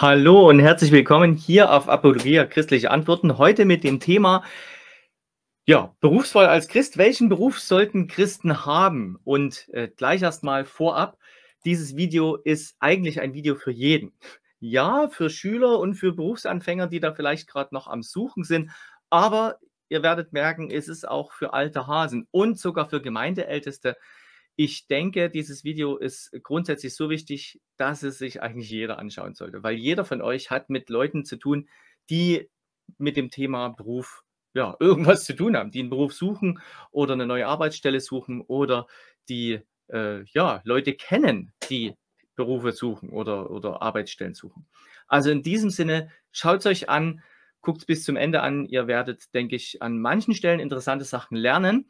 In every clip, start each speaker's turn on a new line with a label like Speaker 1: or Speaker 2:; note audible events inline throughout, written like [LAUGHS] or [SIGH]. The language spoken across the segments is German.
Speaker 1: Hallo und herzlich willkommen hier auf Apologia Christliche Antworten. Heute mit dem Thema ja, Berufswahl als Christ. Welchen Beruf sollten Christen haben? Und äh, gleich erstmal vorab, dieses Video ist eigentlich ein Video für jeden. Ja, für Schüler und für Berufsanfänger, die da vielleicht gerade noch am Suchen sind. Aber ihr werdet merken, es ist auch für alte Hasen und sogar für Gemeindeälteste ich denke, dieses Video ist grundsätzlich so wichtig, dass es sich eigentlich jeder anschauen sollte, weil jeder von euch hat mit Leuten zu tun, die mit dem Thema Beruf ja, [LAUGHS] irgendwas zu tun haben, die einen Beruf suchen oder eine neue Arbeitsstelle suchen oder die äh, ja, Leute kennen, die Berufe suchen oder, oder Arbeitsstellen suchen. Also in diesem Sinne, schaut es euch an, guckt es bis zum Ende an. Ihr werdet, denke ich, an manchen Stellen interessante Sachen lernen.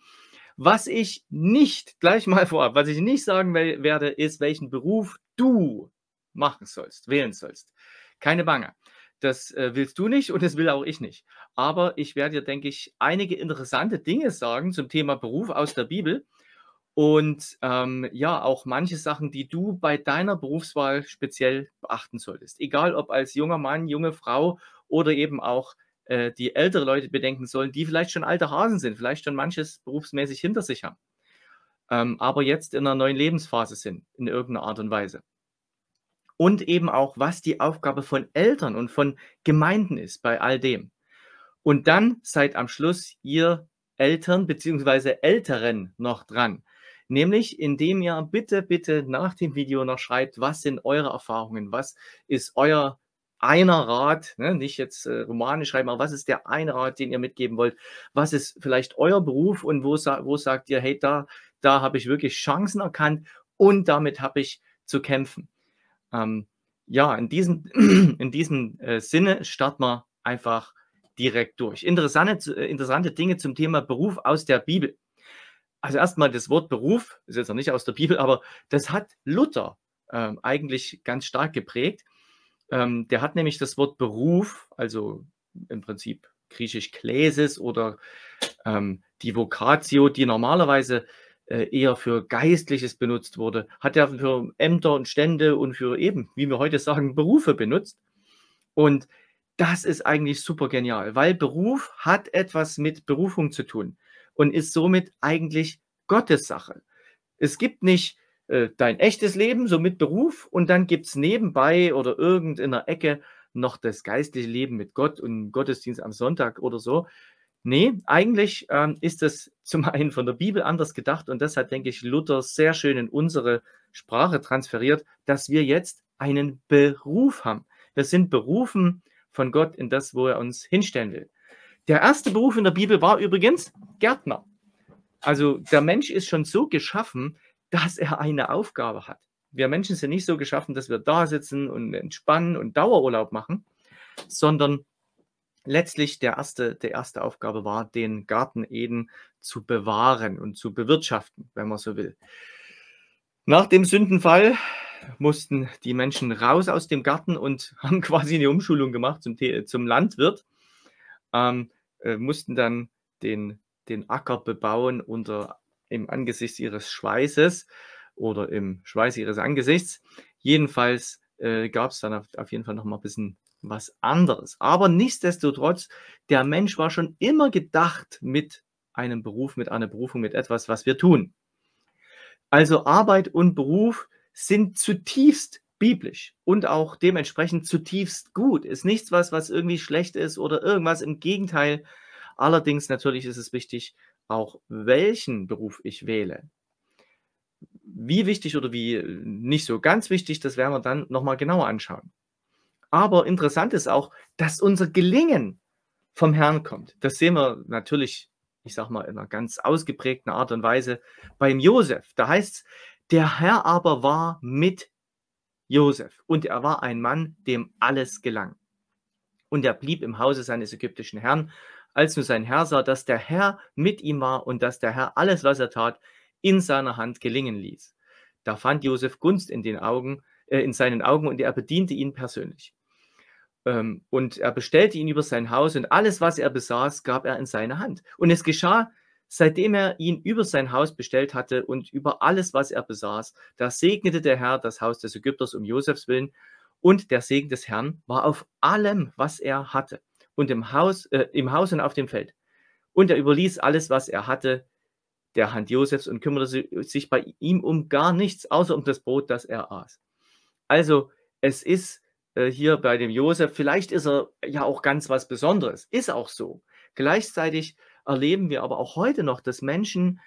Speaker 1: Was ich nicht, gleich mal vorab, was ich nicht sagen werde, ist, welchen Beruf du machen sollst, wählen sollst. Keine Bange. Das äh, willst du nicht und das will auch ich nicht. Aber ich werde dir, denke ich, einige interessante Dinge sagen zum Thema Beruf aus der Bibel und ähm, ja, auch manche Sachen, die du bei deiner Berufswahl speziell beachten solltest. Egal ob als junger Mann, junge Frau oder eben auch äh, die ältere Leute bedenken sollen, die vielleicht schon alte Hasen sind, vielleicht schon manches berufsmäßig hinter sich haben, ähm, aber jetzt in einer neuen Lebensphase sind, in irgendeiner Art und Weise. Und eben auch, was die Aufgabe von Eltern und von Gemeinden ist bei all dem. Und dann seid am Schluss ihr Eltern bzw. Älteren noch dran. Nämlich indem ihr bitte, bitte nach dem Video noch schreibt, was sind eure Erfahrungen, was ist euer einer Rat, ne, nicht jetzt äh, Romane schreiben, aber was ist der eine Rat, den ihr mitgeben wollt? Was ist vielleicht euer Beruf und wo, wo sagt ihr, hey, da, da habe ich wirklich Chancen erkannt und damit habe ich zu kämpfen? Ähm, ja, in diesem, [CLEARS THROAT] in diesem äh, Sinne starten wir einfach direkt durch. Interessante, äh, interessante Dinge zum Thema Beruf aus der Bibel. Also erstmal das Wort Beruf, ist jetzt noch nicht aus der Bibel, aber das hat Luther ähm, eigentlich ganz stark geprägt. Ähm, der hat nämlich das Wort Beruf, also im Prinzip griechisch Klesis oder ähm, die Vocatio, die normalerweise äh, eher für Geistliches benutzt wurde, hat er für Ämter und Stände und für eben, wie wir heute sagen, Berufe benutzt. Und das ist eigentlich super genial, weil Beruf hat etwas mit Berufung zu tun und ist somit eigentlich Gottes Sache. Es gibt nicht äh, dein echtes Leben, so mit Beruf, und dann gibt es nebenbei oder irgendeiner Ecke noch das geistliche Leben mit Gott und Gottesdienst am Sonntag oder so. Nee, eigentlich ähm, ist das [LAUGHS] zum einen von der Bibel anders gedacht und das hat, denke ich, Luther sehr schön in unsere Sprache transferiert, dass wir jetzt einen Beruf haben. Wir sind berufen von Gott in das, wo er uns hinstellen will. Der erste Beruf in der Bibel war übrigens Gärtner. Also der Mensch ist schon so geschaffen, dass er eine Aufgabe hat. Wir Menschen sind nicht so geschaffen, dass wir da sitzen und entspannen und Dauerurlaub machen, sondern letztlich der erste, der erste Aufgabe war, den Garten Eden zu bewahren und zu bewirtschaften, wenn man so will. Nach dem Sündenfall mussten die Menschen raus aus dem Garten und [LAUGHS] haben quasi eine Umschulung gemacht zum, zum Landwirt, ähm, äh, mussten dann den, den Acker bebauen unter im Angesicht ihres Schweißes oder im Schweiß ihres Angesichts. Jedenfalls äh, gab es dann auf, auf, jeden Fall noch mal ein bisschen was anderes. Aber nichtsdestotrotz, der Mensch war schon immer gedacht mit einem Beruf, mit einer Berufung, mit etwas, was wir tun. Also Arbeit und Beruf sind zutiefst biblisch und auch dementsprechend zutiefst gut. Ist nichts was, was irgendwie schlecht ist oder irgendwas. Im Gegenteil. Allerdings natürlich ist es wichtig, auch welchen Beruf ich wähle, wie wichtig oder wie äh, nicht so ganz wichtig, das werden wir dann nochmal genauer anschauen. Aber interessant ist auch, dass unser Gelingen vom Herrn kommt. Das sehen wir natürlich, ich sag mal, in einer ganz ausgeprägten Art und Weise beim Josef. Da heißt es, der Herr aber war mit Josef und er war ein Mann, dem alles gelang. Und er blieb im Hause seines ägyptischen Herrn als nur sein Herr sah, dass der Herr mit ihm war und dass der Herr alles, was er tat, in seiner Hand gelingen ließ. Da fand Josef Gunst in, den Augen, äh, in seinen Augen und er bediente ihn persönlich. Ähm, und er bestellte ihn über sein Haus und alles, was er besaß, gab er in seine Hand. Und es geschah, seitdem er ihn über sein Haus bestellt hatte und über alles, was er besaß, da segnete der Herr das Haus des Ägypters um Josefs willen und der Segen des Herrn war auf allem, was er hatte und im Haus, äh, im Haus und auf dem Feld. Und er überließ alles, was er hatte, der Hand Josefs und kümmerte sich bei ihm um gar nichts, außer um das Brot, das er aß. Also, es ist äh, hier bei dem Josef, vielleicht ist er ja auch ganz was Besonderes, ist auch so. Gleichzeitig erleben wir aber auch heute noch, dass Menschen,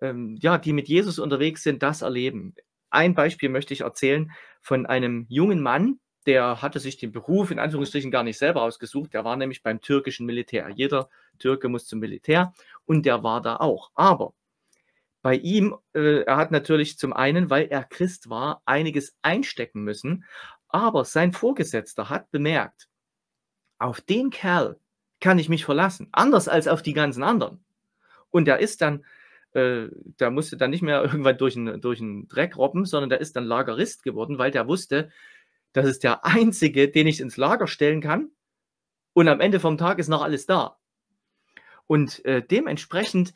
Speaker 1: ähm, ja, die mit Jesus unterwegs sind, das erleben. Ein Beispiel möchte ich erzählen von einem jungen Mann, der hatte sich den Beruf in Anführungsstrichen gar nicht selber ausgesucht. Der war nämlich beim türkischen Militär. Jeder Türke muss zum Militär und der war da auch. Aber bei ihm, äh, er hat natürlich zum einen, weil er Christ war, einiges einstecken müssen. Aber sein Vorgesetzter hat bemerkt, auf den Kerl kann ich mich verlassen, anders als auf die ganzen anderen. Und der ist dann, äh, der musste dann nicht mehr [LAUGHS] irgendwann durch einen, durch Dreck robben, sondern der ist dann Lagerist geworden, weil der wusste, das ist der einzige, den ich ins Lager stellen kann. Und am Ende vom Tag ist noch alles da. Und äh, dementsprechend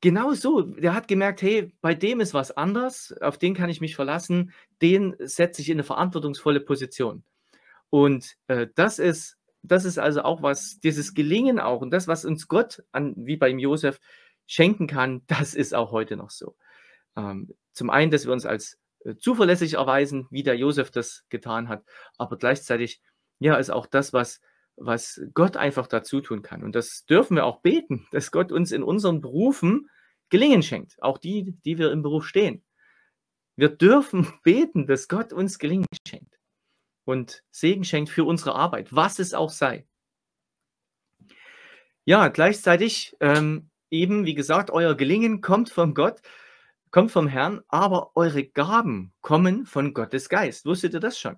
Speaker 1: genau so. Der hat gemerkt, hey, bei dem ist was anders, auf den kann ich mich verlassen, den setze ich in eine verantwortungsvolle Position. Und äh, das ist, das ist also auch was, dieses Gelingen auch und das, was uns Gott an, wie ihm Josef, schenken kann, [LAUGHS] das ist auch heute noch so. Ähm, zum einen, dass wir uns als äh, zuverlässig erweisen, wie der Josef das getan hat. Aber gleichzeitig, ja, ist auch das, was, was Gott einfach dazu tun kann. Und das dürfen wir auch beten, [LAUGHS] dass Gott uns in unseren Berufen Gelingen schenkt. Auch die, die wir im Beruf stehen. Wir dürfen [LAUGHS] beten, dass Gott uns Gelingen schenkt und Segen schenkt für unsere Arbeit, was es auch sei. Ja, gleichzeitig ähm, eben, wie gesagt, euer Gelingen kommt von Gott kommt vom Herrn, aber eure Gaben kommen von Gottes Geist. Wusstet ihr das schon?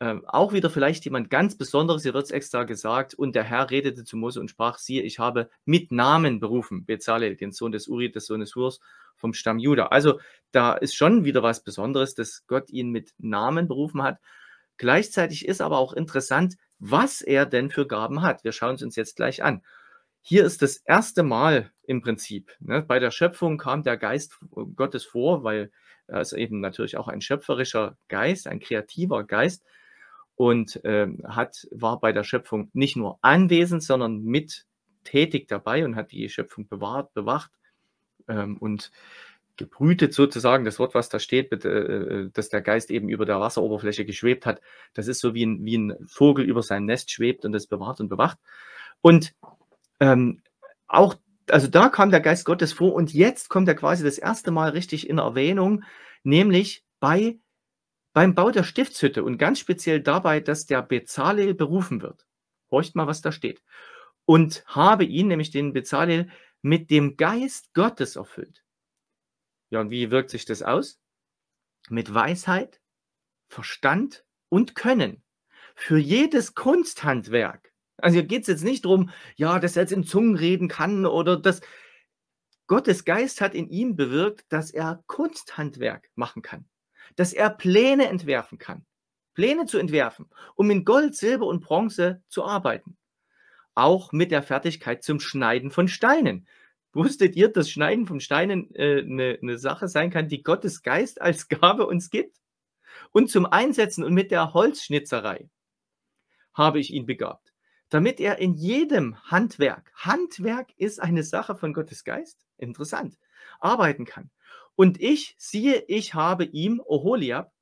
Speaker 1: Ähm, auch wieder vielleicht jemand ganz Besonderes, hier wird es extra gesagt, und der Herr redete zu Mose und sprach, siehe, ich habe mit Namen berufen, Bezalel, den Sohn des Uri, des Sohnes Hurs, vom Stamm Juda. Also da ist schon wieder was Besonderes, dass Gott ihn mit Namen berufen hat. Gleichzeitig ist aber auch interessant, was er denn für Gaben hat. Wir schauen es uns jetzt gleich an. Hier ist das erste Mal, im Prinzip. Ne? Bei der Schöpfung kam der Geist äh, Gottes vor, weil er ist eben natürlich auch ein schöpferischer Geist, ein kreativer Geist und äh, hat, war bei der Schöpfung nicht nur anwesend, sondern mit tätig dabei und hat die Schöpfung bewahrt, bewacht ähm, und gebrütet sozusagen. Das Wort, was da steht, mit, äh, äh, dass der Geist eben über der Wasseroberfläche geschwebt hat, das ist so wie ein, wie ein Vogel über sein Nest schwebt und es bewahrt und bewacht. Und ähm, auch also da kam der Geist Gottes vor und jetzt kommt er quasi das erste Mal richtig in Erwähnung, nämlich bei, beim Bau der Stiftshütte und ganz speziell dabei, dass der Bezalel berufen wird. Horcht mal, was da steht. Und habe ihn, nämlich den Bezalel, mit dem Geist Gottes erfüllt. Ja, und wie wirkt sich das aus? Mit Weisheit, Verstand und Können für jedes Kunsthandwerk also hier geht es jetzt nicht darum, ja, dass er jetzt in Zungen reden kann oder dass Gottes Geist hat in ihm bewirkt, dass er Kunsthandwerk machen kann, dass er Pläne entwerfen kann, Pläne zu entwerfen, um in Gold, Silber und Bronze zu arbeiten. Auch mit der Fertigkeit zum Schneiden von Steinen. Wusstet ihr, dass Schneiden von Steinen eine äh, ne, ne Sache sein kann, die Gottes Geist als [LAUGHS] Gabe uns gibt? Und zum Einsetzen und mit der Holzschnitzerei habe ich ihn begabt damit er in jedem Handwerk, Handwerk ist eine Sache von Gottes Geist, interessant, arbeiten kann. Und ich, siehe, ich habe ihm Oholiab,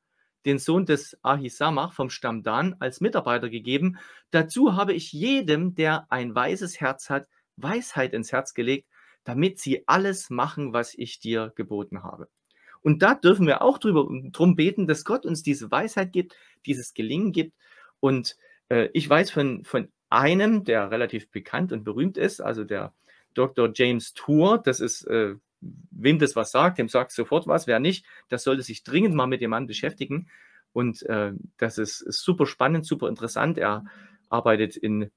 Speaker 1: den Sohn des Ahisamach vom Stamm Dan, als Mitarbeiter gegeben. Dazu habe ich jedem, der ein weises Herz hat, Weisheit ins Herz gelegt, damit sie alles machen, was ich dir geboten habe. Und da dürfen wir auch drüber, drum beten, dass Gott uns diese Weisheit gibt, dieses Gelingen gibt. Und äh, ich weiß von, von einem, der relativ bekannt und berühmt ist, also der Dr. James Tour. Das ist, äh, wem das was sagt, dem sagt sofort was. Wer nicht, das sollte sich dringend mal mit dem Mann beschäftigen. Und äh, das ist, ist, super spannend, super interessant. Er arbeitet in,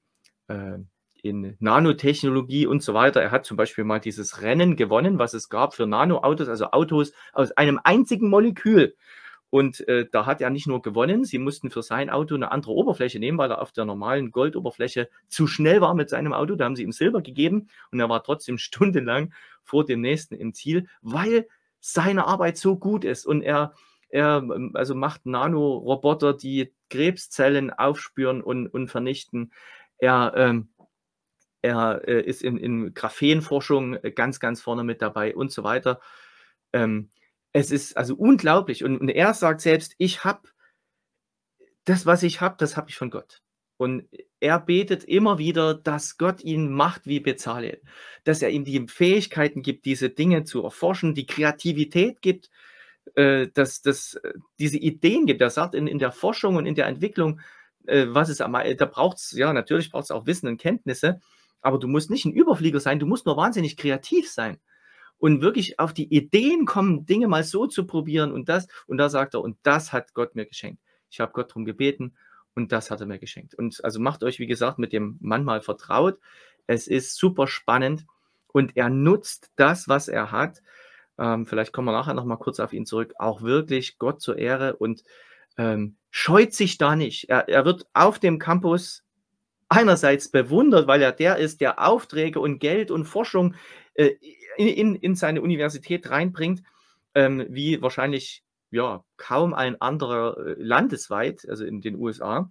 Speaker 1: äh, in Nanotechnologie und so weiter. Er hat zum Beispiel mal dieses Rennen gewonnen, was es gab für Nanoautos, also Autos aus einem einzigen Molekül. Und äh, da hat er nicht nur gewonnen, sie mussten für sein Auto eine andere Oberfläche nehmen, weil er auf der normalen Goldoberfläche zu schnell war mit seinem Auto. Da haben sie ihm Silber gegeben und er war trotzdem [LAUGHS] stundenlang vor dem nächsten im Ziel, weil seine Arbeit so gut ist und er, er ähm, also macht Nanoroboter, die Krebszellen aufspüren und, und vernichten. Er, ähm, er äh, ist in, in Graphenforschung äh, ganz, ganz vorne mit dabei und so weiter. Ähm, es ist also unglaublich. Und, und er sagt selbst, ich habe das, was ich habe, das habe ich von Gott. Und er betet immer wieder, dass Gott ihn macht wie bezahle, dass er ihm die Fähigkeiten gibt, diese Dinge zu erforschen, die Kreativität gibt, äh, dass, dass äh, diese Ideen gibt. Er sagt in, in der Forschung und in der Entwicklung, äh, was es am da braucht es, ja, natürlich braucht es auch Wissen und Kenntnisse, aber du musst nicht ein Überflieger sein, du musst nur wahnsinnig kreativ sein und wirklich auf die Ideen kommen, Dinge mal so zu probieren und das. Und da sagt er, und das hat Gott mir geschenkt. Ich habe Gott darum gebeten und das hat er mir geschenkt. Und also macht euch, wie gesagt, mit dem Mann mal vertraut. Es ist super spannend und er nutzt das, was er hat. Ähm, vielleicht kommen wir nachher nochmal kurz auf ihn zurück. Auch wirklich Gott zur Ehre und ähm, scheut sich da nicht. Er, er wird auf dem Campus einerseits bewundert, weil er der ist, der Aufträge und Geld und Forschung äh, in, in, in seine Universität reinbringt, ähm, wie wahrscheinlich ja, kaum ein anderer äh, landesweit, also in den USA.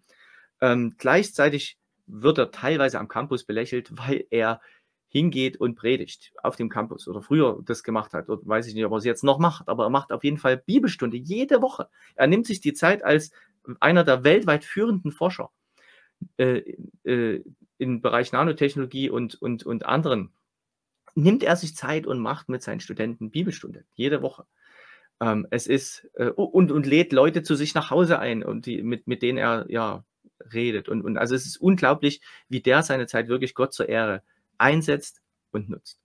Speaker 1: Ähm, gleichzeitig wird er teilweise am Campus belächelt, [LAUGHS] weil er hingeht und predigt auf dem Campus oder früher das gemacht hat. Und weiß ich nicht, ob er es jetzt noch macht, aber er macht auf jeden Fall Bibelstunde jede Woche. Er nimmt sich die Zeit als einer der weltweit führenden Forscher äh, äh, im Bereich Nanotechnologie und, und, und anderen nimmt er sich Zeit und macht mit seinen Studenten Bibelstunde jede Woche. Ähm, es ist äh, und, und lädt Leute zu sich nach Hause ein und die, mit, mit denen er ja redet. Und, und also es ist unglaublich, wie der seine Zeit wirklich Gott zur Ehre einsetzt und nutzt.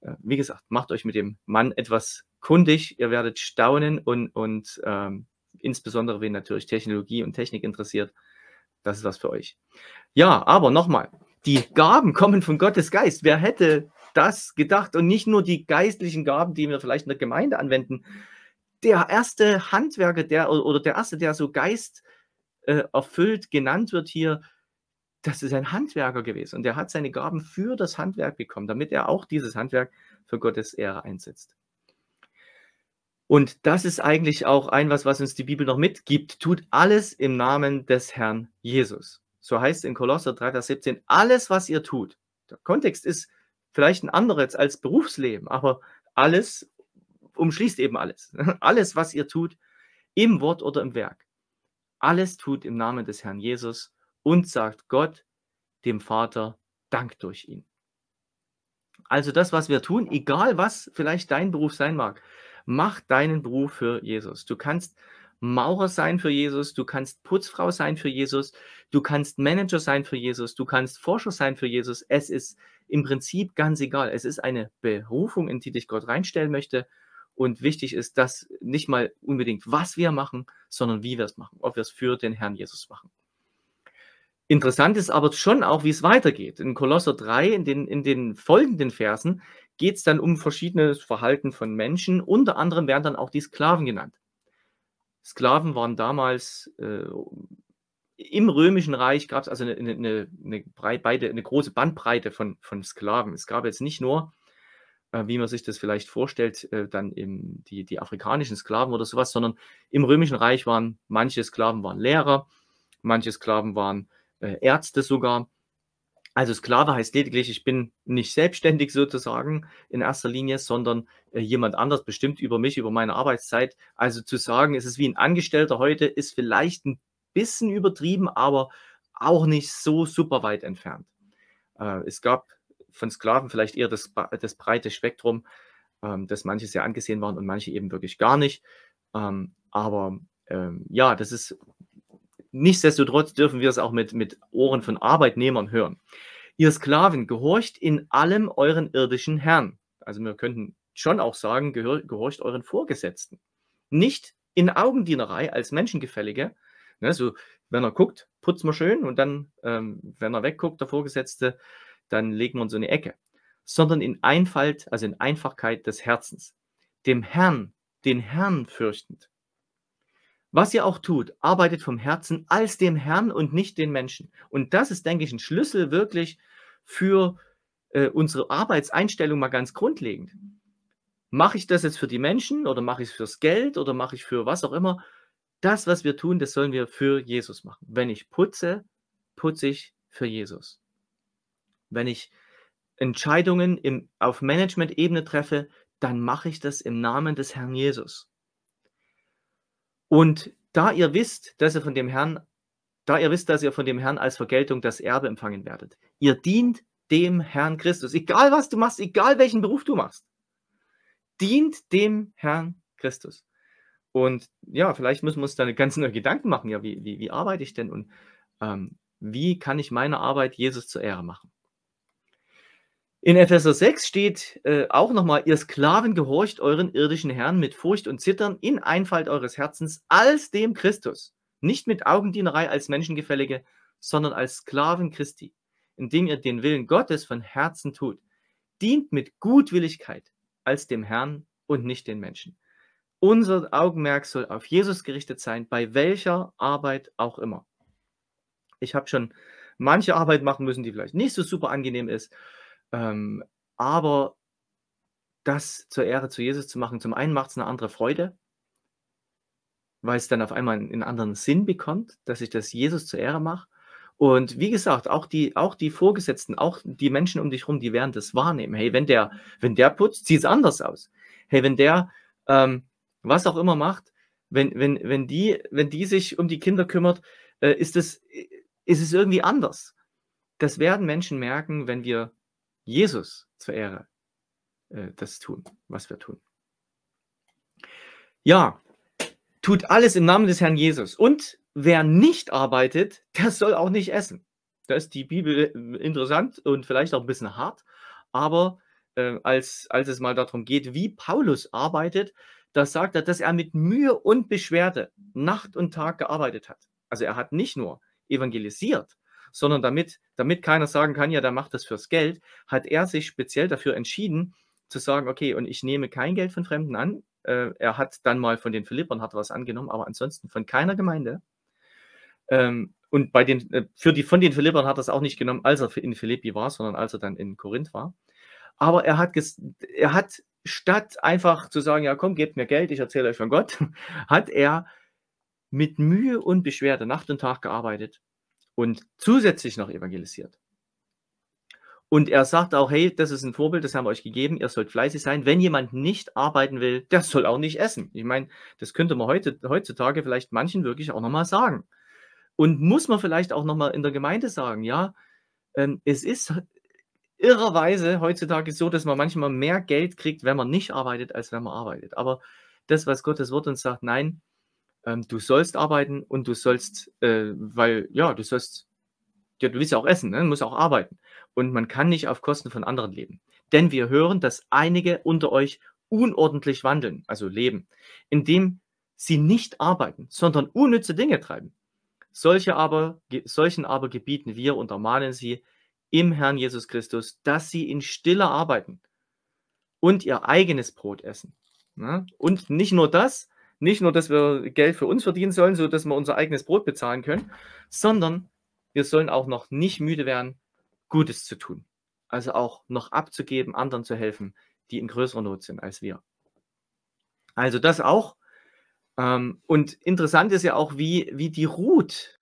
Speaker 1: Äh, wie gesagt, macht euch mit dem Mann etwas kundig, ihr werdet staunen und, und ähm, insbesondere wenn natürlich Technologie und Technik interessiert, das ist was für euch. Ja, aber nochmal, die Gaben kommen von Gottes Geist. Wer hätte das gedacht und nicht nur die geistlichen Gaben, die wir vielleicht in der Gemeinde anwenden. Der erste Handwerker, der oder der erste, der so Geist äh, erfüllt genannt wird hier, das ist ein Handwerker gewesen und der hat seine Gaben für das Handwerk bekommen, damit er auch dieses Handwerk für Gottes Ehre einsetzt. Und das ist eigentlich auch ein was, was uns die Bibel noch mitgibt. Tut alles im Namen des Herrn Jesus. So heißt in Kolosser 3, Vers 17, alles, was ihr tut. Der Kontext ist vielleicht ein anderes als Berufsleben, aber alles umschließt eben alles. [LAUGHS] Alles, was ihr tut, im Wort oder im Werk. Alles tut im Namen des Herrn Jesus und sagt Gott, dem Vater, Dank durch ihn. Also das, was wir tun, egal was vielleicht dein Beruf sein mag, mach deinen Beruf für Jesus. Du kannst Maurer sein für Jesus, du kannst Putzfrau sein für Jesus, du kannst Manager sein für Jesus, du kannst Forscher sein für Jesus. Es ist im Prinzip ganz egal. Es ist eine Berufung, in die dich Gott reinstellen möchte. Und wichtig ist, dass nicht mal unbedingt, was wir machen, sondern wie wir es machen, ob wir es für den Herrn Jesus machen. Interessant ist aber schon auch, wie es weitergeht. In Kolosser 3, in den, in den folgenden Versen, geht es dann um verschiedenes Verhalten von Menschen. Unter anderem werden dann auch die Sklaven genannt. Sklaven waren damals äh, im Römischen Reich gab es also eine, eine, eine, breit, beide, eine, große Bandbreite von, von, Sklaven. Es gab jetzt nicht nur, äh, wie man sich das vielleicht vorstellt, äh, dann im, die, die, afrikanischen Sklaven oder sowas, sondern im Römischen Reich waren manche Sklaven waren Lehrer, manche Sklaven waren äh, Ärzte sogar. Also Sklave heißt lediglich, ich bin nicht selbstständig sozusagen in erster Linie, sondern äh, jemand anders bestimmt über mich, über meine Arbeitszeit. Also zu sagen, es ist wie ein Angestellter heute, ist vielleicht ein bisschen übertrieben, aber auch nicht so super weit entfernt. Äh, es gab von Sklaven vielleicht eher das, das breite Spektrum, ähm, dass manche sehr angesehen waren und manche eben wirklich gar nicht. Ähm, aber ähm, ja, das ist nichtsdestotrotz dürfen wir es auch mit, mit Ohren von Arbeitnehmern hören. Ihr Sklaven, gehorcht in allem euren irdischen Herrn. Also wir könnten schon auch sagen, gehorcht euren Vorgesetzten. Nicht in Augendienerei als Menschengefällige, Ne, so, wenn er guckt, putzen wir schön und dann, ähm, wenn er wegguckt, der Vorgesetzte, dann legen wir uns in die Ecke. Sondern in Einfalt, also in Einfachkeit des Herzens. Dem Herrn, den Herrn fürchtend. Was ihr auch tut, arbeitet vom Herzen als dem Herrn und nicht den Menschen. Und das ist, denke ich, ein Schlüssel wirklich für äh, unsere Arbeitseinstellung mal ganz grundlegend. Mache ich das jetzt für die Menschen oder mache ich es fürs Geld oder mache ich für was auch immer? das, was wir tun, das sollen wir für Jesus machen. Wenn ich putze, putze ich für Jesus. Wenn ich Entscheidungen im, auf Management-Ebene treffe, dann mache ich das im Namen des Herrn Jesus. Und da ihr wisst, dass ihr von dem Herrn, da ihr wisst, dass ihr von dem Herrn als Vergeltung das Erbe empfangen werdet, ihr dient dem Herrn Christus, egal was du machst, egal welchen Beruf du machst, dient dem Herrn Christus. Und ja, vielleicht müssen wir uns da ganz neue Gedanken machen. Ja, wie, wie, wie arbeite ich denn und ähm, wie kann ich meine Arbeit Jesus zur Ehre machen? In Epheser 6 steht äh, auch nochmal, ihr Sklaven gehorcht euren irdischen Herrn mit Furcht und Zittern in Einfalt eures Herzens als dem Christus, nicht mit Augendienerei als Menschengefällige, sondern als Sklaven Christi, indem ihr den Willen Gottes von Herzen tut. Dient mit Gutwilligkeit als dem Herrn und nicht den Menschen. Unser Augenmerk soll auf Jesus gerichtet sein, bei welcher Arbeit auch immer. Ich habe schon manche Arbeit machen müssen, die vielleicht nicht so super angenehm ist, ähm, aber das zur Ehre zu Jesus zu machen, zum einen macht es eine andere Freude, weil es dann auf einmal einen, anderen Sinn bekommt, dass ich das Jesus zur Ehre mache. Und wie gesagt, auch die, auch die Vorgesetzten, auch die Menschen um dich rum, die werden das wahrnehmen. Hey, wenn der, wenn der putzt, sieht es anders aus. Hey, wenn der ähm, was auch immer macht, wenn, wenn, wenn, die, wenn die sich um die Kinder kümmert, äh, ist, das, ist es irgendwie anders. Das werden Menschen merken, wenn wir Jesus zur Ehre äh, das tun, was wir tun. Ja, tut alles im Namen des Herrn Jesus. Und wer nicht arbeitet, der soll auch nicht essen. Da ist die Bibel äh, interessant und vielleicht auch ein bisschen hart, aber äh, als, als es mal darum geht, wie Paulus arbeitet, da sagt er, dass er mit Mühe und Beschwerde Nacht und Tag gearbeitet hat. Also er hat nicht nur evangelisiert, sondern damit, damit keiner sagen kann, ja, der macht das fürs Geld, hat er sich speziell dafür entschieden, zu sagen, okay, und ich nehme kein Geld von Fremden an. Äh, er hat dann mal von den Philippern hat was angenommen, aber ansonsten von keiner Gemeinde. Ähm, und bei den, äh, für die, von den Philippern hat er es auch nicht genommen, als er in Philippi war, sondern als er dann in Korinth war. Aber er hat, er hat statt einfach zu sagen, ja komm, gebt mir Geld, ich erzähle euch von Gott, [LAUGHS] hat er mit Mühe und Beschwerde Nacht und Tag gearbeitet und zusätzlich noch evangelisiert. Und er sagt auch, hey, das ist ein Vorbild, das haben wir euch gegeben, ihr sollt fleißig sein. Wenn jemand nicht arbeiten will, der soll auch nicht essen. Ich meine, das könnte man heute, heutzutage vielleicht manchen wirklich auch nochmal sagen. Und muss man vielleicht auch nochmal in der Gemeinde sagen, ja, ähm, es ist irrerweise heutzutage so, dass man manchmal mehr Geld kriegt, wenn man nicht arbeitet, als wenn man arbeitet. Aber das, was Gottes Wort uns sagt, nein, ähm, du sollst arbeiten und du sollst, äh, weil, ja, du sollst, ja, du willst ja auch essen, ne? du musst auch arbeiten. Und man kann nicht auf Kosten von anderen leben. Denn wir hören, dass einige unter euch unordentlich wandeln, also leben, indem sie nicht arbeiten, sondern unnütze Dinge treiben. Solche aber, solchen aber gebieten wir und ermahnen sie, im Herrn Jesus Christus, dass sie in Stille arbeiten und ihr eigenes Brot essen. Ne? Und nicht nur das, nicht nur, dass wir Geld für uns verdienen sollen, sodass wir unser eigenes Brot bezahlen können, sondern wir sollen auch noch nicht müde werden, Gutes zu tun. Also auch noch abzugeben, anderen zu helfen, die in größerer Not sind als wir. Also das auch. Ähm, und interessant ist ja auch, wie, wie die Ruth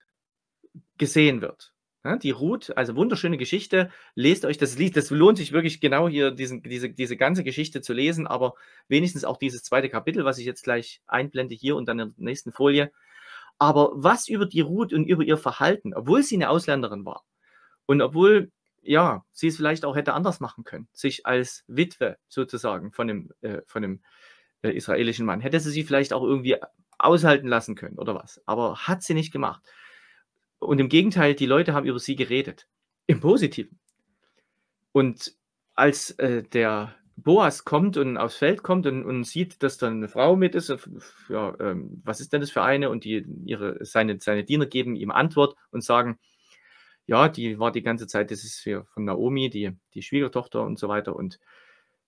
Speaker 1: gesehen wird die Ruth, also wunderschöne Geschichte. Lest euch das Lied. Das lohnt sich wirklich genau hier, diesen, diese, diese ganze Geschichte zu lesen, aber wenigstens auch dieses zweite Kapitel, was ich jetzt gleich einblende hier und dann in der nächsten Folie. Aber was über die Ruth und über ihr Verhalten, obwohl sie eine Ausländerin war und obwohl, ja, sie es vielleicht auch hätte anders machen können, sich als Witwe sozusagen von dem, äh, von dem äh, israelischen Mann, hätte sie sie vielleicht auch irgendwie aushalten lassen können oder was. Aber hat sie nicht gemacht. Und im Gegenteil, die Leute haben über sie geredet. Im Positiven. Und als äh, der Boas kommt und aufs Feld kommt und, und sieht, dass da eine Frau mit ist, ja, ähm, was ist denn das für eine? Und die, ihre, seine, seine Diener geben ihm Antwort und sagen, ja, die war die ganze Zeit, das ist hier von Naomi, die, die Schwiegertochter und so weiter. Und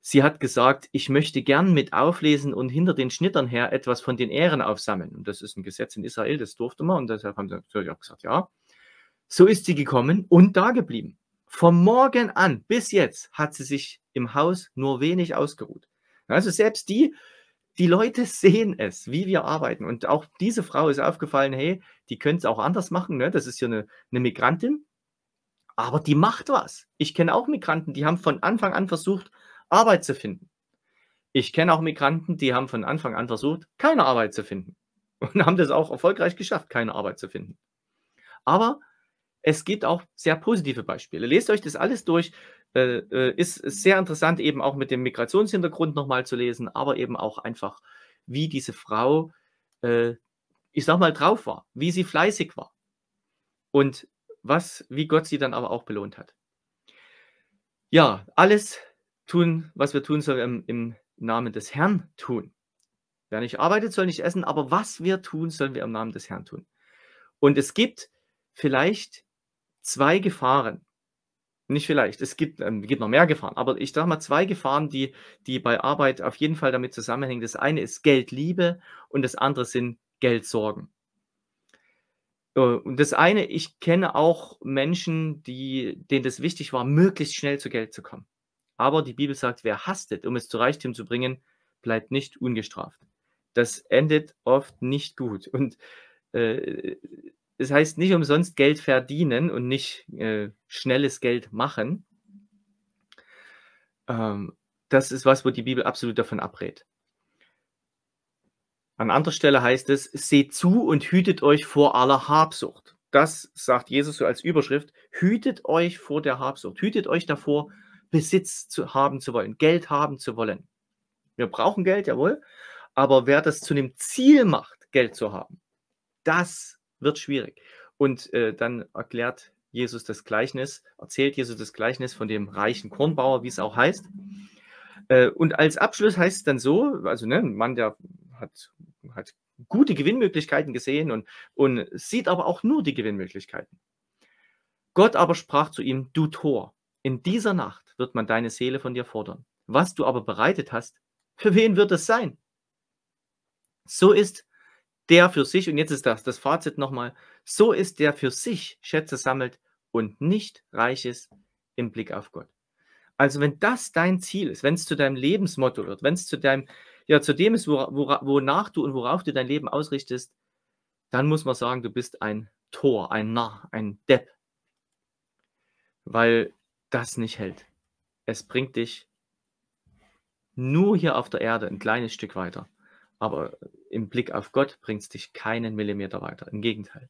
Speaker 1: Sie hat gesagt, ich möchte gern mit auflesen und hinter den Schnittern her etwas von den Ähren aufsammeln. Und das ist ein Gesetz in Israel, das durfte man. Und deshalb haben sie natürlich auch gesagt, ja. So ist sie gekommen und da geblieben. Vom Morgen an bis jetzt hat sie sich im Haus nur wenig ausgeruht. Also selbst die, die Leute [LAUGHS] sehen es, wie wir arbeiten. Und auch diese Frau ist aufgefallen, hey, die könnte es auch anders machen. Ne? Das ist ja eine, eine Migrantin, aber die macht was. Ich kenne auch Migranten, die haben von Anfang an versucht, Arbeit zu finden. Ich kenne auch Migranten, die haben von Anfang an versucht, keine Arbeit zu finden und haben das auch erfolgreich geschafft, keine Arbeit zu finden. Aber es gibt auch sehr positive Beispiele. Lest euch das alles durch. Äh, äh, ist sehr interessant, eben auch mit dem Migrationshintergrund nochmal zu lesen, aber eben auch einfach, wie diese Frau, äh, ich sag mal, drauf war, wie sie fleißig war und was, wie Gott sie dann aber auch belohnt hat. Ja, alles tun, was wir tun sollen, im, im Namen des Herrn tun. Wer nicht arbeitet, soll nicht essen, aber was wir tun, sollen wir im Namen des Herrn tun. Und es gibt vielleicht zwei Gefahren. Nicht vielleicht, es gibt, ähm, gibt noch mehr Gefahren, aber ich sage mal zwei Gefahren, die, die bei Arbeit auf jeden Fall damit zusammenhängen. Das eine ist Geldliebe und das andere sind Geldsorgen. Äh, und das eine, ich kenne auch Menschen, die, denen das wichtig war, möglichst schnell zu Geld zu kommen. Aber die Bibel sagt, wer hastet, um es zu Reichtum zu bringen, bleibt nicht ungestraft. Das endet oft nicht gut. [LAUGHS] Und äh, es heißt nicht umsonst Geld verdienen und nicht äh, schnelles Geld machen. Ähm, das ist was, wo die Bibel absolut davon abrät. An anderer Stelle heißt es, seht zu und hütet euch vor aller Habsucht. Das sagt Jesus so als Überschrift. Hütet euch vor der Habsucht. Hütet euch davor, Besitz zu haben zu wollen, Geld haben zu wollen. Wir brauchen Geld, jawohl, aber wer das zu einem Ziel macht, Geld zu haben, das wird schwierig. Und äh, dann erklärt Jesus das Gleichnis, erzählt Jesus das Gleichnis von dem reichen Kornbauer, wie es auch heißt. Äh, und als Abschluss heißt es dann so, also ne, ein Mann, der hat, hat gute Gewinnmöglichkeiten gesehen und, und sieht aber auch nur die Gewinnmöglichkeiten. Gott aber sprach zu ihm, du Tor, in dieser Nacht wird man deine Seele von dir fordern. Was du aber bereitet hast, für wen wird es sein? So ist der für sich, und jetzt ist das, das Fazit nochmal, so ist der für sich Schätze sammelt und nicht Reiches im Blick auf Gott. Also wenn das dein Ziel ist, wenn es zu deinem Lebensmotto wird, wenn es zu deinem, ja, zu dem ist, wora, wora, wonach du und worauf du dein Leben ausrichtest, dann muss man sagen, du bist ein Tor, ein Narr, ein Depp, weil das nicht hält es bringt dich nur hier auf der Erde ein kleines Stück weiter. Aber im Blick auf Gott bringt es dich keinen Millimeter weiter. Im Gegenteil.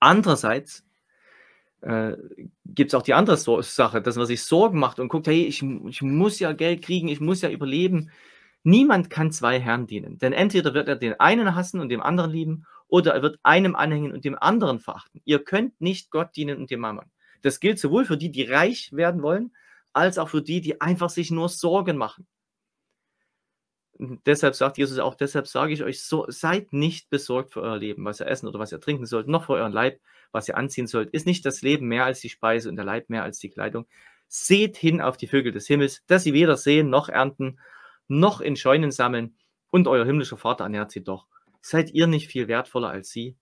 Speaker 1: Andererseits äh, gibt es auch die andere so Sache, dass man sich Sorgen macht und guckt, hey, ich, ich muss ja Geld kriegen, ich muss ja überleben. Niemand kann zwei Herren dienen, denn entweder wird er den einen hassen und dem anderen lieben, oder er wird einem anhängen und dem anderen verachten. Ihr könnt nicht Gott dienen und dem Mammon. Das gilt sowohl für die, die reich werden wollen, als auch für die, die einfach sich nur Sorgen machen. Und hm, deshalb sagt Jesus auch, deshalb sage ich euch, so, seid nicht besorgt für euer Leben, was ihr essen oder was ihr trinken sollt, noch für euren Leib, was ihr anziehen sollt. Ist nicht das Leben mehr als die Speise und der Leib mehr als die Kleidung? Seht hin auf die Vögel des Himmels, dass sie weder sehen noch ernten, noch in Scheunen sammeln, und euer himmlischer Vater ernährt sie doch. Seid ihr nicht viel wertvoller als sie?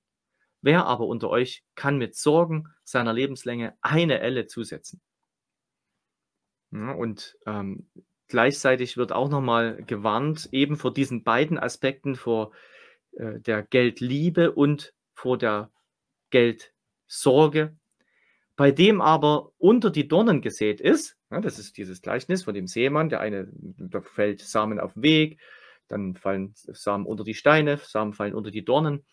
Speaker 1: Wer aber unter euch kann mit Sorgen seiner Lebenslänge eine Elle zusetzen? Ja, und ähm, gleichzeitig wird auch nochmal gewarnt, eben vor diesen beiden Aspekten, vor äh, der Geldliebe und vor der Geldsorge. Bei dem aber unter die Dornen gesät ist, ja, das ist dieses Gleichnis von dem Seemann, der eine, da fällt Samen auf den Weg, dann fallen Samen unter die Steine, Samen fallen unter die Dornen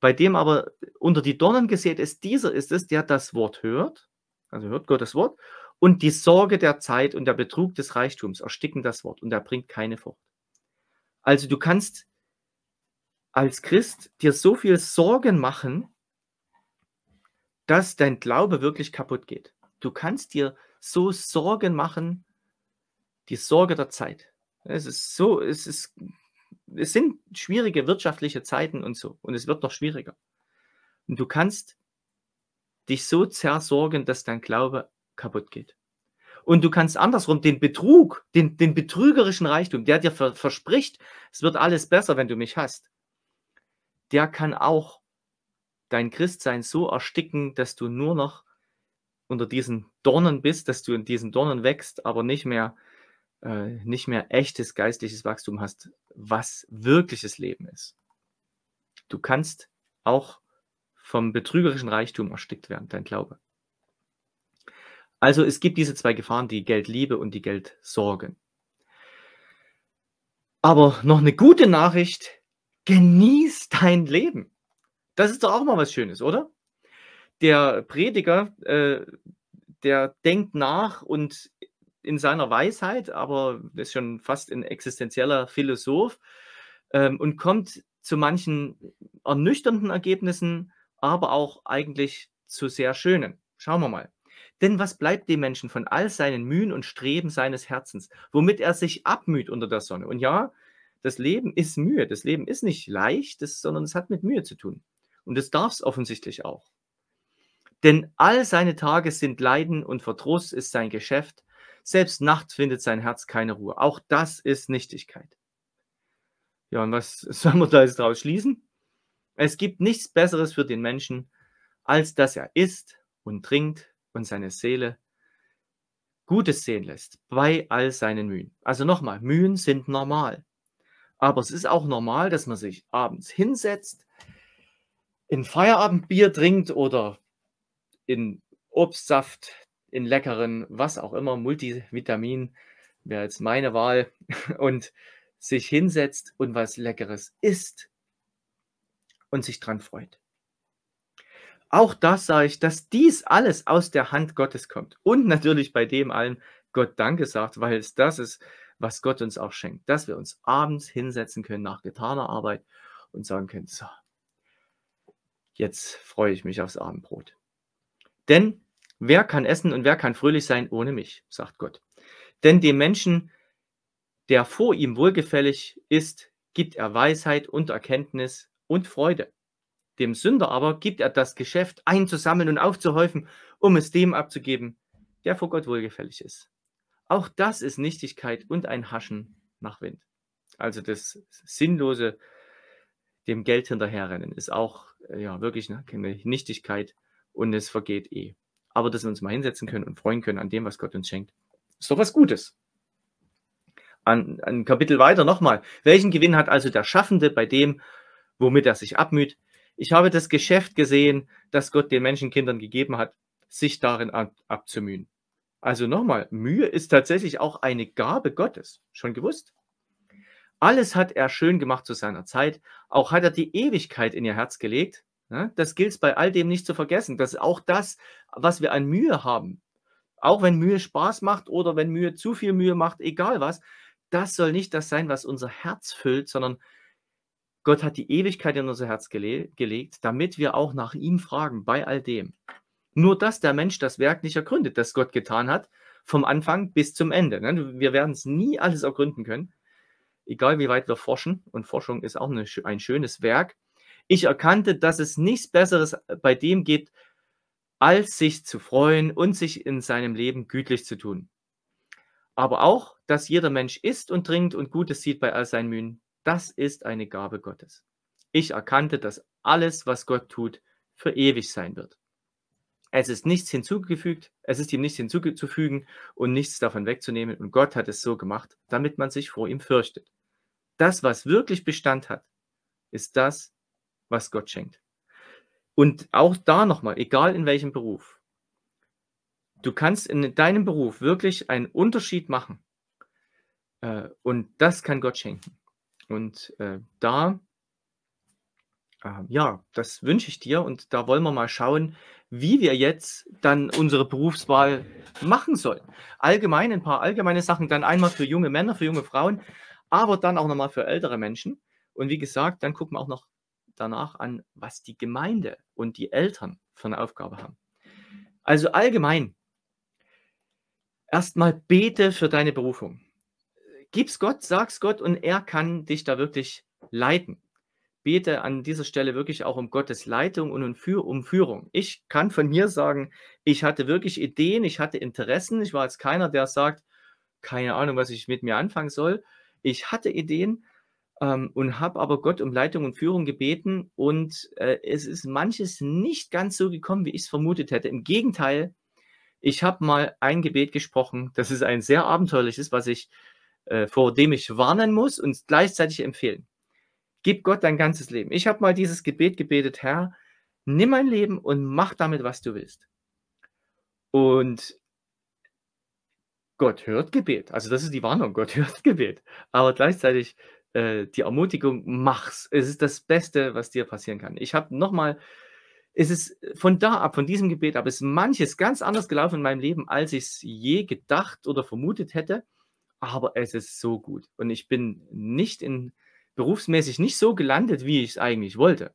Speaker 1: bei dem aber unter die Dornen gesät ist, dieser ist es, der das Wort hört, also hört Gottes Wort, und die Sorge der Zeit und der Betrug des Reichtums ersticken das Wort und er bringt keine Frucht. Also du kannst als Christ dir so viel Sorgen machen, dass dein Glaube wirklich kaputt geht. Du kannst dir so Sorgen machen, die Sorge der Zeit. Es ist so, es ist es sind schwierige wirtschaftliche Zeiten und so. Und es wird noch schwieriger. Und du kannst dich so zersorgen, dass dein Glaube kaputt geht. Und du kannst andersrum den Betrug, den, den betrügerischen Reichtum, der dir ver verspricht, es wird alles besser, wenn du mich hast, der kann auch dein Christsein so ersticken, dass du nur noch unter diesen Dornen bist, dass du in diesen Dornen wächst, aber nicht mehr äh, nicht mehr echtes geistliches Wachstum hast, was wirkliches Leben ist. Du kannst auch vom betrügerischen Reichtum erstickt werden, dein Glaube. Also es gibt diese zwei Gefahren, die Geldliebe und die Geldsorgen. Aber noch eine gute Nachricht, genieß dein Leben. Das ist doch auch mal was Schönes, oder? Der Prediger, äh, der denkt nach und in seiner Weisheit, aber ist schon fast ein existenzieller Philosoph ähm, und kommt zu manchen ernüchternden Ergebnissen, aber auch eigentlich zu sehr schönen. Schauen wir mal. Denn was bleibt dem Menschen von all seinen Mühen und Streben seines Herzens, womit er sich abmüht unter der Sonne? Und ja, das Leben ist Mühe. Das Leben ist nicht leicht, das, sondern es hat mit Mühe zu tun. Und das darf es offensichtlich auch. Denn all seine Tage sind Leiden und Verdruss ist sein Geschäft. Selbst nachts findet sein Herz keine Ruhe. Auch das ist Nichtigkeit. Ja, und was [LAUGHS] sollen wir da jetzt draus schließen? Es gibt nichts Besseres für den Menschen, als dass er isst und trinkt und seine Seele Gutes sehen lässt bei all seinen Mühen. Also nochmal, Mühen sind normal. Aber es ist auch normal, dass man sich abends hinsetzt, in Feierabendbier trinkt oder in Obstsaft in leckeren, was auch immer, Multivitamin wäre jetzt meine Wahl, [LAUGHS] und sich hinsetzt und was Leckeres isst und sich dran freut. Auch das sage ich, dass dies alles aus der Hand Gottes kommt und natürlich bei dem allen Gott Danke sagt, weil es das ist, was Gott uns auch schenkt, dass wir uns abends hinsetzen können nach getaner Arbeit und sagen können, so, jetzt freue ich mich aufs Abendbrot. Denn Wer kann essen und wer kann fröhlich sein ohne mich, sagt Gott. Denn dem Menschen, der vor ihm wohlgefällig ist, gibt er Weisheit und Erkenntnis und Freude. Dem Sünder aber gibt er das Geschäft einzusammeln und aufzuhäufen, um es dem abzugeben, der vor Gott wohlgefällig ist. Auch das ist Nichtigkeit und ein Haschen nach Wind. Also das sinnlose dem Geld hinterherrennen ist auch ja, wirklich ne, eine Nichtigkeit und es vergeht eh aber dass wir uns mal hinsetzen können und freuen können an dem, was Gott uns schenkt. Ist doch was Gutes. An, ein Kapitel weiter nochmal. Welchen Gewinn hat also der Schaffende bei dem, womit er sich abmüht? Ich habe das Geschäft gesehen, das Gott den Menschenkindern gegeben hat, sich darin ab, abzumühen. Also nochmal, Mühe ist tatsächlich auch eine Gabe Gottes. Schon gewusst? Alles hat er schön gemacht zu seiner Zeit. Auch hat er die Ewigkeit in ihr Herz gelegt. Ne? Das gilt es bei all dem nicht zu vergessen, dass auch das, was wir an Mühe haben, auch wenn Mühe Spaß macht oder wenn Mühe zu viel Mühe macht, egal was, das soll nicht das sein, was unser Herz füllt, sondern Gott hat die Ewigkeit in unser Herz gele gelegt, damit wir auch nach ihm fragen bei all dem. Nur dass der Mensch das Werk nicht ergründet, das Gott getan hat, vom Anfang bis zum Ende. Ne? Wir werden es nie alles ergründen können, egal wie weit wir forschen. Und Forschung ist auch eine, ein schönes Werk. Ich erkannte, dass es nichts Besseres äh, bei dem gibt, als sich zu freuen und sich in seinem Leben gütlich zu tun. Aber auch, dass jeder Mensch isst und trinkt und Gutes sieht bei all seinen Mühen, das ist eine Gabe Gottes. Ich erkannte, dass alles, was Gott tut, für ewig sein wird. Es ist nichts hinzugefügt, es ist ihm nichts hinzuzufügen und nichts davon wegzunehmen. Und Gott hat es so gemacht, damit man sich vor ihm fürchtet. Das, was wirklich Bestand hat, ist das, was Gott schenkt. Und auch da nochmal, egal in welchem Beruf, du kannst in deinem Beruf wirklich einen Unterschied machen. Äh, und das kann Gott schenken. Und äh, da, äh, ja, das wünsche ich dir. Und da wollen wir mal schauen, wie wir jetzt dann unsere Berufswahl machen sollen. Allgemein, ein paar allgemeine Sachen, dann einmal für junge Männer, für junge Frauen, aber dann auch nochmal für ältere Menschen. Und wie gesagt, dann gucken wir auch noch danach an, was die Gemeinde und die Eltern für eine Aufgabe haben. Also allgemein, erstmal bete für deine Berufung. Gib's Gott, sag's Gott und er kann dich da wirklich leiten. Bete an dieser Stelle wirklich auch um Gottes Leitung und um Führung. Ich kann von mir sagen, ich hatte wirklich Ideen, ich hatte Interessen. Ich war jetzt keiner, der sagt, keine Ahnung, was ich mit mir anfangen soll. Ich hatte Ideen, ähm, und habe aber Gott um Leitung und Führung gebeten und äh, es ist manches nicht ganz so gekommen, wie ich es vermutet hätte. Im Gegenteil, ich habe mal ein Gebet gesprochen, das ist ein sehr abenteuerliches, was ich, äh, vor dem ich warnen muss und gleichzeitig empfehlen. Gib Gott dein ganzes Leben. Ich habe mal dieses Gebet gebetet, Herr, nimm mein Leben und mach damit, was du willst. Und Gott hört Gebet. Also das ist die Warnung, Gott [LAUGHS] hört Gebet. Aber gleichzeitig äh, die Ermutigung, mach's. Es ist das Beste, was dir passieren kann. Ich habe nochmal, es ist äh, von da ab, von diesem Gebet ab, ist manches ganz anders gelaufen in meinem Leben, als ich es je gedacht oder vermutet hätte. Aber es ist so gut. Und ich bin nicht in, berufsmäßig nicht so gelandet, wie ich es eigentlich wollte.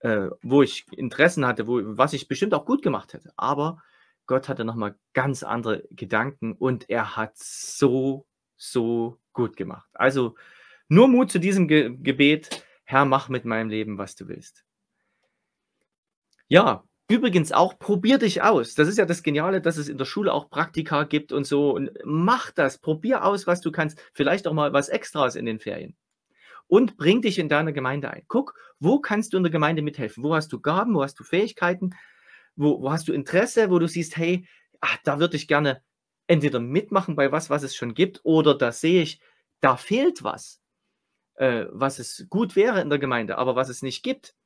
Speaker 1: Äh, wo ich Interessen hatte, wo, was ich bestimmt auch gut gemacht hätte. Aber Gott hatte nochmal ganz andere Gedanken und er hat so, so gut gemacht. Also nur Mut zu diesem Ge Gebet. Herr, mach mit meinem Leben, was du willst. Ja, übrigens auch, probier dich aus. Das ist ja das Geniale, dass es in der Schule auch Praktika gibt und so. Und mach das, probier aus, was du kannst. Vielleicht auch mal was Extras in den Ferien. Und bring dich in deine Gemeinde ein. Guck, wo kannst du in der Gemeinde mithelfen? Wo hast du Gaben? Wo hast du Fähigkeiten? Wo, wo hast du Interesse? Wo du siehst, hey, ach, da würde ich gerne entweder mitmachen bei was, was es schon gibt, oder da sehe ich, da fehlt was, äh, was es gut wäre in der Gemeinde, aber was es nicht gibt.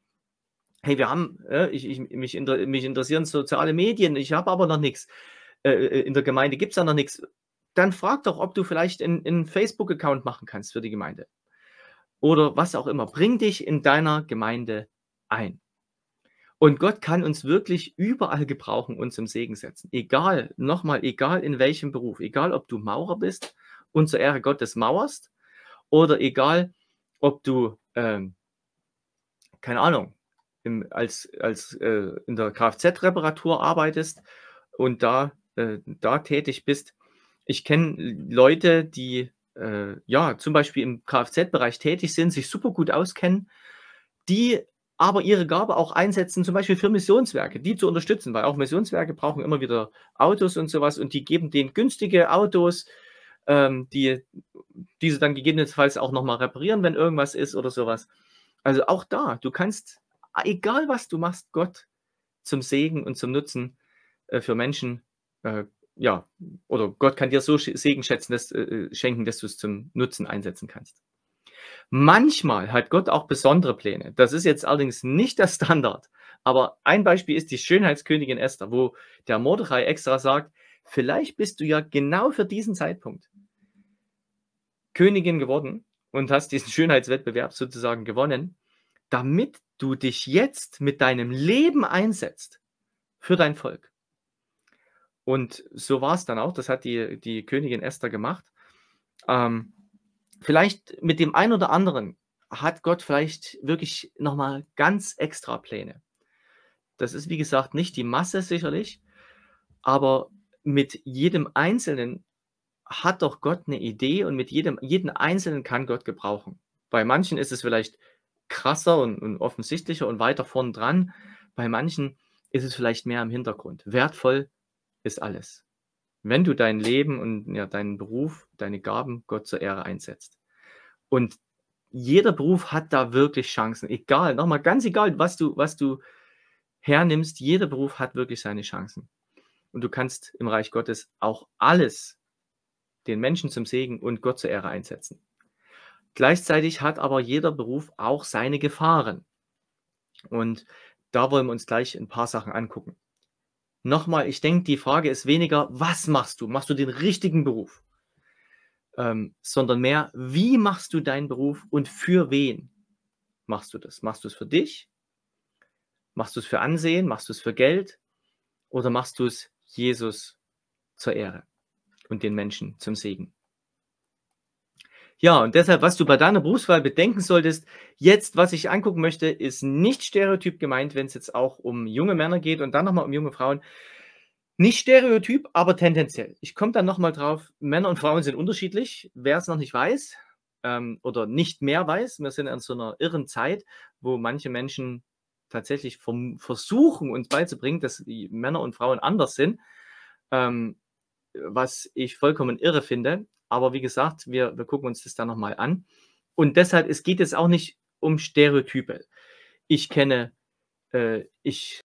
Speaker 1: Hey, wir haben, äh, ich, ich, mich, inter, mich interessieren soziale Medien, ich habe aber noch nichts. Äh, äh, in der Gemeinde gibt es ja noch nichts. Dann frag doch, ob du vielleicht einen Facebook-Account machen kannst für die Gemeinde. Oder was auch immer. Bring dich in deiner Gemeinde ein. Und Gott kann uns wirklich überall gebrauchen und zum Segen setzen. Egal, nochmal, egal in welchem Beruf, egal ob du Maurer bist und zur Ehre Gottes mauerst oder egal, ob du, ähm, keine Ahnung, im, als, als äh, in der Kfz-Reparatur arbeitest und da, äh, da tätig bist. Ich kenne Leute, die äh, ja zum Beispiel im Kfz-Bereich tätig sind, sich super gut auskennen, die aber ihre Gabe auch einsetzen, zum Beispiel für Missionswerke, die zu unterstützen, weil auch Missionswerke brauchen immer wieder Autos und sowas und die geben denen günstige Autos, ähm, die diese dann gegebenenfalls auch nochmal reparieren, wenn irgendwas ist oder sowas. Also auch da, du kannst, egal was du machst, Gott zum Segen und zum Nutzen äh, für Menschen, äh, ja, oder Gott kann dir so Segen schätzen, dass, äh, äh schenken, dass du es zum Nutzen einsetzen kannst. Manchmal hat Gott auch besondere Pläne. Das ist jetzt allerdings nicht der Standard. Aber ein Beispiel ist die Schönheitskönigin Esther, wo der Mordechai extra sagt, vielleicht bist du ja genau für diesen Zeitpunkt Königin geworden und hast diesen Schönheitswettbewerb sozusagen gewonnen, damit du dich jetzt mit deinem Leben einsetzt für dein Volk. Und so war es dann auch, das hat die, die Königin Esther gemacht. Ähm, vielleicht mit dem einen oder anderen hat Gott vielleicht wirklich nochmal ganz extra Pläne. Das ist, wie gesagt, nicht die Masse sicherlich, aber mit jedem Einzelnen hat doch Gott eine Idee und mit jedem jeden Einzelnen kann Gott gebrauchen. Bei manchen ist es vielleicht krasser und, und offensichtlicher und weiter vorn dran. Bei manchen ist es vielleicht mehr im Hintergrund. Wertvoll ist alles wenn du dein Leben und ja, deinen Beruf, deine Gaben Gott zur Ehre einsetzt. Und jeder Beruf hat da wirklich Chancen. Egal, nochmal ganz egal, was du, was du hernimmst, jeder Beruf hat wirklich seine Chancen. Und du kannst im Reich Gottes auch alles den Menschen zum Segen und Gott zur Ehre einsetzen. Gleichzeitig hat aber jeder Beruf auch seine Gefahren. Und da wollen wir uns gleich ein paar Sachen angucken nochmal, ich denke, die Frage ist weniger, was machst du? Machst du den richtigen Beruf? Ähm, sondern mehr, wie machst du deinen Beruf und für wen machst du das? Machst du es für dich? Machst du es für Ansehen? Machst du es für Geld? Oder machst du es Jesus zur Ehre und den Menschen zum Segen? Ja, und deshalb, was du bei deiner Berufswahl bedenken solltest, jetzt, was ich angucken möchte, ist nicht stereotyp gemeint, wenn es jetzt auch um junge Männer geht und dann nochmal um junge Frauen. Nicht stereotyp, aber tendenziell. Ich komme dann nochmal drauf, Männer und Frauen sind unterschiedlich. Wer es noch nicht weiß ähm, oder nicht mehr weiß, wir sind in so einer irren Zeit, wo manche Menschen tatsächlich vom, versuchen, uns beizubringen, dass Männer und Frauen anders sind, ähm, was ich vollkommen irre finde. Aber wie gesagt, wir, wir gucken uns das dann nochmal an. Und deshalb, es geht jetzt auch nicht um Stereotype. Ich kenne, äh, ich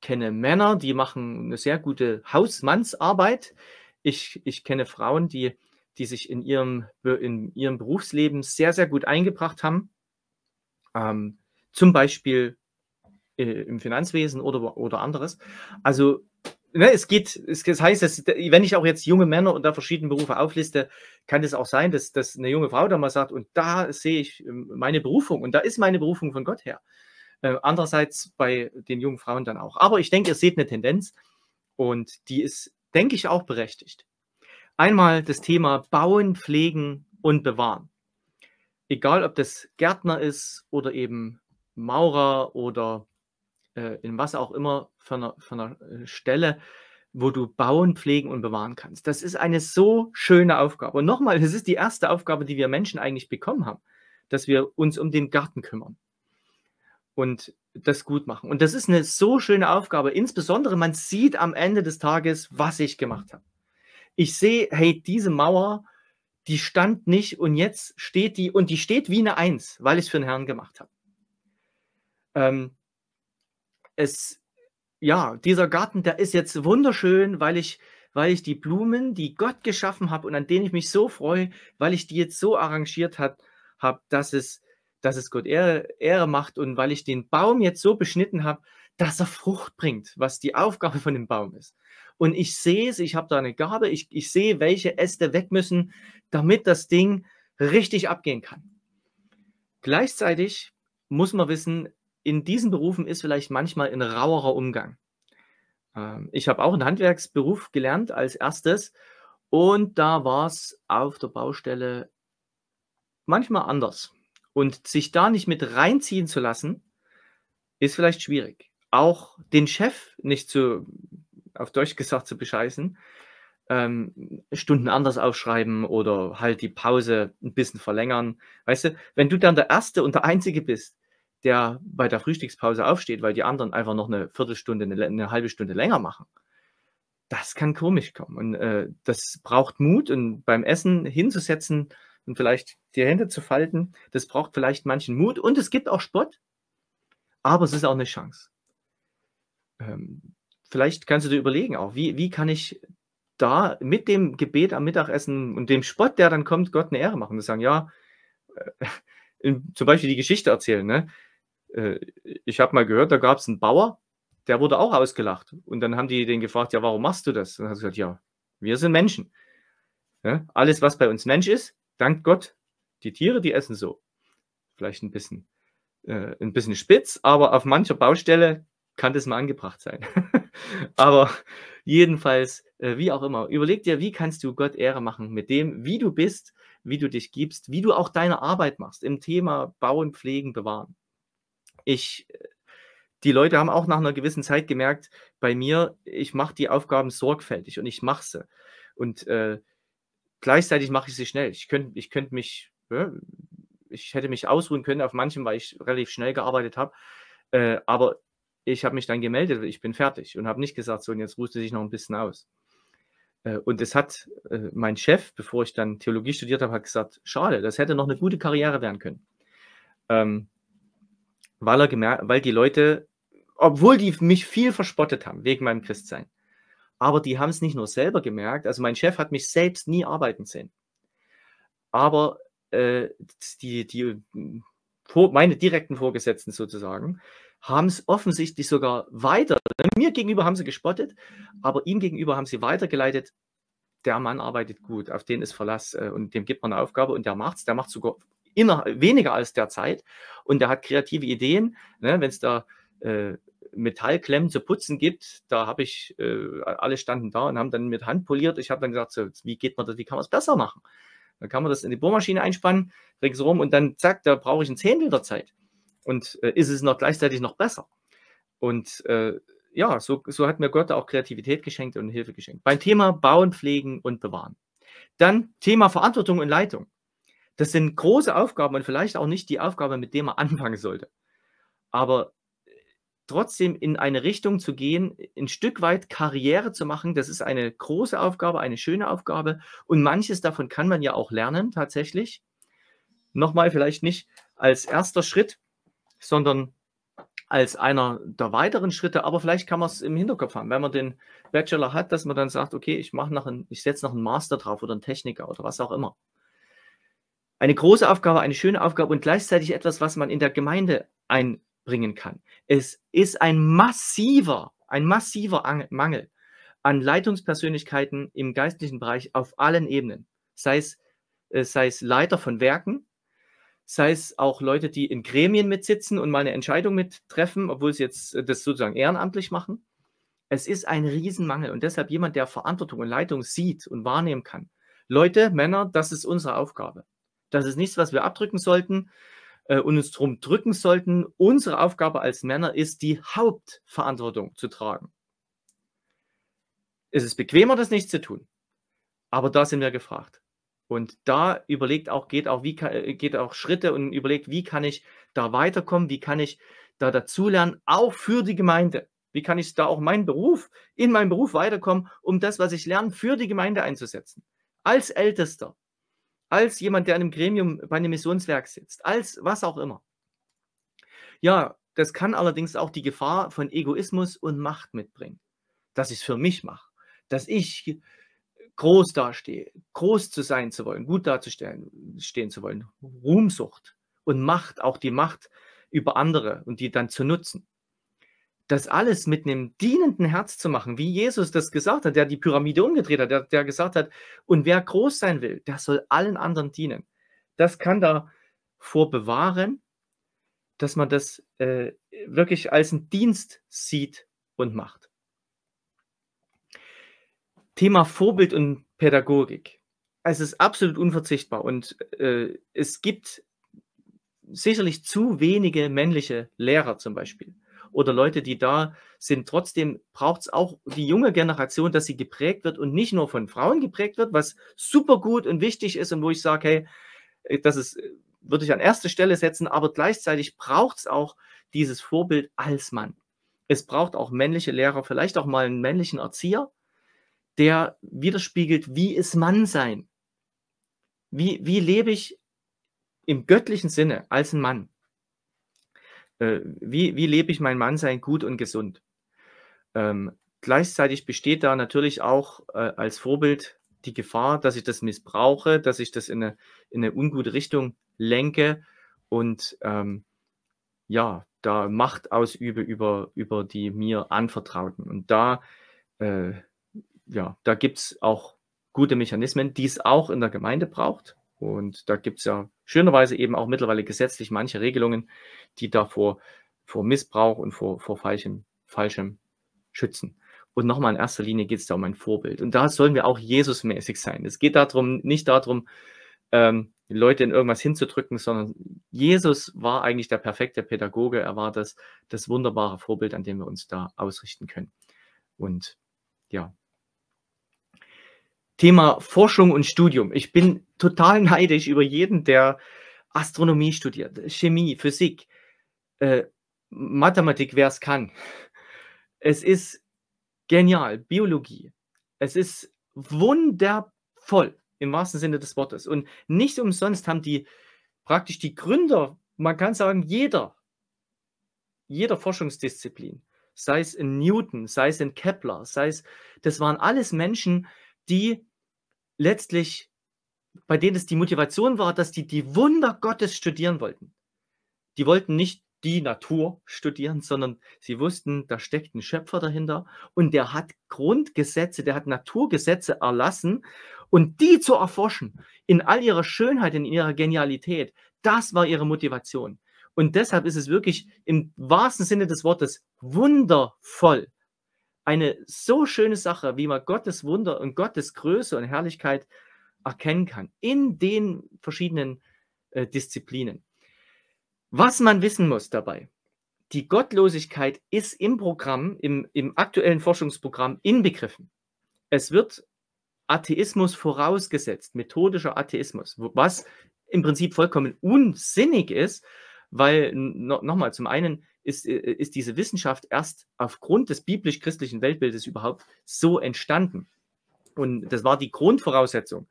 Speaker 1: kenne Männer, die machen eine sehr gute Hausmannsarbeit. Ich, ich kenne Frauen, die, die sich in ihrem, in ihrem Berufsleben sehr, sehr gut eingebracht haben. Ähm, zum Beispiel äh, im Finanzwesen oder, oder anderes. Also ne, es geht, es das heißt, dass, wenn ich auch jetzt junge Männer und da verschiedene Berufe aufliste, kann es auch sein, dass, dass eine junge Frau da mal sagt, und da sehe ich ähm, meine Berufung und da ist meine Berufung von Gott her. Äh, andererseits bei den jungen Frauen dann auch. Aber ich denke, ihr seht eine Tendenz und die ist, denke ich, auch berechtigt. Einmal das Thema Bauen, Pflegen und Bewahren. Egal, ob das Gärtner ist oder eben Maurer oder äh, in was auch immer von einer, von einer äh, Stelle, wo du bauen, pflegen und bewahren kannst. Das ist eine so schöne Aufgabe. Und nochmal, das ist die erste Aufgabe, die wir Menschen eigentlich bekommen haben, dass wir uns um den Garten kümmern und das gut machen. Und das ist eine so schöne Aufgabe. Insbesondere, man sieht am Ende des Tages, was ich gemacht habe. Ich sehe, hey, diese Mauer, die stand nicht und jetzt steht die und die steht wie eine Eins, weil ich es für den Herrn gemacht habe. Ähm, es, ja, dieser Garten, der ist jetzt wunderschön, weil ich, weil ich die Blumen, die Gott geschaffen hat und an denen ich mich so freue, weil ich die jetzt so arrangiert habe, hab, dass, es, dass es Gott Ehre, Ehre macht und weil ich den Baum jetzt so beschnitten habe, dass er Frucht bringt, was die Aufgabe von dem Baum ist. Und ich sehe es, ich habe da eine Gabe, ich, ich sehe, welche Äste weg müssen, damit das Ding richtig abgehen kann. Gleichzeitig muss man wissen, in diesen Berufen ist vielleicht manchmal ein rauerer Umgang. Ähm, ich habe auch einen Handwerksberuf gelernt als erstes und da war es auf der Baustelle manchmal anders. Und sich da nicht mit reinziehen zu lassen, ist vielleicht schwierig. Auch den Chef nicht zu, auf Deutsch gesagt, zu bescheißen, ähm, Stunden anders aufschreiben oder halt die Pause ein bisschen verlängern. Weißt du, wenn du dann der Erste und der Einzige bist, der bei der Frühstückspause aufsteht, weil die anderen einfach noch eine Viertelstunde, eine, eine halbe Stunde länger machen. Das kann komisch kommen. Und äh, das braucht Mut und beim Essen hinzusetzen und vielleicht die Hände zu falten, das braucht vielleicht manchen Mut und es gibt auch Spott, aber es ist auch eine Chance. Ähm, vielleicht kannst du dir überlegen auch, wie, wie kann ich da mit dem Gebet am Mittagessen und dem Spott, der dann kommt, Gott eine Ehre machen und sagen, ja, äh, [LAUGHS] zum Beispiel die Geschichte erzählen, ne? äh, ich habe mal gehört, da gab es einen Bauer, der wurde auch ausgelacht. Und dann haben die den gefragt, ja, warum machst du das? Und dann hat er gesagt, ja, wir sind Menschen. Ja, alles, was bei uns Mensch ist, dank Gott, die Tiere, die essen so. Vielleicht ein bisschen, äh, ein bisschen spitz, aber auf mancher Baustelle kann das mal angebracht sein. [LAUGHS] aber jedenfalls, äh, wie auch immer, überleg dir, wie kannst du Gott Ehre machen mit dem, wie du bist, wie du dich gibst, wie du auch deine Arbeit machst im Thema Bauen, Pflegen, Bewahren ich, die Leute haben auch nach einer gewissen Zeit gemerkt, bei mir, ich mache die Aufgaben sorgfältig und ich mache sie. Und äh, gleichzeitig mache ich sie schnell. Ich könnte ich könnt mich, ich hätte mich ausruhen können auf manchem, weil ich relativ schnell gearbeitet habe. Äh, aber ich habe mich dann gemeldet, ich bin fertig und habe nicht gesagt, so und jetzt ruhst du dich noch ein bisschen aus. Äh, und es hat äh, mein Chef, bevor ich dann Theologie studiert habe, hat gesagt, schade, das hätte noch eine gute Karriere werden können. Ähm, weil, er gemerkt, weil die Leute, obwohl die mich viel verspottet haben wegen meinem Christsein, aber die haben es nicht nur selber gemerkt, also mein Chef hat mich selbst nie arbeiten sehen. Aber äh, die, die, meine direkten Vorgesetzten sozusagen haben es offensichtlich sogar weiter, mir gegenüber haben sie gespottet, aber ihm gegenüber haben sie weitergeleitet, der Mann arbeitet gut, auf den ist Verlass äh, und dem gibt man eine Aufgabe und der macht's, der macht sogar inner, weniger als der Zeit und der hat kreative Ideen. Ne? Wenn es da äh, Metallklemmen zu putzen gibt, da habe ich, äh, alle standen da und haben dann mit Hand poliert. Ich habe dann gesagt, so, wie geht man das, wie kann man es besser machen? Dann kann man das in die Bohrmaschine einspannen, ringsherum und dann zack, da brauche ich ein Zehntel der Zeit. Und äh, ist es noch gleichzeitig noch besser. Und äh, ja, so, so hat mir Gott auch Kreativität geschenkt und Hilfe geschenkt. Beim Thema Bauen, Pflegen und Bewahren. Dann Thema Verantwortung und Leitung. Das sind große Aufgaben und vielleicht auch nicht die Aufgabe, mit der man [LAUGHS] anfangen sollte. Aber äh, trotzdem in eine Richtung zu gehen, ein Stück weit Karriere zu machen, das ist eine große Aufgabe, eine schöne Aufgabe. Und manches davon kann man ja auch lernen, tatsächlich. Nochmal, vielleicht nicht als erster Schritt, sondern als einer der weiteren Schritte, aber vielleicht kann man es im Hinterkopf haben, wenn man den Bachelor hat, dass man dann sagt, okay, ich ich setze noch einen Master drauf oder einen Techniker oder was auch immer. Eine große Aufgabe, eine schöne Aufgabe und gleichzeitig etwas, was man in der Gemeinde einbringen kann. Es ist ein massiver, ein massiver Mangel an Leitungspersönlichkeiten im geistlichen Bereich auf allen Ebenen. Sei es, äh, sei es Leiter von Werken, sei es auch Leute, die in Gremien mitsitzen und mal eine Entscheidung mittreffen, obwohl sie jetzt äh, das sozusagen ehrenamtlich machen. Es ist ein Riesenmangel und deshalb jemand, der Verantwortung und Leitung sieht und wahrnehmen kann. Leute, Männer, das ist unsere Aufgabe. Das ist nichts, was wir abdrücken sollten äh, und uns drum drücken sollten. Unsere Aufgabe als Männer ist, die Hauptverantwortung zu tragen. Es ist bequemer, das nicht zu tun. Aber da sind wir gefragt. Und da überlegt auch, geht auch, wie kann, äh, geht auch Schritte und überlegt, wie kann ich da weiterkommen, wie kann ich da dazulernen, auch für die Gemeinde. Wie kann ich da auch meinen Beruf, in meinem Beruf weiterkommen, um das, was ich lerne, für die Gemeinde einzusetzen? Als Ältester, als jemand, der in einem Gremium bei einem Missionswerk sitzt, als was auch immer. Ja, das kann allerdings auch die Gefahr von Egoismus und Macht mitbringen, dass ich es für mich mache, dass ich groß dastehe, groß zu sein zu wollen, gut dazustehen stehen zu wollen, Ruhmsucht und Macht, auch die Macht über andere und die dann zu nutzen das alles mit einem dienenden Herz zu machen, wie Jesus das gesagt hat, der die Pyramide umgedreht hat, der, der gesagt hat, und wer groß sein will, der soll allen anderen dienen. Das kann da vorbewahren, dass man das äh, wirklich als einen Dienst sieht und macht. Thema Vorbild und Pädagogik. Es ist absolut unverzichtbar und äh, es gibt sicherlich zu wenige männliche Lehrer zum Beispiel oder Leute, die da sind. Trotzdem braucht es auch die junge Generation, dass sie geprägt wird und nicht nur von Frauen geprägt wird, was super gut und wichtig ist und wo ich sage, hey, äh, das ist, äh, würde ich an erste Stelle setzen, aber gleichzeitig braucht es auch dieses Vorbild als Mann. Es braucht auch männliche Lehrer, vielleicht auch mal einen männlichen Erzieher, der widerspiegelt, wie ist Mann sein? Wie, wie lebe ich im göttlichen Sinne als ein Mann? äh, wie, wie lebe ich mein Mannsein gut und gesund? Ähm, gleichzeitig besteht da natürlich auch äh, als Vorbild die Gefahr, dass ich das missbrauche, dass ich das in eine, in eine ungute Richtung lenke und ähm, ja, da Macht ausübe über, über die mir anvertrauten. Und da, äh, ja, da gibt es auch gute Mechanismen, die es auch in der Gemeinde braucht. Und da gibt es ja schönerweise eben auch mittlerweile gesetzlich manche Regelungen, die da vor, vor Missbrauch und vor, vor falschem, falschem schützen. Und nochmal in erster Linie geht es da um ein Vorbild. Und da sollen wir auch Jesusmäßig sein. Es geht darum, nicht darum, ähm, Leute in irgendwas hinzudrücken, sondern Jesus war eigentlich der perfekte Pädagoge. Er war das, das wunderbare Vorbild, an dem wir uns da ausrichten können. Und ja, Thema Forschung und Studium. Ich bin total [LAUGHS] neidisch über jeden, der Astronomie studiert, Chemie, Physik, äh, Mathematik, wer es kann. Es ist genial, Biologie. Es ist wundervoll im wahrsten Sinne des Wortes. Und nicht umsonst haben die praktisch die Gründer, man kann sagen, jeder, jeder Forschungsdisziplin, sei es in Newton, sei es in Kepler, sei es, das waren alles Menschen, die die letztlich, bei denen es die Motivation war, dass die die Wunder Gottes studieren wollten. Die wollten nicht die Natur studieren, sondern sie wussten, da steckt ein Schöpfer dahinter und der hat Grundgesetze, der hat Naturgesetze erlassen und die zu erforschen in all ihrer Schönheit, in ihrer Genialität, das war ihre Motivation. Und deshalb ist es wirklich im wahrsten Sinne des Wortes wundervoll, eine so schöne Sache, wie man Gottes Wunder und Gottes Größe und Herrlichkeit erkennen kann in den verschiedenen äh, Disziplinen. Was man wissen muss dabei, die Gottlosigkeit ist im Programm, im, im aktuellen Forschungsprogramm inbegriffen. Es wird Atheismus vorausgesetzt, methodischer Atheismus, was im Prinzip vollkommen unsinnig ist, weil nochmal, zum einen ist, äh, äh, ist diese Wissenschaft erst aufgrund des biblisch-christlichen Weltbildes überhaupt so entstanden. Und das war die Grundvoraussetzung,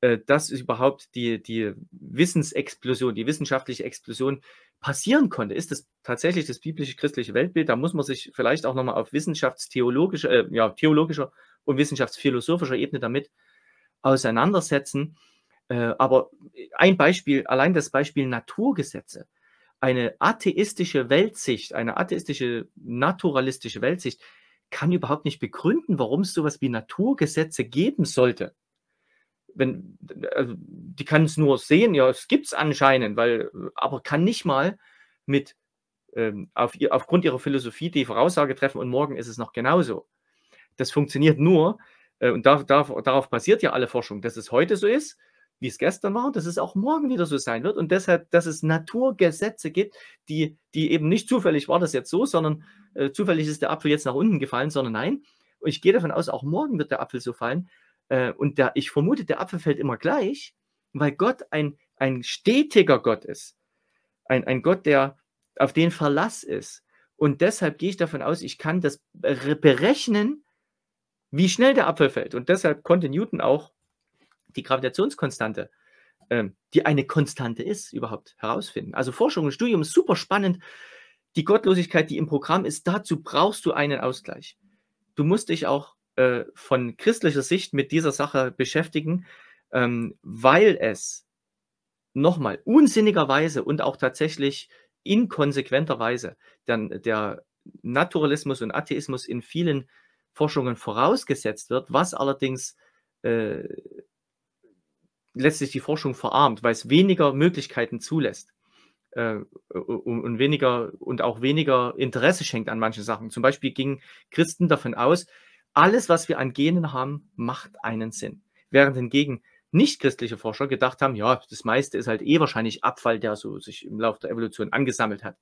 Speaker 1: äh, dass überhaupt die, die Wissensexplosion, die wissenschaftliche Explosion passieren konnte. Ist das tatsächlich das biblisch-christliche Weltbild? Da muss man sich vielleicht auch nochmal auf wissenschaftstheologischer, äh, ja, theologischer und wissenschaftsphilosophischer Ebene damit auseinandersetzen. aber ein Beispiel, allein das Beispiel Naturgesetze eine atheistische Weltsicht, eine atheistische, naturalistische Weltsicht kann überhaupt nicht begründen, warum es sowas wie Naturgesetze geben sollte. Wenn, also die kann es nur sehen, ja, es gibt es anscheinend, weil, aber kann nicht mal mit ähm, auf ihr, aufgrund ihrer Philosophie die Voraussage treffen und morgen ist es noch genauso. Das funktioniert nur, äh, und da, da, darauf basiert ja alle Forschung, dass es heute so ist wie es gestern war und dass es auch morgen wieder so sein wird und deshalb, dass es Naturgesetze gibt, die, die eben nicht zufällig war das jetzt so, sondern äh, zufällig ist der Apfel jetzt nach unten gefallen, sondern nein. Und ich gehe davon aus, auch morgen wird der Apfel so fallen. Äh, und der, ich vermute, der Apfel fällt immer gleich, weil Gott ein, ein stetiger Gott ist. Ein, ein Gott, der auf den Verlass ist. Und deshalb gehe ich davon aus, ich kann das berechnen, wie schnell der Apfel fällt. Und deshalb konnte Newton auch die Gravitationskonstante, ähm, die eine Konstante ist, überhaupt herausfinden. Also Forschung und Studium ist super spannend. Die Gottlosigkeit, die im Programm ist, dazu brauchst du einen Ausgleich. Du musst dich auch äh, von christlicher Sicht mit dieser Sache beschäftigen, ähm, weil es nochmal unsinnigerweise und auch tatsächlich inkonsequenterweise dann der Naturalismus und Atheismus in vielen Forschungen vorausgesetzt wird, was allerdings äh, letztlich die Forschung verarmt, weil es weniger Möglichkeiten zulässt äh, und, und, weniger und auch weniger Interesse schenkt an manchen Sachen. Zum Beispiel gingen Christen davon aus, alles, was wir an Genen haben, macht einen Sinn. Während hingegen nichtchristliche Forscher gedacht haben, ja, das meiste ist halt eh wahrscheinlich Abfall, der so sich im Laufe der Evolution angesammelt hat.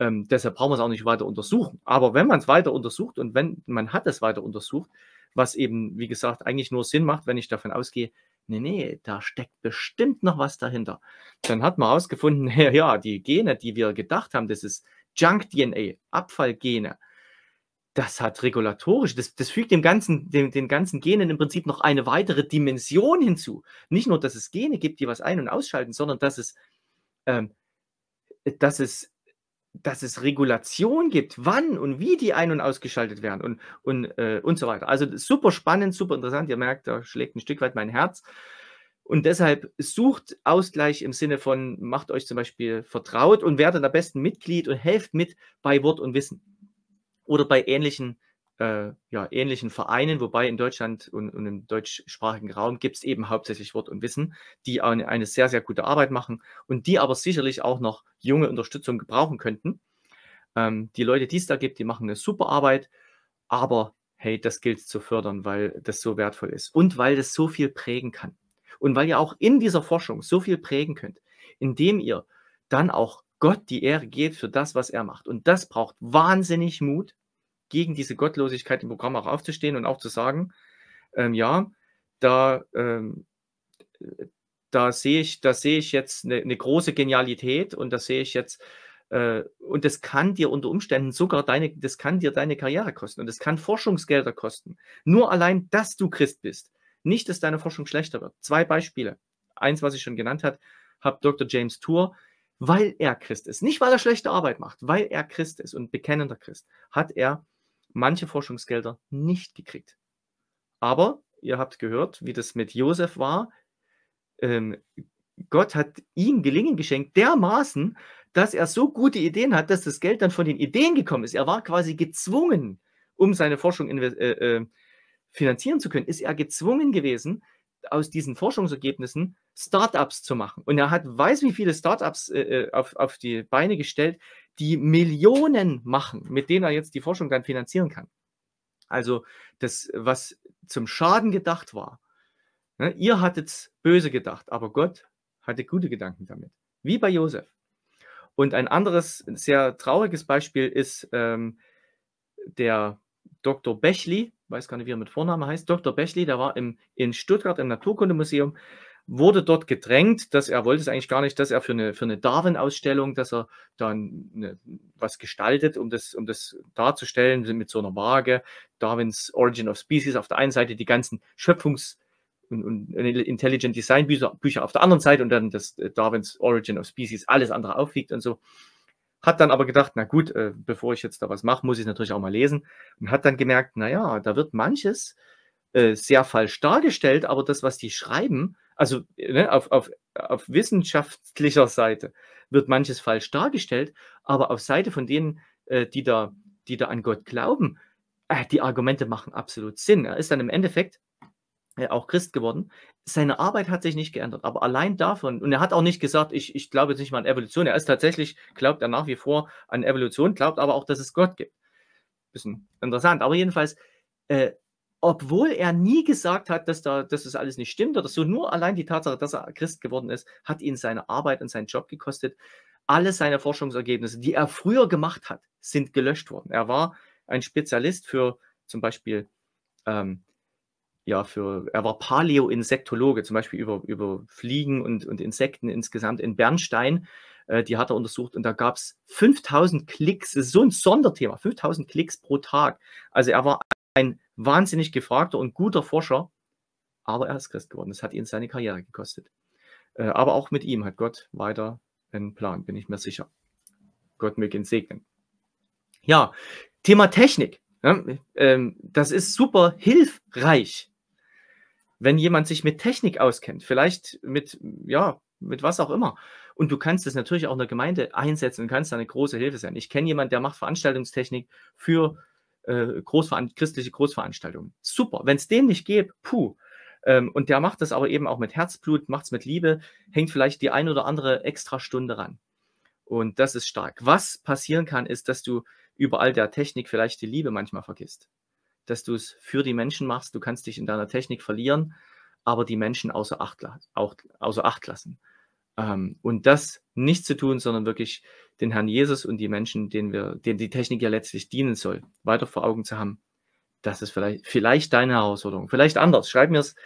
Speaker 1: Ähm, deshalb brauchen wir es auch nicht weiter untersuchen. Aber wenn man es weiter untersucht und wenn man hat es weiter untersucht, was eben, wie gesagt, eigentlich nur Sinn macht, wenn ich davon ausgehe, nee, nee, da steckt bestimmt noch was dahinter. Dann hat man herausgefunden, [LAUGHS] ja, die Gene, die wir gedacht haben, das ist Junk-DNA, Abfallgene. Das hat regulatorisch, das, das fügt dem ganzen, dem, den ganzen Genen im Prinzip noch eine weitere Dimension hinzu. Nicht nur, dass es Gene gibt, die was ein- und ausschalten, sondern dass es, ähm, dass es dass es Regulation gibt, wann und wie die ein- und ausgeschaltet werden und, und, äh, und so weiter. Also super spannend, super interessant. Ihr merkt, da schlägt ein Stück weit mein Herz. Und deshalb sucht Ausgleich im Sinne von, macht euch zum Beispiel vertraut und werdet am besten Mitglied und helft mit bei Wort und Wissen oder bei ähnlichen äh, ja, ähnlichen Vereinen, wobei in Deutschland und, und im deutschsprachigen Raum gibt es eben hauptsächlich Wort und Wissen, die eine, eine, sehr, sehr gute Arbeit machen und die aber sicherlich auch noch junge Unterstützung gebrauchen könnten. Ähm, die Leute, die es da gibt, die machen eine super Arbeit, aber hey, das gilt zu fördern, weil das so wertvoll ist und weil das so viel prägen kann. Und weil ihr auch in dieser Forschung so viel prägen könnt, indem ihr dann auch Gott die Ehre gebt für das, was er macht. Und das braucht wahnsinnig Mut gegen diese Gottlosigkeit im Programm auch aufzustehen und auch zu sagen, ähm, ja, da, ähm, da sehe ich, da sehe ich jetzt eine, eine, große Genialität und das sehe ich jetzt, äh, und das kann dir unter Umständen sogar deine, das kann dir deine Karriere kosten und das kann Forschungsgelder kosten. Nur allein, dass du Christ bist. Nicht, dass deine Forschung schlechter wird. Zwei Beispiele. Eins, was ich schon genannt habe, habe Dr. James Tour, weil er Christ ist. Nicht, weil er schlechte Arbeit macht, weil er Christ ist und bekennender Christ, hat er manche Forschungsgelder nicht gekriegt. Aber ihr habt gehört, wie das mit Josef war. Ähm, Gott hat ihm Gelingen geschenkt, dermaßen, dass er so gute Ideen hat, dass das Geld dann von den Ideen gekommen ist. Er war quasi gezwungen, um seine Forschung äh, äh, finanzieren zu können, ist er gezwungen gewesen, aus diesen Forschungsergebnissen Startups zu machen. Und er hat weiß, wie viele Startups äh, äh auf, auf die Beine gestellt, die Millionen machen, mit denen er jetzt die Forschung dann finanzieren kann. Also das, was zum Schaden gedacht war. Ne? Ihr hattet es böse gedacht, aber Gott hatte gute Gedanken damit. Wie bei Josef. Und ein anderes sehr trauriges Beispiel ist ähm, der Dr. Bechli, weiß gar nicht, wie er mit Vornamen heißt, Dr. Bechli, der war im, in Stuttgart im Naturkundemuseum wurde dort gedrängt, dass er wollte es eigentlich gar nicht, dass er für eine, für eine Darwin-Ausstellung, dass er dann eine, was gestaltet, um das, um das darzustellen mit so einer Waage. Darwins Origin of Species auf der einen Seite, die ganzen Schöpfungs- und, und Intelligent Design Bücher, Bücher auf der anderen Seite und dann das äh, Darwins Origin of Species, alles andere aufwiegt und so. Hat dann aber gedacht, na gut, äh, bevor ich jetzt da was mache, muss ich natürlich auch mal lesen. Und hat dann gemerkt, naja, da wird manches äh, sehr falsch dargestellt, aber das, was die schreiben, also ne, auf, auf, auf wissenschaftlicher Seite wird manches falsch dargestellt, aber auf Seite von denen, äh, die, da, die da an Gott glauben, äh, die Argumente machen absolut Sinn. Er ist dann im Endeffekt äh, auch Christ geworden. Seine Arbeit hat sich nicht geändert, aber allein davon, und er hat auch nicht gesagt, ich, ich glaube jetzt nicht mal an Evolution, er ist tatsächlich, glaubt er nach wie vor an Evolution, glaubt aber auch, dass es Gott gibt. Bisschen interessant, aber jedenfalls, äh, obwohl er nie gesagt hat, dass, da, dass das alles nicht stimmt oder so, nur allein die Tatsache, dass er Christ geworden ist, hat ihn seine Arbeit und seinen Job gekostet. Alle seine Forschungsergebnisse, die er früher gemacht hat, sind gelöscht worden. Er war ein Spezialist für zum Beispiel, ähm, ja, für, er war Paleo-Insektologe, zum Beispiel über, über Fliegen und, und Insekten insgesamt in Bernstein. Äh, die hat er untersucht und da gab es 5000 Klicks, so ein Sonderthema, 5000 Klicks pro Tag. Also er war ein wahnsinnig gefragter und guter Forscher, aber er ist Christ geworden. Das hat ihn seine Karriere gekostet. Äh, aber auch mit ihm hat Gott weiter einen Plan, bin ich mir sicher. Gott möge ihn segnen. Ja, Thema Technik. Ne? Ähm, das ist super hilfreich, wenn jemand sich mit Technik auskennt, vielleicht mit, ja, mit was auch immer. Und du kannst es natürlich auch in der Gemeinde einsetzen und kannst da eine große Hilfe sein. Ich kenne jemanden, der macht Veranstaltungstechnik für äh, Großveran christliche Großveranstaltungen. Super. Wenn es den nicht gibt, puh. Ähm, und der macht das aber eben auch mit Herzblut, macht es mit Liebe, hängt vielleicht die ein oder andere extra Stunde ran. Und das ist stark. Was passieren kann, ist, dass du überall der Technik vielleicht die Liebe manchmal vergisst. Dass du es für die Menschen machst, du kannst dich in deiner Technik verlieren, aber die Menschen außer Acht, außer Acht lassen. Ähm, und das nicht zu tun, sondern wirklich den Herrn Jesus und die Menschen, denen, wir, denen die Technik ja letztlich dienen soll, weiter vor Augen zu haben. Das ist vielleicht, vielleicht deine Herausforderung. Vielleicht anders. Schreib mir es,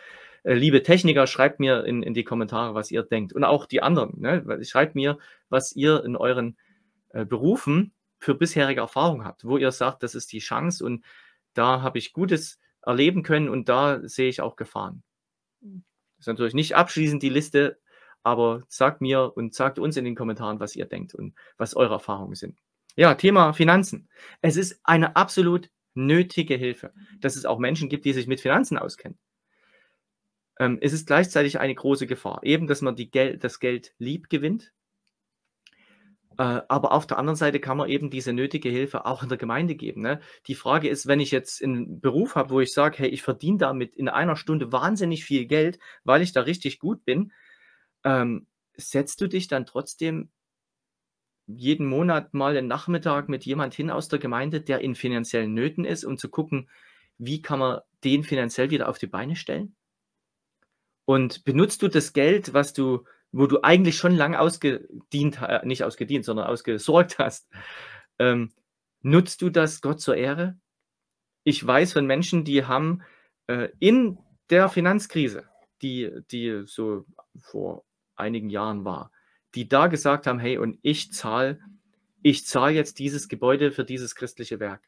Speaker 1: äh, liebe Techniker, schreibt mir in, in die Kommentare, was ihr denkt. Und auch die anderen. Ne? Schreibt mir, was ihr in euren äh, Berufen für bisherige Erfahrungen habt, wo ihr sagt, das ist die Chance und da habe ich Gutes erleben können und da sehe ich auch Gefahren. Das ist natürlich nicht abschließend die Liste aber sagt mir und sagt uns in den Kommentaren, was ihr denkt und was eure Erfahrungen sind. Ja, Thema Finanzen. Es ist eine absolut nötige Hilfe, dass es auch Menschen gibt, die sich mit Finanzen auskennen. Ähm, es ist gleichzeitig eine große Gefahr, eben, dass man Gel das Geld lieb gewinnt. Äh, aber auf der anderen Seite kann man eben diese nötige Hilfe auch in der Gemeinde geben. Ne? Die Frage ist, wenn ich jetzt einen Beruf habe, wo ich sage, hey, ich verdiene damit in einer Stunde wahnsinnig viel Geld, weil ich da richtig gut bin, ähm, setzt du dich dann trotzdem jeden Monat mal einen Nachmittag mit jemand hin aus der Gemeinde, der in finanziellen Nöten ist, um zu gucken, wie kann man den finanziell wieder auf die Beine stellen? Und benutzt du das Geld, was du, wo du eigentlich schon lange ausgedient, äh, nicht ausgedient, sondern ausgesorgt hast, ähm, nutzt du das Gott zur Ehre? Ich weiß von Menschen, die haben äh, in der Finanzkrise, die, die so vor einigen Jahren war, die da gesagt haben, hey, und ich zahle, ich zahle jetzt dieses Gebäude für dieses christliche Werk,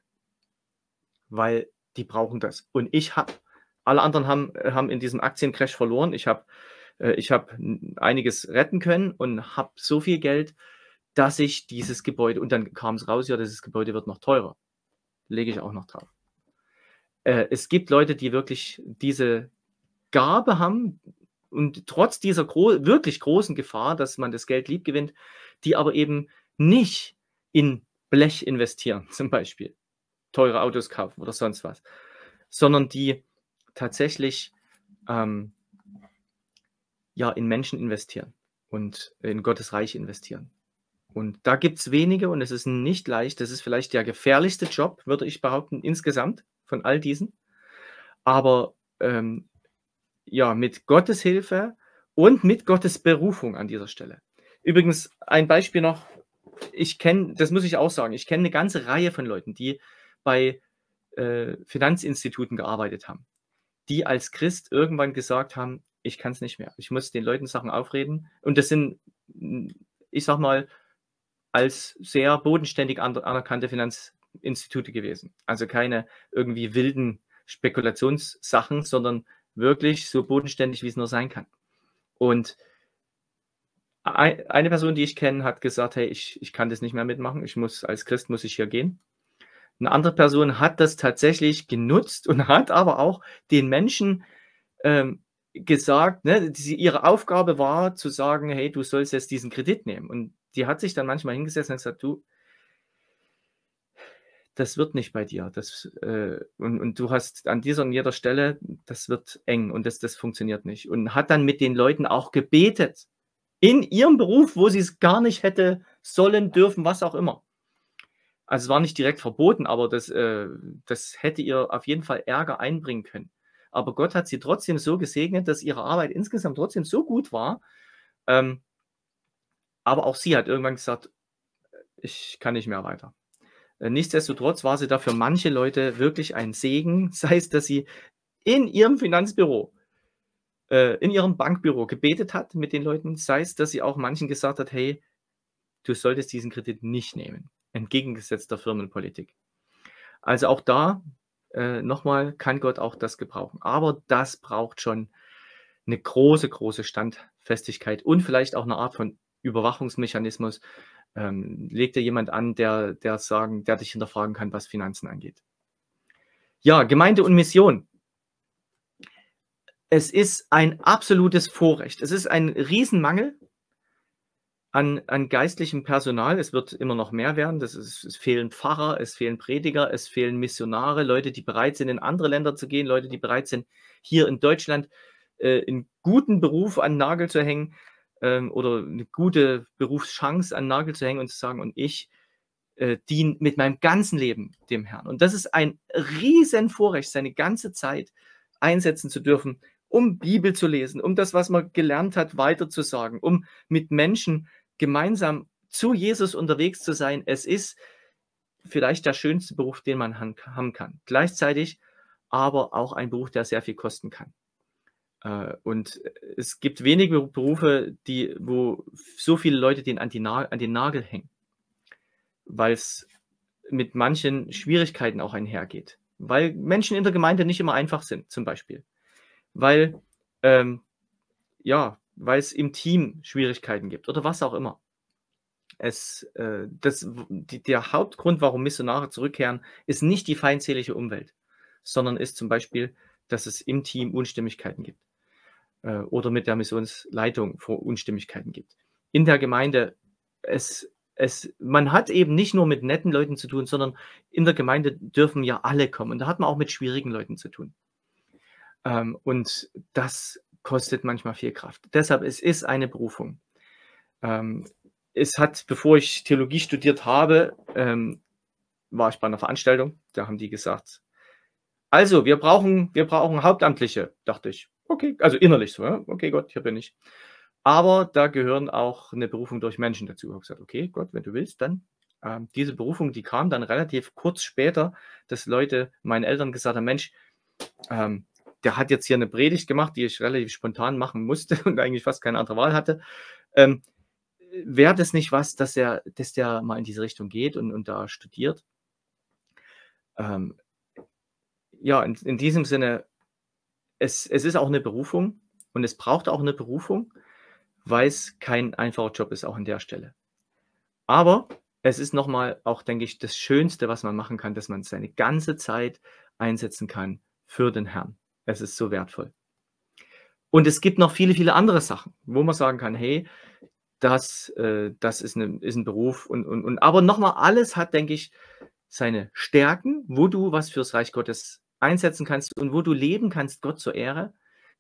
Speaker 1: weil die brauchen das. Und ich habe, alle anderen haben, haben in diesem Aktiencrash verloren. Ich habe äh, ich hab einiges retten können und habe so viel Geld, dass ich dieses Gebäude, und dann kam es raus, ja, dieses Gebäude wird noch teurer. Lege ich auch noch drauf. Äh, es gibt Leute, die wirklich diese Gabe haben, und trotz dieser gro wirklich großen Gefahr, dass man das Geld lieb gewinnt, die aber eben nicht in Blech investieren, [LAUGHS] zum Beispiel teure Autos kaufen oder sonst was, sondern die tatsächlich ähm, ja, in Menschen investieren und in Gottes Reich investieren. Und da gibt es wenige und es ist nicht leicht. Das ist vielleicht der gefährlichste Job, würde ich behaupten, insgesamt von all diesen. Aber ähm, ja, mit Gottes Hilfe und mit Gottes Berufung an dieser Stelle. Übrigens, ein Beispiel noch, ich kenne, das muss ich auch sagen, ich kenne eine ganze Reihe von Leuten, die bei äh, Finanzinstituten gearbeitet haben, die als Christ irgendwann gesagt haben, ich kann es nicht mehr. Ich muss den Leuten Sachen aufreden. Und das sind, hm, ich sag mal, als sehr bodenständig anerkannte Finanzinstitute gewesen. Also keine irgendwie wilden Spekulationssachen, sondern wirklich so bodenständig, wie es nur sein kann. Und eine Person, die ich kenne, hat gesagt, hey, ich, ich kann das nicht mehr mitmachen, ich muss, als Christ muss ich hier gehen. Eine andere Person hat das tatsächlich genutzt und hat aber auch den Menschen ähm, gesagt, ne, die, ihre Aufgabe war zu sagen, hey, du sollst jetzt diesen Kredit nehmen. Und die hat sich dann manchmal hingesetzt und gesagt, du, das wird nicht bei dir. Das, äh, und, und du hast an dieser und jeder Stelle, das wird eng und das, das funktioniert nicht. Und hat dann mit den Leuten auch gebetet. In ihrem Beruf, wo sie es gar nicht hätte sollen, dürfen, was auch immer. Also es war nicht direkt verboten, aber das, äh, das hätte ihr auf jeden Fall Ärger einbringen können. Aber Gott hat sie trotzdem so gesegnet, dass ihre Arbeit insgesamt trotzdem so gut war. Ähm, aber auch sie hat irgendwann gesagt, ich kann nicht mehr weiter. Äh, nichtsdestotrotz war sie da für manche Leute wirklich ein Segen, [LAUGHS] sei es, dass sie in ihrem Finanzbüro, äh, in ihrem Bankbüro gebetet hat mit den Leuten, sei es, dass sie auch manchen gesagt hat, hey, du solltest diesen Kredit nicht nehmen, entgegengesetzt der Firmenpolitik. Also auch da, äh, nochmal, kann Gott auch das gebrauchen. Aber das braucht schon eine große, große Standfestigkeit und vielleicht auch eine Art von Überwachungsmechanismus, ähm, leg dir jemand an, der, der sagen, der dich hinterfragen kann, was Finanzen angeht. Ja, Gemeinde und Mission. Es ist ein absolutes Vorrecht. Es ist ein Riesenmangel an, an geistlichem Personal. Es wird immer noch mehr werden. Das ist, es fehlen Pfarrer, es fehlen Prediger, es fehlen Missionare, Leute, die bereit sind, in andere Länder zu gehen, Leute, die bereit sind, hier in Deutschland äh, einen guten Beruf an den Nagel zu hängen ähm, oder eine gute Berufschance an Nagel zu hängen und zu sagen, und ich äh, diene mit meinem ganzen Leben dem Herrn. Und das ist ein riesen Vorrecht, seine ganze Zeit einsetzen zu dürfen, um Bibel zu lesen, um das, was man gelernt hat, weiterzusagen, um mit Menschen gemeinsam zu Jesus unterwegs zu sein. Es ist vielleicht der schönste Beruf, den man haben kann. Gleichzeitig aber auch ein Beruf, der sehr viel kosten kann. Äh, und es gibt wenige Berufe, die, wo so viele Leute den an, an den Nagel hängen, weil es mit manchen Schwierigkeiten auch einhergeht. Weil Menschen in der Gemeinde nicht immer einfach sind, zum Beispiel. Weil, ähm, ja, weil es im Team Schwierigkeiten gibt oder was auch immer. Es, äh, das, die, der Hauptgrund, warum Missionare zurückkehren, ist nicht die feindselige Umwelt, sondern ist zum Beispiel, dass es im Team Unstimmigkeiten gibt äh, oder mit der Missionsleitung vor Unstimmigkeiten gibt. In der Gemeinde, es, es, man hat eben nicht nur mit netten Leuten zu tun, sondern in der Gemeinde dürfen ja alle kommen. Und da hat man auch mit schwierigen Leuten zu tun. Ähm, und das kostet manchmal viel Kraft. Deshalb, es ist eine Berufung. Ähm, es hat, bevor ich Theologie studiert habe, ähm, war ich bei einer Veranstaltung, da haben die gesagt, also wir brauchen, wir brauchen Hauptamtliche, dachte ich okay, also innerlich so, ja, okay, Gott, hier bin ich. Aber da gehören auch eine Berufung durch Menschen dazu. Ich habe gesagt, okay, Gott, wenn du willst, dann. Ähm, diese Berufung, die kam dann relativ kurz später, dass Leute meinen Eltern gesagt haben, Mensch, ähm, der hat jetzt hier eine Predigt gemacht, die ich relativ spontan machen musste [LAUGHS] und eigentlich fast keine andere Wahl hatte. Ähm, Wäre das nicht was, dass, er, dass der mal in diese Richtung geht und, und da studiert? Ähm, ja, in, in diesem Sinne es, es ist auch eine Berufung und es braucht auch eine Berufung, weil es kein einfacher Job ist, auch an der Stelle. Aber es ist nochmal auch, denke ich, das Schönste, was man machen kann, dass man seine ganze Zeit einsetzen kann für den Herrn. Es ist so wertvoll. Und es gibt noch viele, viele andere Sachen, wo man sagen kann, hey, das, äh, das ist, eine, ist ein Beruf. Und, und, und. Aber nochmal, alles hat, denke ich, seine Stärken, wo du was fürs Reich Gottes einsetzen kannst und wo du leben kannst, Gott zur Ehre.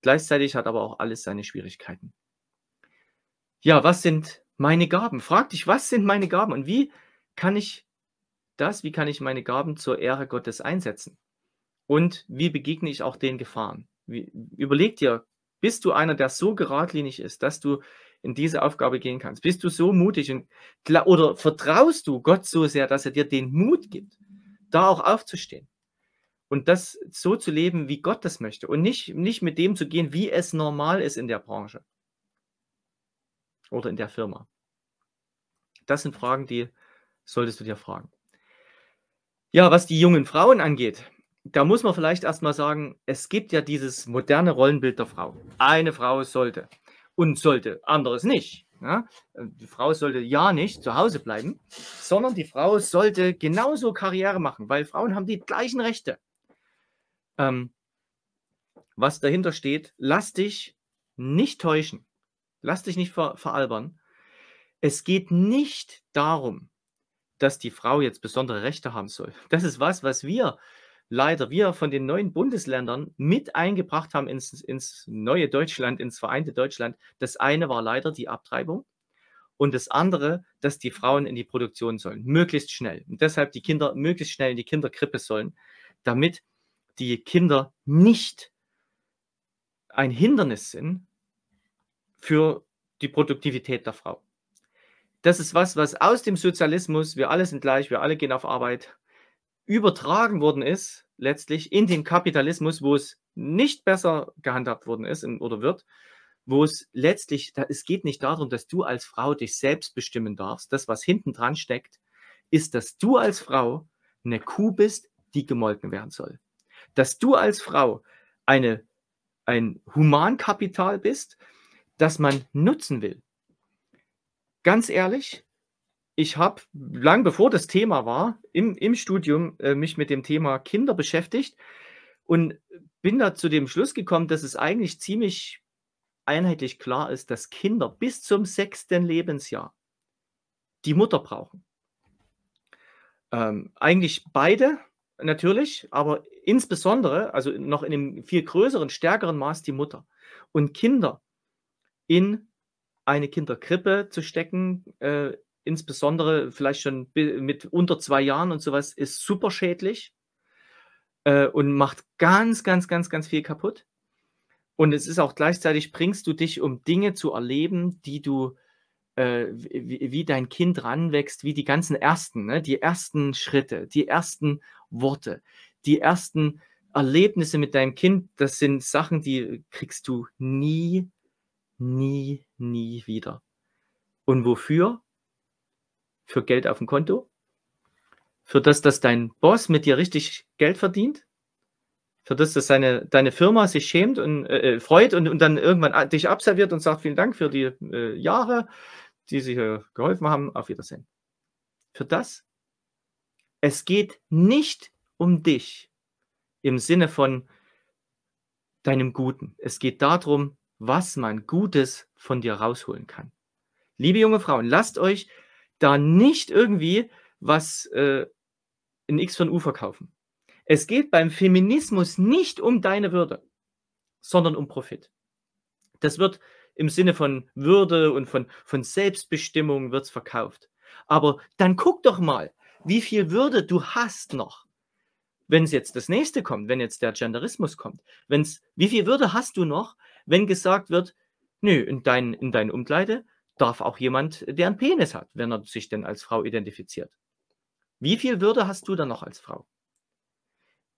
Speaker 1: Gleichzeitig hat aber auch alles seine Schwierigkeiten. Ja, was sind meine Gaben? Frag dich, was sind meine Gaben und wie kann ich das, wie kann ich meine Gaben zur Ehre Gottes einsetzen? Und wie begegne ich auch den Gefahren? Wie, überleg dir, bist du einer, der so geradlinig ist, dass du in diese Aufgabe gehen kannst? Bist du so mutig und oder vertraust du Gott so sehr, dass er dir den Mut gibt, da auch aufzustehen? und das so zu leben, wie Gott das möchte und nicht, nicht mit dem zu gehen, wie es normal ist in der Branche oder in der Firma. Das sind Fragen, die solltest du dir fragen. Ja, was die jungen Frauen angeht, da muss man vielleicht erstmal sagen, es gibt ja dieses moderne Rollenbild der Frau. Eine Frau sollte und sollte, anderes nicht. Ja? Die Frau sollte ja nicht zu Hause bleiben, sondern die Frau sollte genauso Karriere machen, weil Frauen haben die gleichen Rechte ähm, was dahinter steht, lass dich nicht täuschen, lass dich nicht ver veralbern. Es geht nicht darum, dass die Frau jetzt besondere Rechte haben soll. [LAUGHS] Das ist was, was wir leider, wir von den neuen Bundesländern mit eingebracht haben ins, ins neue Deutschland, ins vereinte Deutschland. Das eine war leider die Abtreibung und das andere, dass die Frauen in die Produktion sollen, möglichst schnell. Und deshalb die Kinder möglichst schnell in die Kinderkrippe sollen, damit die Kinder nicht ein Hindernis sind für die Produktivität der Frau. Das ist was, was aus dem Sozialismus, wir alle sind gleich, wir alle gehen auf Arbeit, übertragen worden ist, letztlich in den Kapitalismus, wo es nicht besser gehandhabt worden ist oder wird, wo es letztlich, es geht nicht darum, dass du als Frau dich selbst bestimmen darfst. Das, was hinten dran steckt, ist, dass du als Frau eine Kuh bist, die gemolken werden soll dass du als Frau eine, ein Humankapital bist, das man nutzen will. Ganz ehrlich, ich habe lang bevor das Thema war, im, im Studium äh, mich mit dem Thema Kinder beschäftigt und bin da zu dem Schluss gekommen, dass es eigentlich ziemlich einheitlich klar ist, dass Kinder bis zum sechsten Lebensjahr die Mutter brauchen. Ähm, eigentlich beide, natürlich, aber insbesondere, also noch in einem viel größeren, stärkeren Maß die Mutter. Und Kinder in eine Kinderkrippe zu stecken, äh, insbesondere vielleicht schon mit unter zwei Jahren und sowas, ist super schädlich äh, und macht ganz, ganz, ganz, ganz viel kaputt. Und es ist auch gleichzeitig, bringst du dich, um Dinge zu erleben, die du äh, wie, dein Kind ranwächst, wie die ganzen ersten, ne? die ersten Schritte, die ersten Worte. Die ersten Erlebnisse mit deinem Kind, das sind Sachen, die kriegst du nie, nie, nie wieder. Und wofür? Für Geld auf dem Konto? Für das, dass dein Boss mit dir richtig Geld verdient? Für das, dass seine, deine Firma sich schämt und äh, äh freut und, und dann irgendwann äh, dich absolviert und sagt, vielen Dank für die äh, Jahre, die sie hier äh, geholfen haben. Auf Wiedersehen. Für das? Es geht nicht um dich im Sinne von deinem Guten. Es geht darum, was man Gutes von dir rausholen kann. Liebe junge Frauen, lasst euch da nicht irgendwie was äh, in X von U verkaufen. Es geht beim Feminismus nicht um deine Würde, sondern um Profit. Das wird im Sinne von Würde und von, von Selbstbestimmung wird's verkauft. Aber dann guck doch mal, wie viel Würde du hast noch. Wenn es jetzt das nächste kommt, wenn jetzt der Genderismus kommt, wenn's, wie viel Würde hast du noch, wenn gesagt wird, nö, in dein, in dein Umkleide darf auch jemand, der einen Penis hat, wenn er sich denn als Frau identifiziert. Wie viel Würde hast du dann noch als Frau?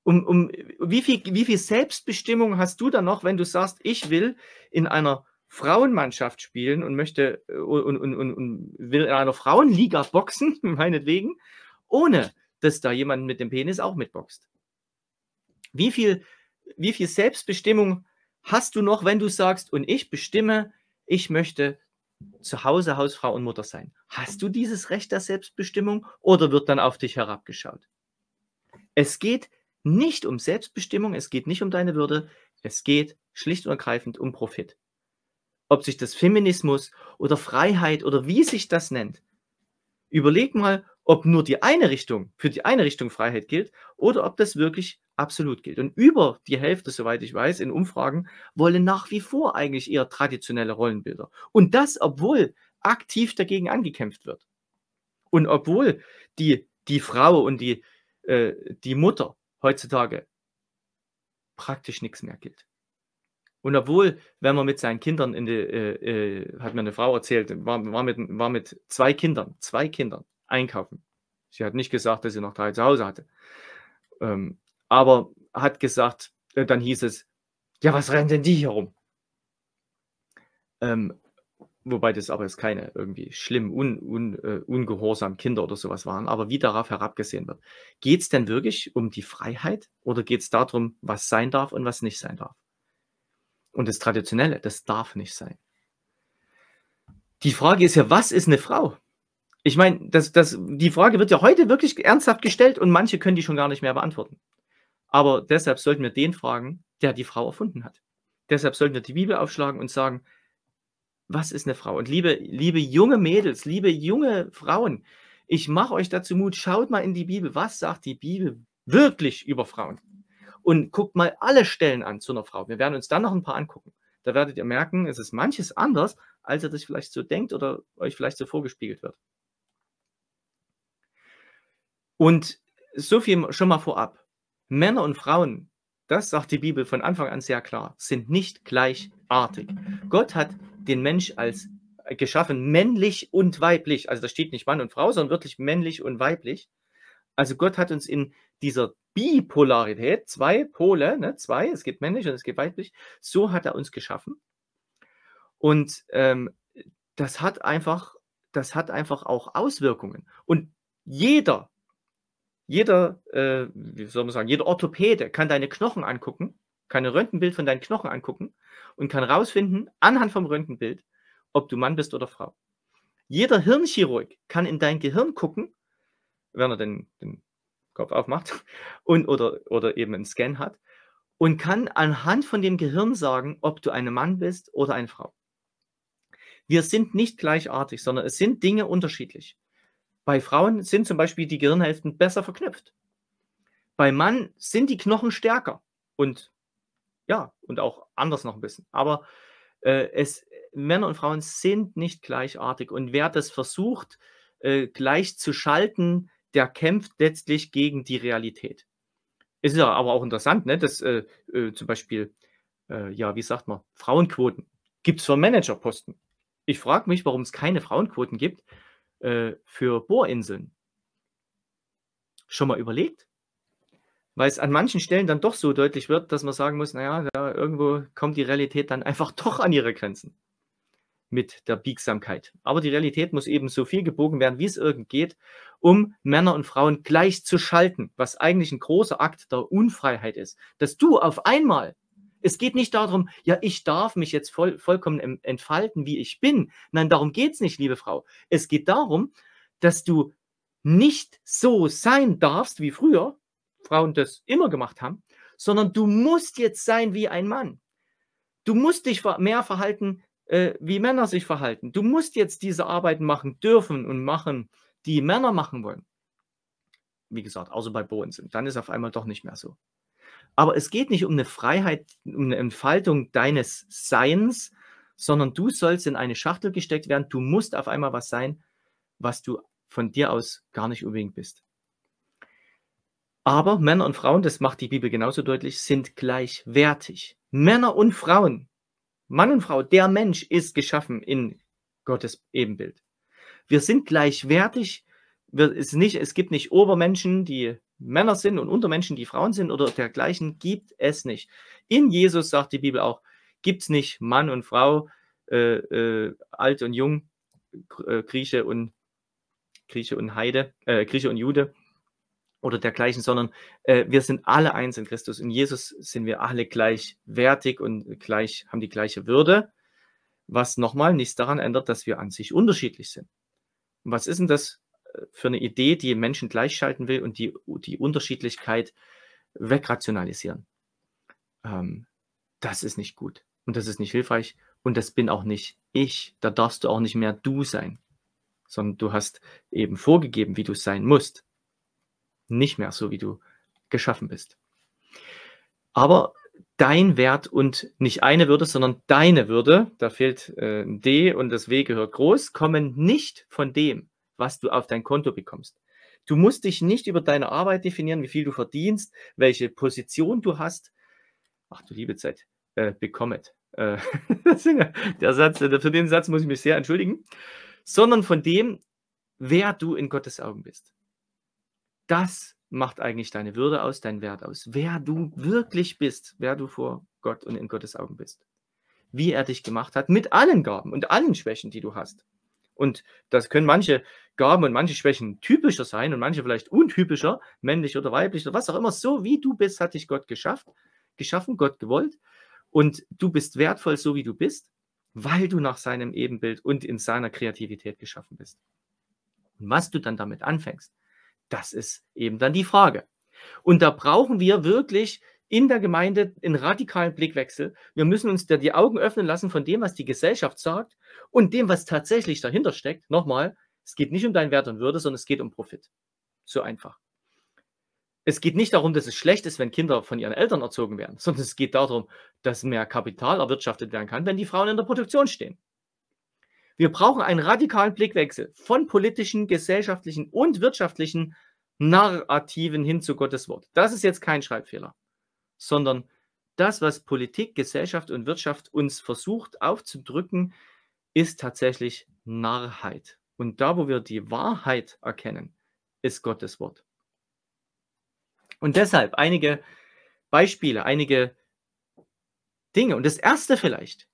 Speaker 1: Um, um, wie, viel, wie viel Selbstbestimmung hast du dann noch, wenn du sagst, ich will in einer Frauenmannschaft spielen und möchte äh, und, und, und, und will in einer Frauenliga boxen, [LAUGHS] meinetwegen, ohne dass da jemand mit dem Penis auch mitboxt. Wie viel, wie viel Selbstbestimmung hast du noch, wenn du sagst, und ich bestimme, ich möchte zu Hause Hausfrau und Mutter sein? Hast du dieses Recht der Selbstbestimmung oder wird dann auf dich herabgeschaut? Es geht nicht um Selbstbestimmung, es geht nicht um deine Würde, es geht schlicht und ergreifend um Profit. Ob sich das Feminismus oder Freiheit oder wie sich das nennt. Überleg mal, ob nur die eine Richtung, für die eine Richtung Freiheit gilt oder ob das wirklich absolut gilt. Und über die Hälfte, soweit ich weiß, in Umfragen wollen nach wie vor eigentlich eher traditionelle Rollenbilder. Und das, obwohl aktiv dagegen angekämpft wird. Und obwohl die, die Frau und die, äh, die Mutter heutzutage praktisch nichts mehr gilt. Und obwohl, wenn man mit seinen Kindern in die, äh, äh, hat mir eine Frau erzählt, war, war, mit, war mit zwei Kindern, zwei Kindern einkaufen. Sie hat nicht gesagt, dass sie noch drei zu Hause hatte. Ähm, aber hat gesagt, äh, dann hieß es, ja, was rennen denn die hier rum? Ähm, wobei das aber jetzt keine irgendwie schlimm, un, un, äh, ungehorsam Kinder oder sowas waren, aber wie darauf herabgesehen wird. Geht es denn wirklich um die Freiheit oder geht es darum, was sein darf und was nicht sein darf? Und das Traditionelle, das darf nicht sein. Die Frage ist ja, was ist eine Frau? Ich meine, das, das, die Frage wird ja heute wirklich ernsthaft gestellt und manche können die schon gar nicht mehr beantworten. Aber deshalb sollten wir den fragen, der die Frau erfunden hat. Deshalb sollten wir die Bibel aufschlagen und sagen, was ist eine Frau? Und liebe, liebe junge Mädels, liebe junge Frauen, ich mache euch dazu Mut, schaut mal in die Bibel, was sagt die Bibel wirklich über Frauen? Und guckt mal alle Stellen an zu einer Frau. Wir werden uns dann noch ein paar angucken. Da werdet ihr merken, es ist manches anders, als ihr das vielleicht so denkt oder euch vielleicht so vorgespiegelt wird. Und so viel schon mal vorab. Männer und Frauen, das sagt die Bibel von Anfang an sehr klar, sind nicht gleichartig. Gott hat den Mensch als äh, geschaffen, männlich und weiblich. Also da steht nicht Mann und Frau, sondern wirklich männlich und weiblich. Also Gott hat uns in dieser Bipolarität, zwei Pole, ne, zwei, es gibt männlich und es gibt weiblich, so hat er uns geschaffen. Und ähm, das hat einfach, das hat einfach auch Auswirkungen. Und jeder jeder, äh, wie soll man sagen, jeder Orthopäde kann deine Knochen angucken, kann ein Röntgenbild von deinen Knochen angucken und kann rausfinden, anhand vom Röntgenbild, ob du Mann bist oder Frau. Jeder Hirnchirurg kann in dein Gehirn gucken, wenn er den, den Kopf aufmacht [LAUGHS] und, oder, oder eben einen Scan hat und kann anhand von dem Gehirn sagen, ob du ein Mann bist oder eine Frau. Wir sind nicht gleichartig, sondern es sind Dinge unterschiedlich. Bei Frauen sind zum Beispiel die Gehirnhälften besser verknüpft. Bei Mann sind die Knochen stärker und ja, und auch anders noch ein bisschen. Aber äh, es, Männer und Frauen sind nicht gleichartig. Und wer das versucht, äh, gleich zu schalten, der kämpft letztlich gegen die Realität. Es ist ja aber auch interessant, ne, dass äh, äh zum Beispiel, äh, ja, wie sagt man, Frauenquoten gibt es für Managerposten. Ich frage mich, warum es keine Frauenquoten gibt äh, für Bohrinseln. Schon mal überlegt? Weil es an manchen Stellen dann doch so deutlich wird, dass man sagen muss, naja, da irgendwo kommt die Realität dann einfach [LAUGHS] doch an ihre Grenzen mit der Biegsamkeit. Aber die Realität muss eben so viel gebogen werden, wie es irgend geht, um Männer und Frauen gleich zu schalten, was eigentlich ein großer Akt der Unfreiheit ist. Dass du auf einmal es geht nicht darum, ja, ich darf mich jetzt voll, vollkommen entfalten, wie ich bin. Nein, darum geht es nicht, liebe Frau. Es geht darum, dass du nicht so sein darfst wie früher, Frauen das immer gemacht haben, sondern du musst jetzt sein wie ein Mann. Du musst dich mehr verhalten, äh, wie Männer sich verhalten. Du musst jetzt diese Arbeiten machen dürfen und machen, die Männer machen wollen. Wie gesagt, außer bei Bohnen sind. Dann ist auf einmal doch nicht mehr so. Aber es geht nicht um eine Freiheit, um eine Entfaltung deines Seins, sondern du sollst in eine Schachtel gesteckt werden. Du musst auf einmal was sein, was du von dir aus gar nicht unbedingt bist. Aber Männer und Frauen, das macht die Bibel genauso deutlich, sind gleichwertig. Männer und Frauen, Mann und Frau, der Mensch ist geschaffen in Gottes Ebenbild. Wir sind gleichwertig. Wir, es, nicht, es gibt nicht Obermenschen, die Männer sind und Untermenschen, die Frauen sind oder dergleichen, gibt es nicht. In Jesus sagt die Bibel auch, gibt es nicht Mann und Frau, äh, äh, alt und jung, äh, Grieche und Grieche und Heide, äh, Grieche und Jude oder dergleichen, sondern äh, wir sind alle eins in Christus. In Jesus sind wir alle gleichwertig und gleich, haben die gleiche Würde, was nochmal nichts daran ändert, dass wir an sich unterschiedlich sind. Und was ist denn das für eine Idee, die Menschen gleichschalten will und die, die Unterschiedlichkeit wegrationalisieren. Ähm, das ist nicht gut und das ist nicht hilfreich und das bin auch nicht ich. Da darfst du auch nicht mehr du sein, sondern du hast eben vorgegeben, wie du sein musst. Nicht mehr so, wie du geschaffen bist. Aber dein Wert und nicht eine Würde, sondern deine Würde, da fehlt äh, ein D und das W gehört groß, kommen nicht von dem, was du auf dein Konto bekommst. Du musst dich nicht über deine Arbeit definieren, wie viel du verdienst, welche Position du hast. Ach du liebe Zeit, äh, bekommet. Äh, [LAUGHS] der Satz, äh, für den Satz muss ich mich sehr entschuldigen. Sondern von dem, wer du in Gottes Augen bist. Das macht eigentlich deine Würde aus, dein Wert aus. Wer du wirklich bist, wer du vor Gott und in Gottes Augen bist. Wie er dich gemacht hat, mit allen Gaben und allen Schwächen, die du hast. Und das können manche Gaben und manche Schwächen typischer sein und manche vielleicht untypischer, männlich oder weiblich oder was auch immer. So wie du bist, hat dich Gott geschafft, geschaffen, Gott gewollt. Und du bist wertvoll, so wie du bist, weil du nach seinem Ebenbild und in seiner Kreativität geschaffen bist. Und was du dann damit anfängst, das ist eben dann die Frage. Und da brauchen wir wirklich in der Gemeinde einen radikalen Blickwechsel. Wir müssen uns da die Augen öffnen lassen von dem, was die Gesellschaft sagt und dem, was tatsächlich dahinter steckt. Nochmal, es geht nicht um deinen Wert und Würde, sondern es geht um Profit. So einfach. Es geht nicht darum, dass es schlecht ist, wenn Kinder von ihren Eltern erzogen werden, sondern es geht darum, dass mehr Kapital erwirtschaftet werden kann, wenn die Frauen in der Produktion stehen. Wir brauchen einen radikalen Blickwechsel von politischen, gesellschaftlichen und wirtschaftlichen Narrativen hin zu Gottes Wort. Das ist jetzt kein Schreibfehler sondern das, was Politik, Gesellschaft und Wirtschaft uns versucht aufzudrücken, ist tatsächlich Narrheit. Und da, wo wir die Wahrheit erkennen, ist Gottes Wort. Und deshalb einige Beispiele, einige Dinge. Und das erste vielleicht,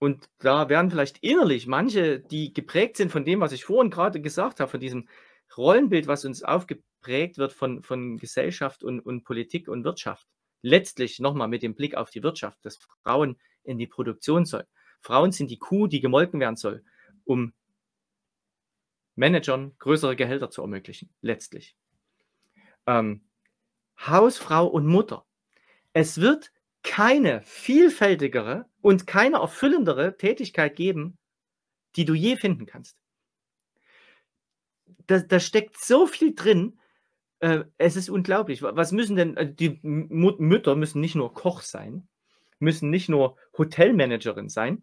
Speaker 1: und da werden vielleicht innerlich manche, die geprägt sind von dem, was ich vorhin gerade gesagt habe, von diesem Rollenbild, was uns aufgeprägt wird von, von Gesellschaft und, und Politik und Wirtschaft, letztlich nochmal mit dem Blick auf die Wirtschaft, dass Frauen in die Produktion sollen. Frauen sind die Kuh, die gemolken werden soll, um Managern größere Gehälter zu ermöglichen, letztlich. Ähm, Hausfrau und Mutter. Es wird keine vielfältigere und keine erfüllendere Tätigkeit geben, die du je finden kannst. Da, da steckt so viel drin, äh, es ist unglaublich. Was müssen denn, äh, die Mut Mütter müssen nicht nur Koch sein, müssen nicht nur Hotelmanagerin sein,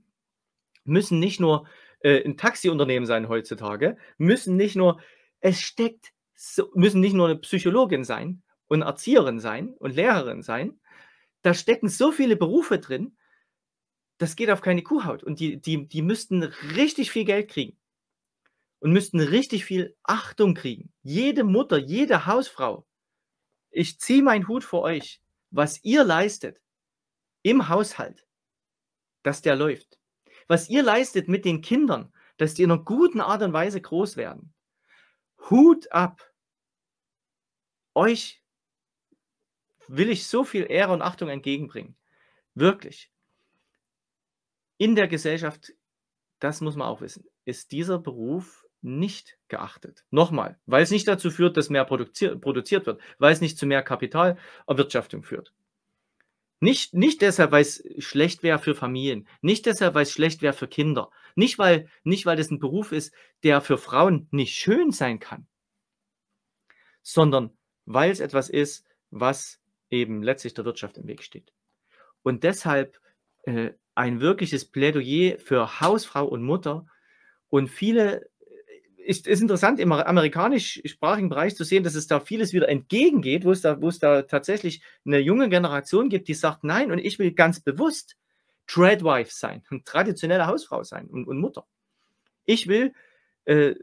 Speaker 1: müssen nicht nur äh, ein Taxiunternehmen sein heutzutage, müssen nicht nur, es steckt, so, müssen nicht nur eine Psychologin sein und Erzieherin sein und Lehrerin sein. Da stecken so viele Berufe drin, das geht auf keine Kuhhaut. Und die, die, die müssten richtig viel Geld kriegen und müssten richtig viel Achtung kriegen. Jede Mutter, jede Hausfrau. Ich ziehe meinen Hut vor euch, was ihr leistet im Haushalt, dass der läuft. Was ihr leistet mit den Kindern, dass die in einer guten Art und Weise groß werden. Hut ab. Euch will ich so viel Ehre und Achtung entgegenbringen. Wirklich. In der Gesellschaft, das muss man auch wissen, ist dieser Beruf nicht geachtet. Nochmal, weil es nicht dazu führt, dass mehr produzier produziert wird, weil es nicht zu mehr Kapitalerwirtschaftung führt. Nicht, nicht deshalb, weil es schlecht wäre für Familien, nicht deshalb, weil es schlecht wäre für Kinder, nicht weil, nicht weil das ein Beruf ist, der für Frauen nicht schön sein kann, sondern weil es etwas ist, was eben letztlich der Wirtschaft im Weg steht. Und deshalb äh, ein wirkliches Plädoyer für Hausfrau und Mutter und viele ist, ist interessant, im amerikanischsprachigen Bereich zu sehen, dass es da vieles wieder entgegengeht, wo es, da, wo es da tatsächlich eine junge Generation gibt, die sagt, nein, und ich will ganz bewusst Treadwife sein, und traditionelle Hausfrau sein und, und Mutter. Ich will äh,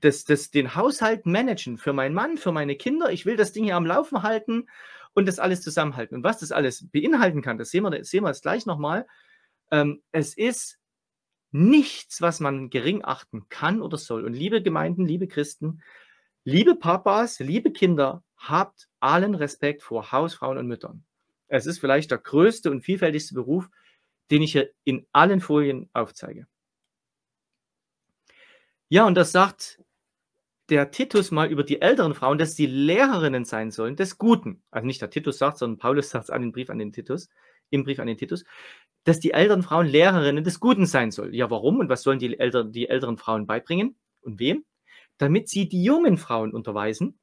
Speaker 1: das, das, den Haushalt managen für meinen Mann, für meine Kinder. Ich will das Ding hier am Laufen halten und das alles zusammenhalten. Und was das alles beinhalten kann, das sehen wir, das sehen wir jetzt gleich nochmal. Ähm, es ist nichts, was man gering achten kann oder soll. Und liebe Gemeinden, liebe Christen, liebe Papas, liebe Kinder, habt allen Respekt vor Hausfrauen und Müttern. Es ist vielleicht der größte und vielfältigste Beruf, den ich hier in allen Folien aufzeige. Ja, und das sagt der Titus mal über die älteren Frauen, dass sie Lehrerinnen sein sollen des Guten. Also nicht der Titus sagt, sondern Paulus sagt es an den Brief an den Titus, im Brief an den Titus dass die älteren Frauen Lehrerinnen des Guten sein sollen. Ja, warum und was sollen die, älter, die älteren Frauen beibringen und wem? Damit sie die jungen Frauen unterweisen,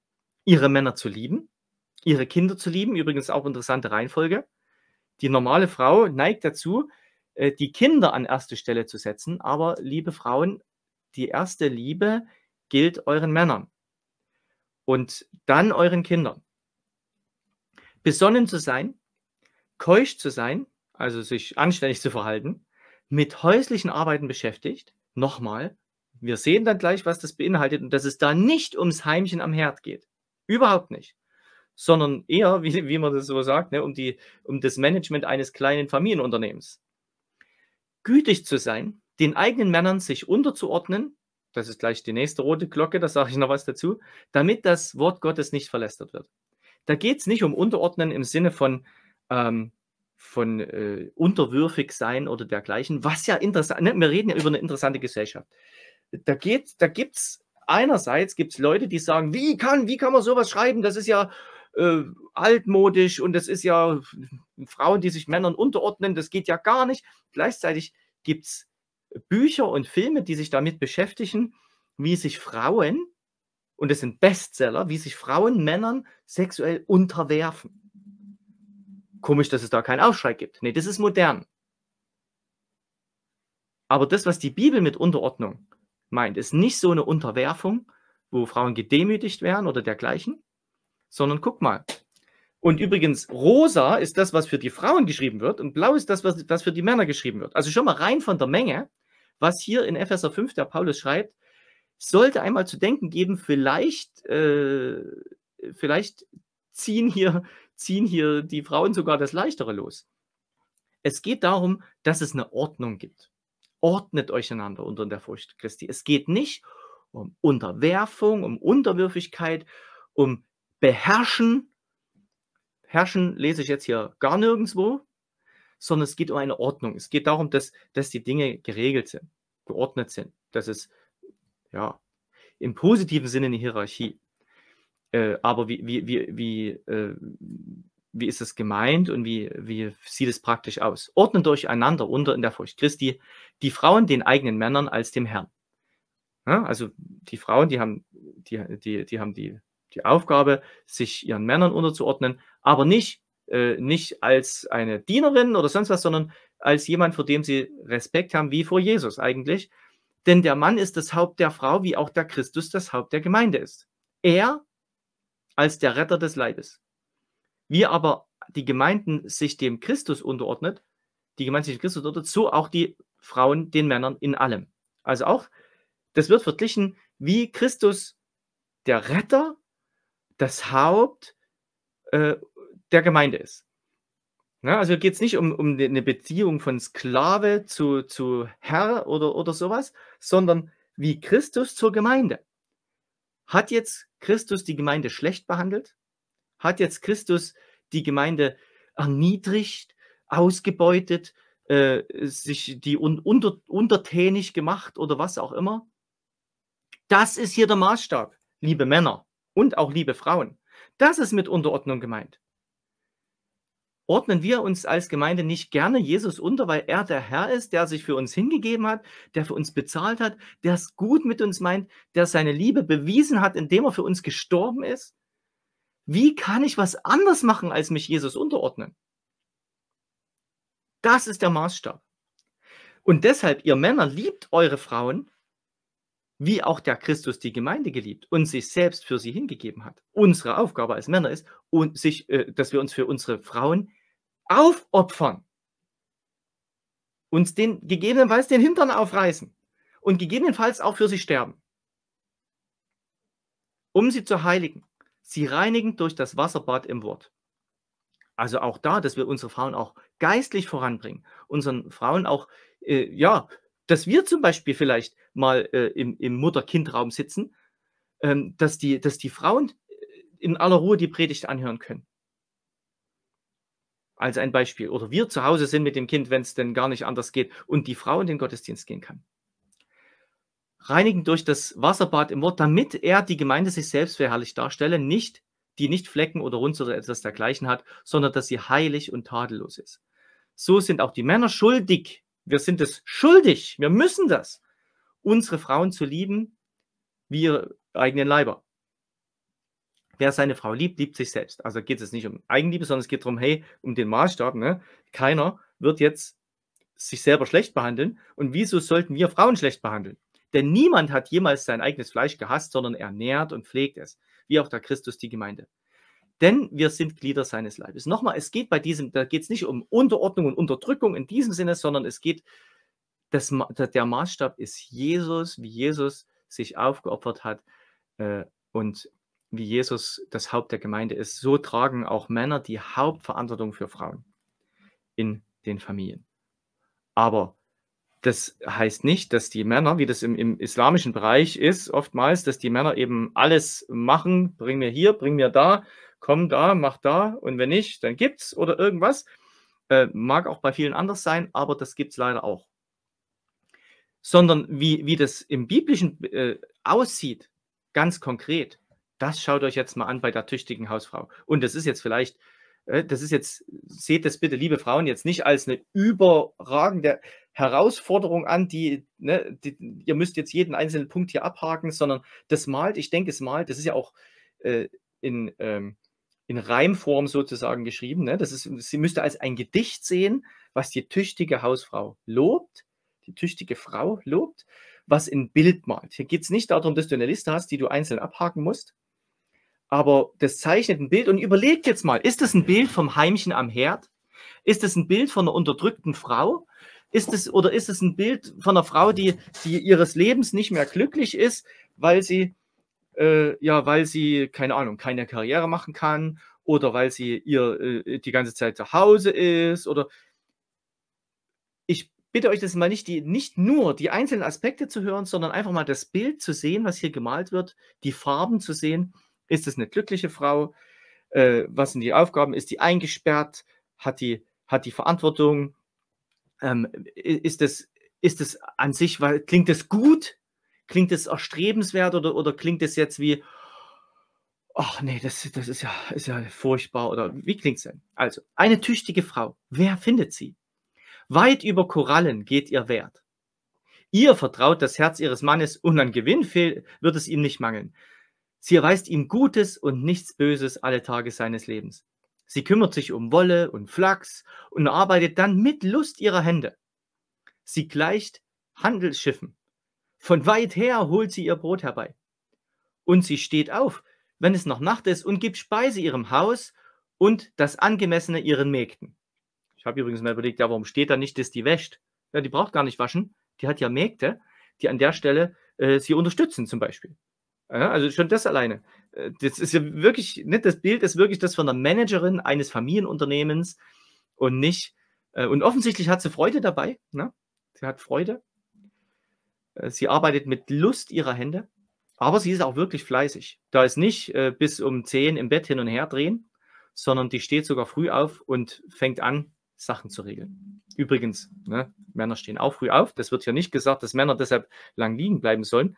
Speaker 1: ihre Männer zu lieben, ihre Kinder zu lieben, übrigens auch interessante Reihenfolge. Die normale Frau neigt dazu, äh, die Kinder an erste Stelle zu setzen, aber liebe Frauen, die erste Liebe gilt euren Männern und dann euren Kindern. Besonnen zu sein, keusch zu sein, also sich anständig zu verhalten, mit häuslichen Arbeiten beschäftigt. Nochmal, wir sehen dann gleich, was das beinhaltet und dass es da nicht ums Heimchen am Herd geht. Überhaupt nicht. Sondern eher, [LAUGHS] wie, wie man das so sagt, ne, um, die, um das Management eines kleinen Familienunternehmens. Gütig zu sein, den eigenen Männern sich unterzuordnen, das ist gleich die nächste rote Glocke, da sage ich noch was dazu, damit das Wort Gottes nicht verlästert wird. Da geht es nicht um Unterordnen im Sinne von, ähm, von äh, unterwürfig sein oder dergleichen, was ja interessant, ne, wir reden ja über eine interessante Gesellschaft. Da, da gibt es einerseits gibt's Leute, die sagen, wie kann, wie kann man sowas schreiben, das ist ja äh, altmodisch und das ist ja äh, Frauen, die sich Männern unterordnen, das geht ja gar nicht. Gleichzeitig gibt es Bücher und Filme, die sich damit beschäftigen, wie sich Frauen, und das sind Bestseller, wie sich Frauen Männern sexuell unterwerfen. Komisch, dass es da keinen Aufschrei gibt. Nee, das ist modern. Aber das, was die Bibel mit Unterordnung meint, ist nicht so eine Unterwerfung, wo Frauen gedemütigt werden oder dergleichen, sondern guck mal. Und übrigens, rosa ist das, was für die Frauen geschrieben wird und blau ist das, was, was für die Männer geschrieben wird. Also schon mal rein von der Menge, was hier in Epheser 5 der Paulus schreibt, sollte einmal zu denken geben, vielleicht, äh, vielleicht ziehen hier ziehen hier die Frauen sogar das Leichtere los. Es geht darum, dass es eine Ordnung gibt. Ordnet euch einander unter der Furcht Christi. Es geht nicht um Unterwerfung, um Unterwürfigkeit, um Beherrschen. Herrschen lese ich jetzt hier gar nirgendwo, sondern es geht um eine Ordnung. Es geht darum, dass, dass die Dinge geregelt sind, geordnet sind, Das ist ja, im positiven Sinne eine Hierarchie äh, aber wie, wie, wie, wie, äh, wie ist es gemeint und wie, wie sieht es praktisch aus? Ordnen durcheinander unter in der Furcht Christi die Frauen den eigenen Männern als dem Herrn. Ja, also die Frauen, die haben, die, die, die, haben die, die Aufgabe, sich ihren Männern unterzuordnen, aber nicht, äh, nicht als eine Dienerin oder sonst was, sondern als jemand, vor dem sie Respekt haben, wie vor Jesus eigentlich. Denn der Mann ist das Haupt der Frau, wie auch der Christus das Haupt der Gemeinde ist. Er als der Retter des Leibes. Wie aber die Gemeinden sich dem Christus unterordnet, die Gemeinde sich dem Christus unterordnet, so auch die Frauen den Männern in allem. Also auch, das wird verglichen, wie Christus der Retter, das Haupt äh, der Gemeinde ist. Ja, ne, also geht es nicht um, um eine Beziehung von Sklave zu, zu Herr oder, oder sowas, sondern wie Christus zur Gemeinde. Hat jetzt Christus die Gemeinde schlecht behandelt? Hat jetzt Christus die Gemeinde erniedrigt, ausgebeutet, äh, sich die un unter untertänig gemacht oder was auch immer? Das ist hier der Maßstab, liebe Männer und auch liebe Frauen. Das ist mit Unterordnung gemeint ordnen wir uns als Gemeinde nicht gerne Jesus unter, weil er der Herr ist, der sich für uns hingegeben hat, der für uns bezahlt hat, der es gut mit uns meint, der seine Liebe bewiesen hat, indem er für uns gestorben ist? Wie kann ich was anders machen, als mich Jesus unterordnen? Das ist der Maßstab. Und deshalb, ihr Männer, liebt eure Frauen, wie auch der Christus die Gemeinde geliebt und sich selbst für sie hingegeben hat. Unsere Aufgabe als Männer ist, sich, äh, dass wir uns für unsere Frauen aufopfern, uns den gegebenenfalls den Hintern aufreißen und gegebenenfalls auch für sie sterben, um sie zu heiligen, sie reinigen durch das Wasserbad im Wort. Also auch da, dass wir unsere Frauen auch geistlich voranbringen, unseren Frauen auch, äh, ja, dass wir zum Beispiel vielleicht mal äh, im, im Mutter-Kind-Raum sitzen, ähm, dass, die, dass die Frauen äh, in aller Ruhe die Predigt anhören können als ein Beispiel. Oder wir zu Hause sind mit dem Kind, wenn es denn gar nicht anders geht und die Frau in den Gottesdienst gehen kann. Reinigen durch das Wasserbad im Wort, damit er die Gemeinde sich selbst verherrlicht darstelle, nicht die nicht Flecken oder Runzel oder etwas dergleichen hat, sondern dass sie heilig und tadellos ist. So sind auch die Männer schuldig. Wir sind es schuldig. Wir müssen das, unsere Frauen zu lieben wie ihre eigenen Leiber wer seine Frau liebt, liebt sich selbst. Also geht es nicht um Eigenliebe, sondern es geht darum, hey, um den Maßstab. Ne? Keiner wird jetzt sich selber schlecht behandeln. Und wieso sollten wir Frauen schlecht behandeln? Denn niemand hat jemals sein eigenes Fleisch gehasst, sondern ernährt und pflegt es, wie auch der Christus die Gemeinde. Denn wir sind Glieder seines Leibes. Nochmal, es geht bei diesem, da geht es nicht um Unterordnung und Unterdrückung in diesem Sinne, sondern es geht, das, der Maßstab ist Jesus, wie Jesus sich aufgeopfert hat äh, und wie Jesus das Haupt der Gemeinde ist, so tragen auch Männer die Hauptverantwortung für Frauen in den Familien. Aber das heißt nicht, dass die Männer, wie das im, im, islamischen Bereich ist, oftmals, dass die Männer eben alles machen, bring mir hier, bring mir da, komm da, mach da und wenn nicht, dann gibt's oder irgendwas. Äh, mag auch bei vielen anders sein, aber das gibt's leider auch. Sondern wie, wie das im biblischen äh, aussieht, ganz konkret, das schaut euch jetzt mal an bei der tüchtigen Hausfrau. Und das ist jetzt vielleicht, äh, das ist jetzt, seht das bitte, liebe Frauen, jetzt nicht als eine überragende Herausforderung an, die, ne, die ihr müsst jetzt jeden einzelnen Punkt hier abhaken, sondern das malt, ich denke, es malt, das ist ja auch äh, in, ähm, in Reimform sozusagen geschrieben. Ne? Das ist, sie müsste als ein Gedicht sehen, was die tüchtige Hausfrau lobt, die tüchtige Frau lobt, was in Bild malt. Hier geht es nicht darum, dass du eine Liste hast, die du einzeln abhaken musst, aber das zeichnet ein Bild und überlegt jetzt mal, ist das ein Bild vom Heimchen am Herd? Ist das ein Bild von einer unterdrückten Frau? Ist es oder ist es ein Bild von einer Frau, die, die ihres Lebens nicht mehr glücklich ist, weil sie äh, ja, weil sie keine Ahnung, keine Karriere machen kann oder weil sie ihr äh, die ganze Zeit zu Hause ist oder ich bitte euch das mal nicht die nicht nur die einzelnen Aspekte zu hören, sondern einfach mal das Bild zu sehen, was hier gemalt wird, die Farben zu sehen ist es eine glückliche Frau? Äh, was sind die Aufgaben? Ist die eingesperrt? Hat die, hat die Verantwortung? Ähm, ist, es, ist an sich, weil, klingt es gut? Klingt es erstrebenswert oder, oder klingt es jetzt wie, ach nee, das, das ist, ja, ist ja furchtbar oder wie klingt es denn? Also, eine tüchtige Frau, wer findet sie? Weit über Korallen geht ihr Wert. Ihr vertraut das Herz ihres Mannes und an Gewinn wird es ihm nicht mangeln. Sie erweist ihm Gutes und nichts Böses alle Tage seines Lebens. Sie kümmert sich um Wolle und Flachs und arbeitet dann mit Lust ihrer Hände. Sie gleicht Handelsschiffen. Von weit her holt sie ihr Brot herbei. Und sie steht auf, wenn es noch Nacht ist, und gibt Speise ihrem Haus und das Angemessene ihren Mägden. Ich habe übrigens mal überlegt, ja, warum steht da nicht, dass die wäscht? Ja, die braucht gar nicht waschen. Die hat ja Mägde, die an der Stelle äh, sie unterstützen zum Beispiel. Ja, also schon das alleine. Äh, das ist ja wirklich, ne, das Bild ist wirklich das von der Managerin eines Familienunternehmens und nicht, äh, und offensichtlich hat sie Freude dabei. Ne? Sie hat Freude. Äh, sie arbeitet mit Lust ihrer Hände, aber sie ist auch wirklich fleißig. Da ist nicht äh, bis um 10 im Bett hin und her drehen, sondern die steht sogar früh auf und fängt an, Sachen zu regeln. Übrigens, ne, Männer stehen auch früh auf. Das wird ja nicht gesagt, dass Männer deshalb lang liegen bleiben sollen,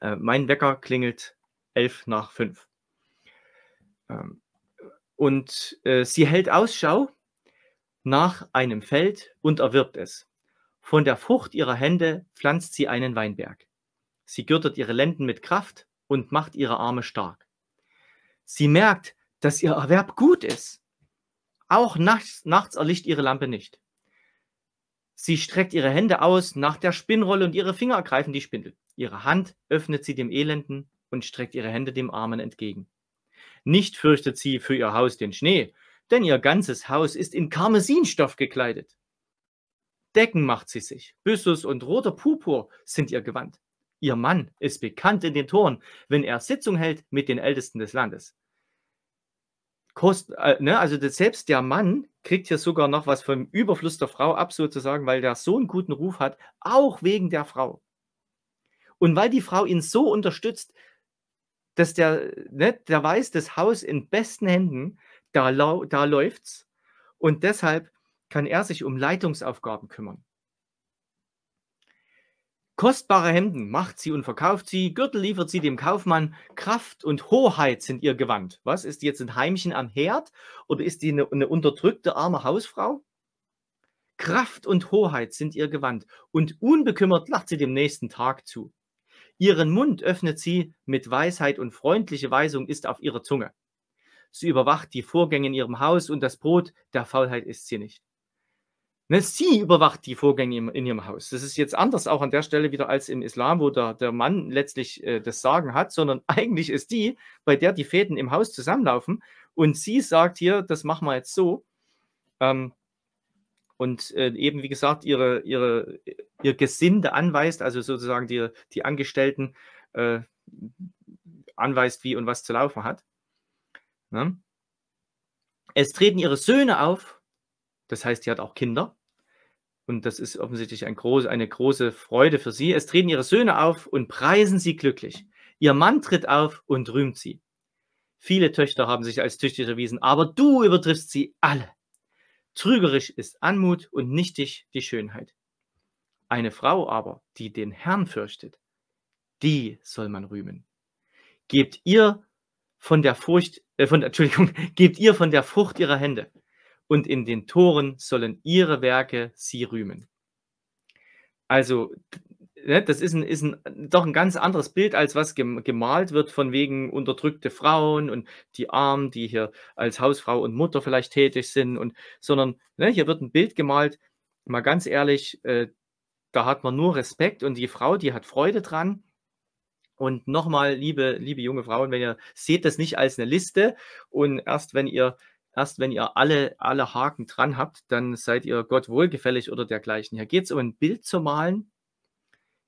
Speaker 1: äh, mein Wecker klingelt elf nach fünf. Ähm, und äh, sie hält Ausschau nach einem Feld und erwirbt es. Von der Frucht ihrer Hände pflanzt sie einen Weinberg. Sie gürtet ihre Lenden mit Kraft und macht ihre Arme stark. Sie merkt, dass ihr Erwerb gut ist. Auch nachts, nachts erlicht ihre Lampe nicht. Sie streckt ihre Hände aus nach der Spinnrolle und ihre Finger ergreifen die Spindel. Ihre Hand öffnet sie dem Elenden und streckt ihre Hände dem Armen entgegen. Nicht fürchtet sie für ihr Haus den Schnee, denn ihr ganzes Haus ist in Karmesinstoff gekleidet. Decken macht sie sich, Büssus und roter Purpur sind ihr Gewand. Ihr Mann ist bekannt in den Toren, wenn er Sitzung hält mit den Ältesten des Landes. Kost, äh, ne, also das, selbst der Mann kriegt hier sogar noch was vom Überfluss der Frau ab, sozusagen, weil der so einen guten Ruf hat, auch wegen der Frau. Und weil die Frau ihn so unterstützt, dass der, ne, der weiß, das Haus in besten Händen, da, lau, da läuft's. Und deshalb kann er sich um Leitungsaufgaben kümmern. Kostbare Hemden macht sie und verkauft sie, Gürtel liefert sie dem Kaufmann, Kraft und Hoheit sind ihr Gewand. Was ist die jetzt ein Heimchen am Herd oder ist die eine, eine unterdrückte arme Hausfrau? Kraft und Hoheit sind ihr Gewand und unbekümmert lacht sie dem nächsten Tag zu. Ihren Mund öffnet sie mit Weisheit und freundliche Weisung ist auf ihrer Zunge. Sie überwacht die Vorgänge in ihrem Haus und das Brot der Faulheit ist sie nicht. Ne, sie überwacht die Vorgänge in ihrem Haus. Das ist jetzt anders auch an der Stelle wieder als im Islam, wo der, der Mann letztlich äh, das Sagen hat, sondern [LAUGHS] eigentlich ist die, bei der die Fäden im Haus zusammenlaufen und sie sagt hier, das machen wir jetzt so. Ähm, und äh, eben, wie gesagt, ihre, ihre, ihr Gesinde anweist, also sozusagen die, die Angestellten äh, anweist, wie und was zu laufen hat. Ne? Es treten ihre Söhne auf, das heißt, sie hat auch Kinder. Und das ist offensichtlich ein groß, eine große Freude für sie. Es treten ihre Söhne auf und preisen sie glücklich. Ihr Mann tritt auf und rühmt sie. Viele Töchter haben sich als tüchtig erwiesen, aber du übertriffst sie alle. Trügerisch ist Anmut und nichtig die Schönheit. Eine Frau aber, die den Herrn fürchtet, die soll man rühmen. Gebt ihr von der Furcht, äh, von, [LAUGHS] Entschuldigung, gebt ihr von der Frucht ihrer Hände, und in den Toren sollen ihre Werke sie rühmen. Also ne, das ist, ein, ist ein, doch ein ganz anderes Bild, als was gemalt wird von wegen unterdrückte Frauen und die Armen, die hier als Hausfrau und Mutter vielleicht tätig sind, und, sondern ne, hier wird ein Bild gemalt, mal ganz ehrlich, äh, da hat man nur Respekt und die Frau, die hat Freude dran. Und nochmal, liebe, liebe junge Frauen, wenn ihr seht das nicht als eine Liste und erst wenn ihr erst wenn ihr alle, alle Haken dran habt, dann seid ihr Gott wohlgefällig oder dergleichen. Hier geht es um ein Bild zu malen,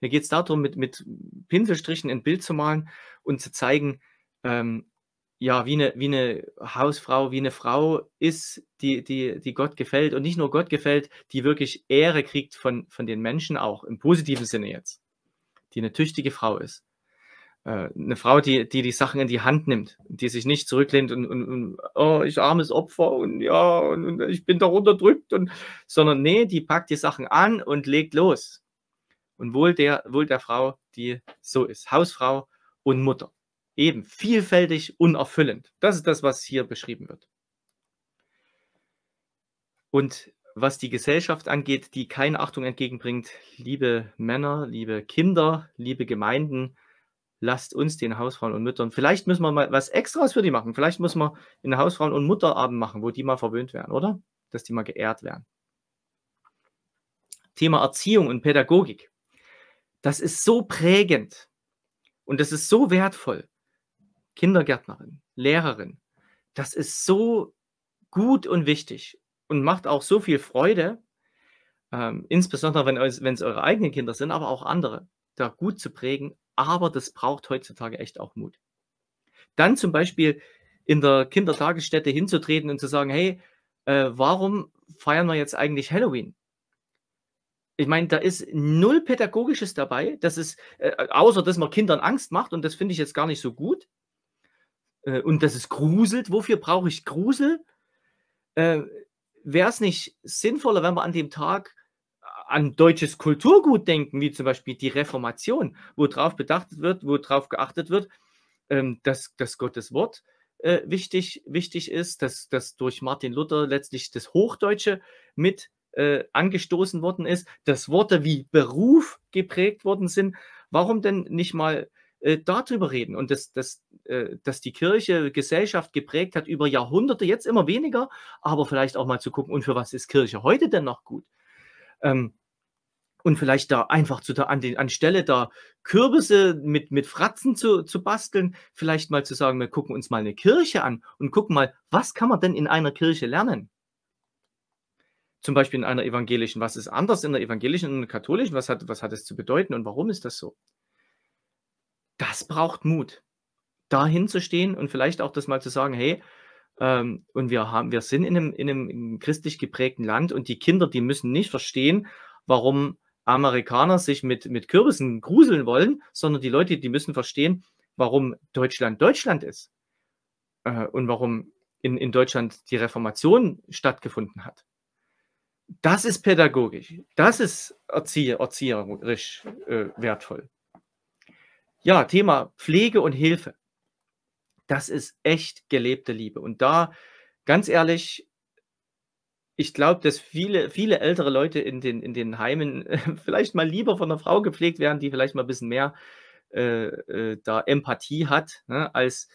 Speaker 1: mir geht es darum, mit, mit Pinselstrichen ein Bild zu malen und zu zeigen, ähm, ja, wie eine, wie eine Hausfrau, wie eine Frau ist, die, die, die Gott gefällt und nicht nur Gott gefällt, die wirklich Ehre kriegt von, von den Menschen auch, im positiven Sinne jetzt, die eine tüchtige Frau ist. Äh, eine Frau, die, die die Sachen in die Hand nimmt, die sich nicht zurücklehnt und, und, und oh, ich armes Opfer und ja, und, und ich bin doch unterdrückt, und, sondern nee, die packt die Sachen an und legt los und wohl der, wohl der Frau, die so ist, Hausfrau und Mutter. Eben vielfältig und erfüllend. Das ist das, was hier beschrieben wird. Und was die Gesellschaft angeht, die keine Achtung entgegenbringt, liebe Männer, liebe Kinder, liebe Gemeinden, lasst uns den Hausfrauen und Müttern, vielleicht müssen wir mal was Extras für die machen, vielleicht müssen wir einen Hausfrauen- und Mutterabend machen, wo die mal verwöhnt werden, oder? Dass die mal geehrt werden. Thema Erziehung und Pädagogik. Das ist so prägend und das ist so wertvoll. Kindergärtnerin, Lehrerin, das ist so gut und wichtig und macht auch so viel Freude, ähm, insbesondere wenn es eure eigenen Kinder sind, aber auch andere, da gut zu prägen. Aber das braucht heutzutage echt auch Mut. Dann zum Beispiel in der Kindertagesstätte hinzutreten und zu sagen, hey, äh, warum feiern wir jetzt eigentlich Halloween? ich meine, da ist null Pädagogisches dabei. Das ist, äh, außer dass man Kindern Angst macht, und das finde ich jetzt gar nicht so gut. Äh, und dass es gruselt. Wofür brauche ich Grusel? Äh, Wäre es nicht sinnvoller, wenn wir an dem Tag äh, an deutsches Kulturgut denken, wie zum Beispiel die Reformation, wo drauf bedacht wird, wo drauf geachtet wird, ähm, dass, dass Gottes Wort äh, wichtig, wichtig ist, dass, dass durch Martin Luther letztlich das Hochdeutsche mit äh, angestoßen worden ist, dass Worte wie Beruf geprägt worden sind, warum denn nicht mal äh, darüber reden? Und dass, dass, äh, dass die Kirche Gesellschaft geprägt hat über Jahrhunderte, jetzt immer weniger, aber vielleicht auch mal zu gucken, und für was ist Kirche heute denn noch gut? Ähm, und vielleicht da einfach zu der, an den, anstelle da Kürbisse mit, mit Fratzen zu, zu basteln, vielleicht mal zu sagen, wir gucken uns mal eine Kirche an und gucken mal, was kann man denn in einer Kirche lernen? zum Beispiel in einer evangelischen? Was ist anders in der evangelischen und in der katholischen? Was hat, was hat es zu bedeuten und warum ist das so? Das braucht Mut, dahin zu stehen und vielleicht auch das mal zu sagen, hey, ähm, und wir, haben, wir sind in einem, in einem christlich geprägten Land und die Kinder, die müssen nicht verstehen, warum Amerikaner sich mit, mit Kürbissen gruseln wollen, sondern die Leute, die müssen verstehen, warum Deutschland Deutschland ist äh, und warum in, in Deutschland die Reformation stattgefunden hat das ist pädagogisch, das ist erzieher, erzieherisch äh, wertvoll. Ja, Thema Pflege und Hilfe. Das ist echt gelebte Liebe. Und da, ganz ehrlich, ich glaube, dass viele, viele ältere Leute in den, in den Heimen [LAUGHS] vielleicht mal lieber von einer Frau gepflegt werden, die vielleicht mal ein bisschen mehr äh, äh da Empathie hat, ne, als,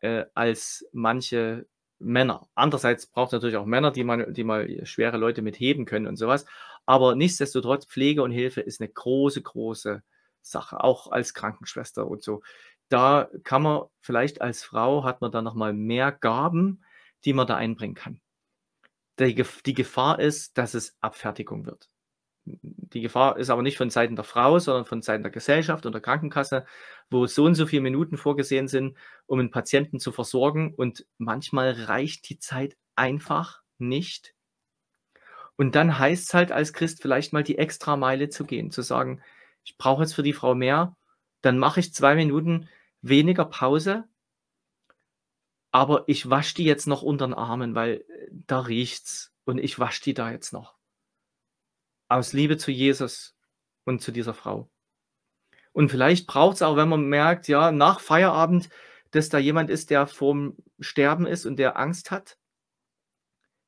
Speaker 1: äh, als manche Männer. Andererseits braucht es natürlich auch Männer, die mal, die mal schwere Leute mitheben können und sowas. Aber nichtsdestotrotz, Pflege und Hilfe ist eine große, große Sache, auch als Krankenschwester und so. Da kann man vielleicht als Frau, hat man da nochmal mehr Gaben, die man da einbringen kann. Die, die Gefahr ist, dass es Abfertigung wird. Die Gefahr ist aber nicht von Seiten der Frau, sondern von Seiten der Gesellschaft und der Krankenkasse, wo so und so viele Minuten vorgesehen sind, um einen Patienten zu versorgen. Und manchmal reicht die Zeit einfach nicht. Und dann heißt es halt als Christ vielleicht mal die extra Meile zu gehen, zu sagen, ich brauche jetzt für die Frau mehr, dann mache ich zwei Minuten weniger Pause, aber ich wasche die jetzt noch unter den Armen, weil äh, da riecht's und ich wasche die da jetzt noch aus Liebe zu Jesus und zu dieser Frau. Und vielleicht braucht es auch, wenn man merkt, ja, nach Feierabend, dass da jemand ist, der vorm Sterben ist und der Angst hat.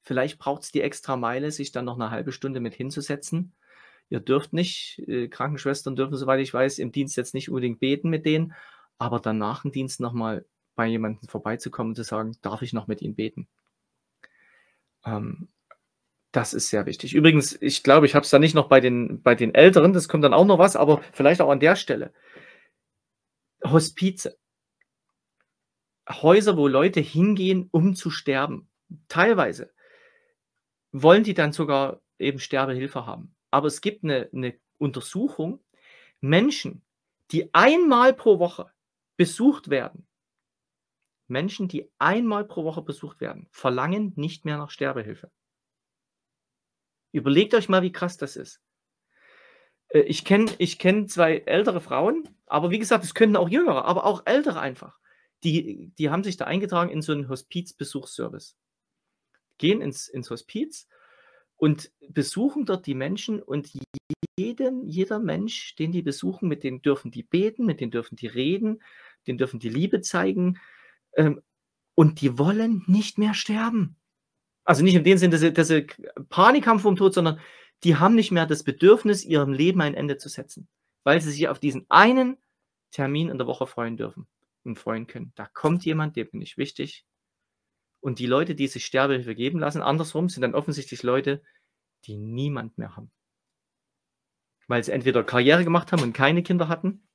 Speaker 1: Vielleicht braucht es die extra Meile, sich dann noch eine halbe Stunde mit hinzusetzen. Ihr dürft nicht, äh, Krankenschwestern dürfen, soweit ich weiß, im Dienst jetzt nicht unbedingt beten mit denen, aber danach im Dienst nochmal bei jemandem vorbeizukommen und zu sagen, darf ich noch mit ihnen beten? Ähm, das ist sehr wichtig. Übrigens, ich glaube, ich habe es da nicht noch bei den, bei den Älteren, das kommt dann auch noch was, aber vielleicht auch an der Stelle. Hospize. Häuser, wo Leute hingehen, um zu sterben. Teilweise wollen die dann sogar eben Sterbehilfe haben. Aber es gibt eine, eine Untersuchung, Menschen, die einmal pro Woche besucht werden, Menschen, die einmal pro Woche besucht werden, verlangen nicht mehr nach Sterbehilfe. Überlegt euch mal, wie krass das ist. Äh, ich kenne ich kenn zwei ältere Frauen, aber wie gesagt, es könnten auch jüngere, aber auch ältere einfach. Die, die haben sich da eingetragen in so einen Hospizbesuchsservice. Gehen ins, ins Hospiz und besuchen dort die Menschen und jeden, jeder Mensch, den die besuchen, mit dem dürfen die beten, mit dem dürfen die reden, den dürfen die Liebe zeigen ähm, und die wollen nicht mehr sterben also nicht in dem Sinne, dass sie, dass sie Panik haben vor dem Tod, sondern die haben nicht mehr das Bedürfnis, ihrem Leben ein Ende zu setzen, weil sie sich auf diesen einen Termin in der Woche freuen dürfen und freuen können. Da kommt jemand, dem bin ich wichtig. Und die Leute, die sich Sterbehilfe geben lassen, andersrum sind dann offensichtlich Leute, die niemand mehr haben. Weil sie entweder Karriere gemacht haben und keine Kinder hatten.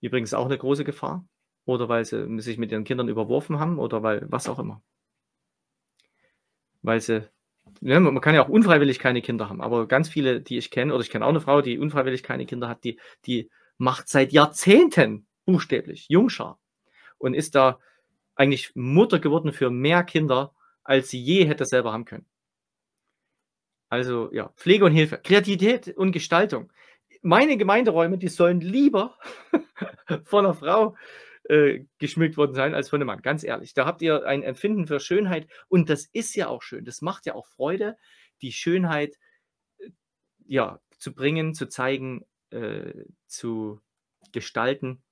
Speaker 1: Übrigens auch eine große Gefahr. Oder weil sie sich mit ihren Kindern überworfen haben oder weil was auch immer weil sie, ne, man kann ja auch unfreiwillig keine Kinder haben, aber ganz viele, die ich kenne, oder ich kenne auch eine Frau, die unfreiwillig keine Kinder hat, die, die macht seit Jahrzehnten buchstäblich Jungschar und ist da eigentlich Mutter geworden für mehr Kinder, als sie je hätte selber haben können. Also ja, Pflege und Hilfe, Kreativität und Gestaltung. Meine Gemeinderäume, die sollen lieber [LAUGHS] von einer Frau äh, geschmückt worden sein als von einem Mann. Ganz ehrlich, da habt ihr ein Empfinden für Schönheit und das ist ja auch schön. Das macht ja auch Freude, die Schönheit äh, ja, zu bringen, zu zeigen, äh, zu gestalten.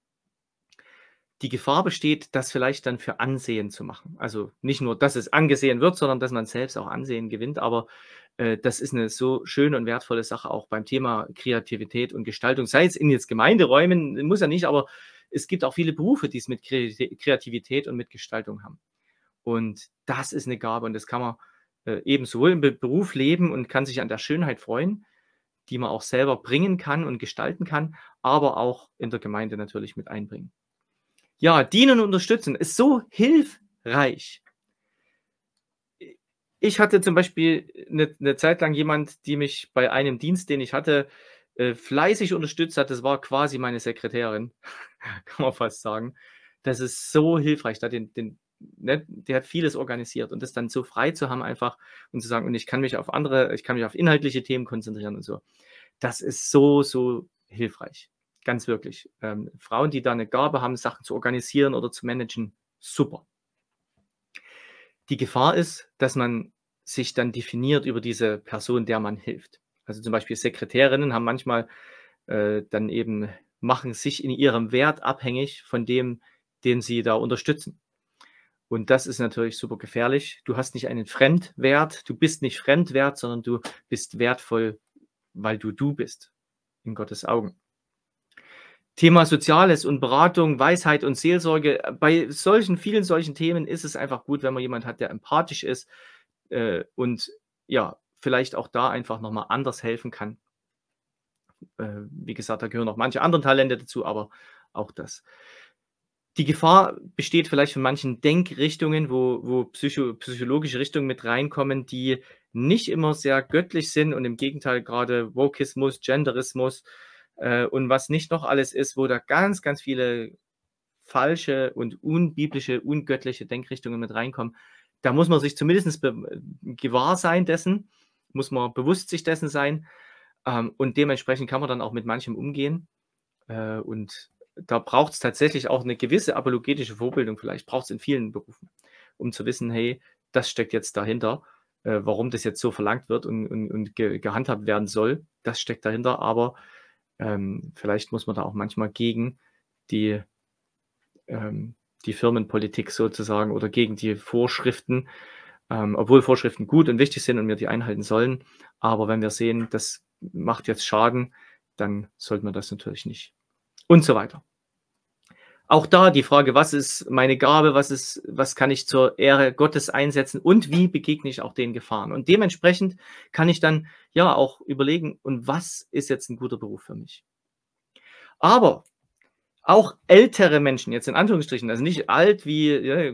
Speaker 1: Die Gefahr besteht, das vielleicht dann für Ansehen zu machen. Also nicht nur, dass es angesehen wird, sondern dass man selbst auch Ansehen gewinnt. Aber äh, das ist eine so schöne und wertvolle Sache auch beim Thema Kreativität und Gestaltung. Sei es in jetzt Gemeinderäumen, muss ja nicht, aber es gibt auch viele Berufe, die es mit Kreativität und mit Gestaltung haben. Und das ist eine Gabe und das kann man äh, eben sowohl im Beruf leben und kann sich an der Schönheit freuen, die man auch selber bringen kann und gestalten kann, aber auch in der Gemeinde natürlich mit einbringen. Ja, dienen und unterstützen ist so hilfreich. Ich hatte zum Beispiel eine, eine Zeit lang jemand, die mich bei einem Dienst, den ich hatte, äh, fleißig unterstützt hat. Das war quasi meine Sekretärin, [LAUGHS] kann man fast sagen. Das ist so hilfreich. Da den, den, ne, der hat vieles organisiert und das dann so frei zu haben einfach und zu sagen, und ich kann mich auf andere, ich kann mich auf inhaltliche Themen konzentrieren und so. Das ist so, so hilfreich. Ganz wirklich. Ähm, Frauen, die da eine Gabe haben, Sachen zu organisieren oder zu managen, super. Die Gefahr ist, dass man sich dann definiert über diese Person, der man hilft. Also zum Beispiel Sekretärinnen haben manchmal äh, dann eben, machen sich in ihrem Wert abhängig von dem, den sie da unterstützen. Und das ist natürlich super gefährlich. Du hast nicht einen Fremdwert, du bist nicht Fremdwert, sondern du bist wertvoll, weil du du bist, in Gottes Augen. Thema Soziales und Beratung, Weisheit und Seelsorge. Bei solchen, vielen solchen Themen ist es einfach gut, wenn man jemanden hat, der empathisch ist äh, und ja, vielleicht auch da einfach nochmal anders helfen kann. Äh, wie gesagt, da gehören auch manche anderen Talente dazu, aber auch das. Die Gefahr besteht vielleicht von manchen Denkrichtungen, wo, wo psycho psychologische Richtungen mit reinkommen, die nicht immer sehr göttlich sind und im Gegenteil gerade Wokismus, Genderismus äh, und was nicht noch alles ist, wo da ganz, ganz viele falsche und unbiblische, ungöttliche Denkrichtungen mit reinkommen. Da muss man sich zumindest äh, gewahr sein dessen muss man bewusst sich dessen sein. Ähm, und dementsprechend kann man dann auch mit manchem umgehen. Äh, und da braucht es tatsächlich auch eine gewisse apologetische Vorbildung, vielleicht braucht es in vielen Berufen, um zu wissen, hey, das steckt jetzt dahinter, äh, warum das jetzt so verlangt wird und, und, und ge gehandhabt werden soll, das steckt dahinter, aber ähm, vielleicht muss man da auch manchmal gegen die, ähm, die Firmenpolitik sozusagen oder gegen die Vorschriften ähm, obwohl Vorschriften gut und wichtig sind und wir die einhalten sollen. Aber wenn wir sehen, das macht jetzt Schaden, dann sollten wir das natürlich nicht. Und so weiter. Auch da die Frage, was ist meine Gabe, was ist, was kann ich zur Ehre Gottes einsetzen und wie begegne ich auch den Gefahren? Und dementsprechend kann ich dann ja auch überlegen, und was ist jetzt ein guter Beruf für mich? Aber auch ältere Menschen, jetzt in Anführungsstrichen, also nicht alt wie, ja,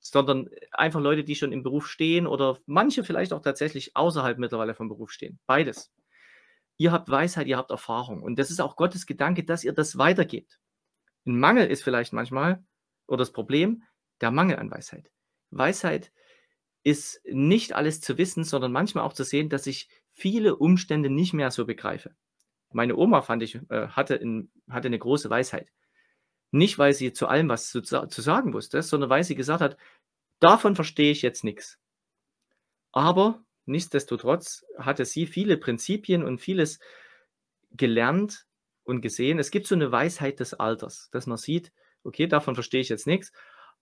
Speaker 1: sondern einfach Leute, die schon im Beruf stehen oder manche vielleicht auch tatsächlich außerhalb mittlerweile vom Beruf stehen. Beides. Ihr habt Weisheit, ihr habt Erfahrung. Und das ist auch Gottes Gedanke, dass ihr das weitergebt. Ein Mangel ist vielleicht manchmal, oder das Problem, der Mangel an Weisheit. Weisheit ist nicht alles zu wissen, sondern manchmal auch zu sehen, dass ich viele Umstände nicht mehr so begreife meine Oma, fand ich, äh, hatte, in, hatte eine große Weisheit. Nicht, weil sie zu allem was zu, zu sagen wusste, sondern weil sie gesagt hat, davon verstehe ich jetzt nichts. Aber nichtsdestotrotz hatte sie viele Prinzipien und vieles gelernt und gesehen. Es gibt so eine Weisheit des Alters, dass man sieht, okay, davon verstehe ich jetzt nichts,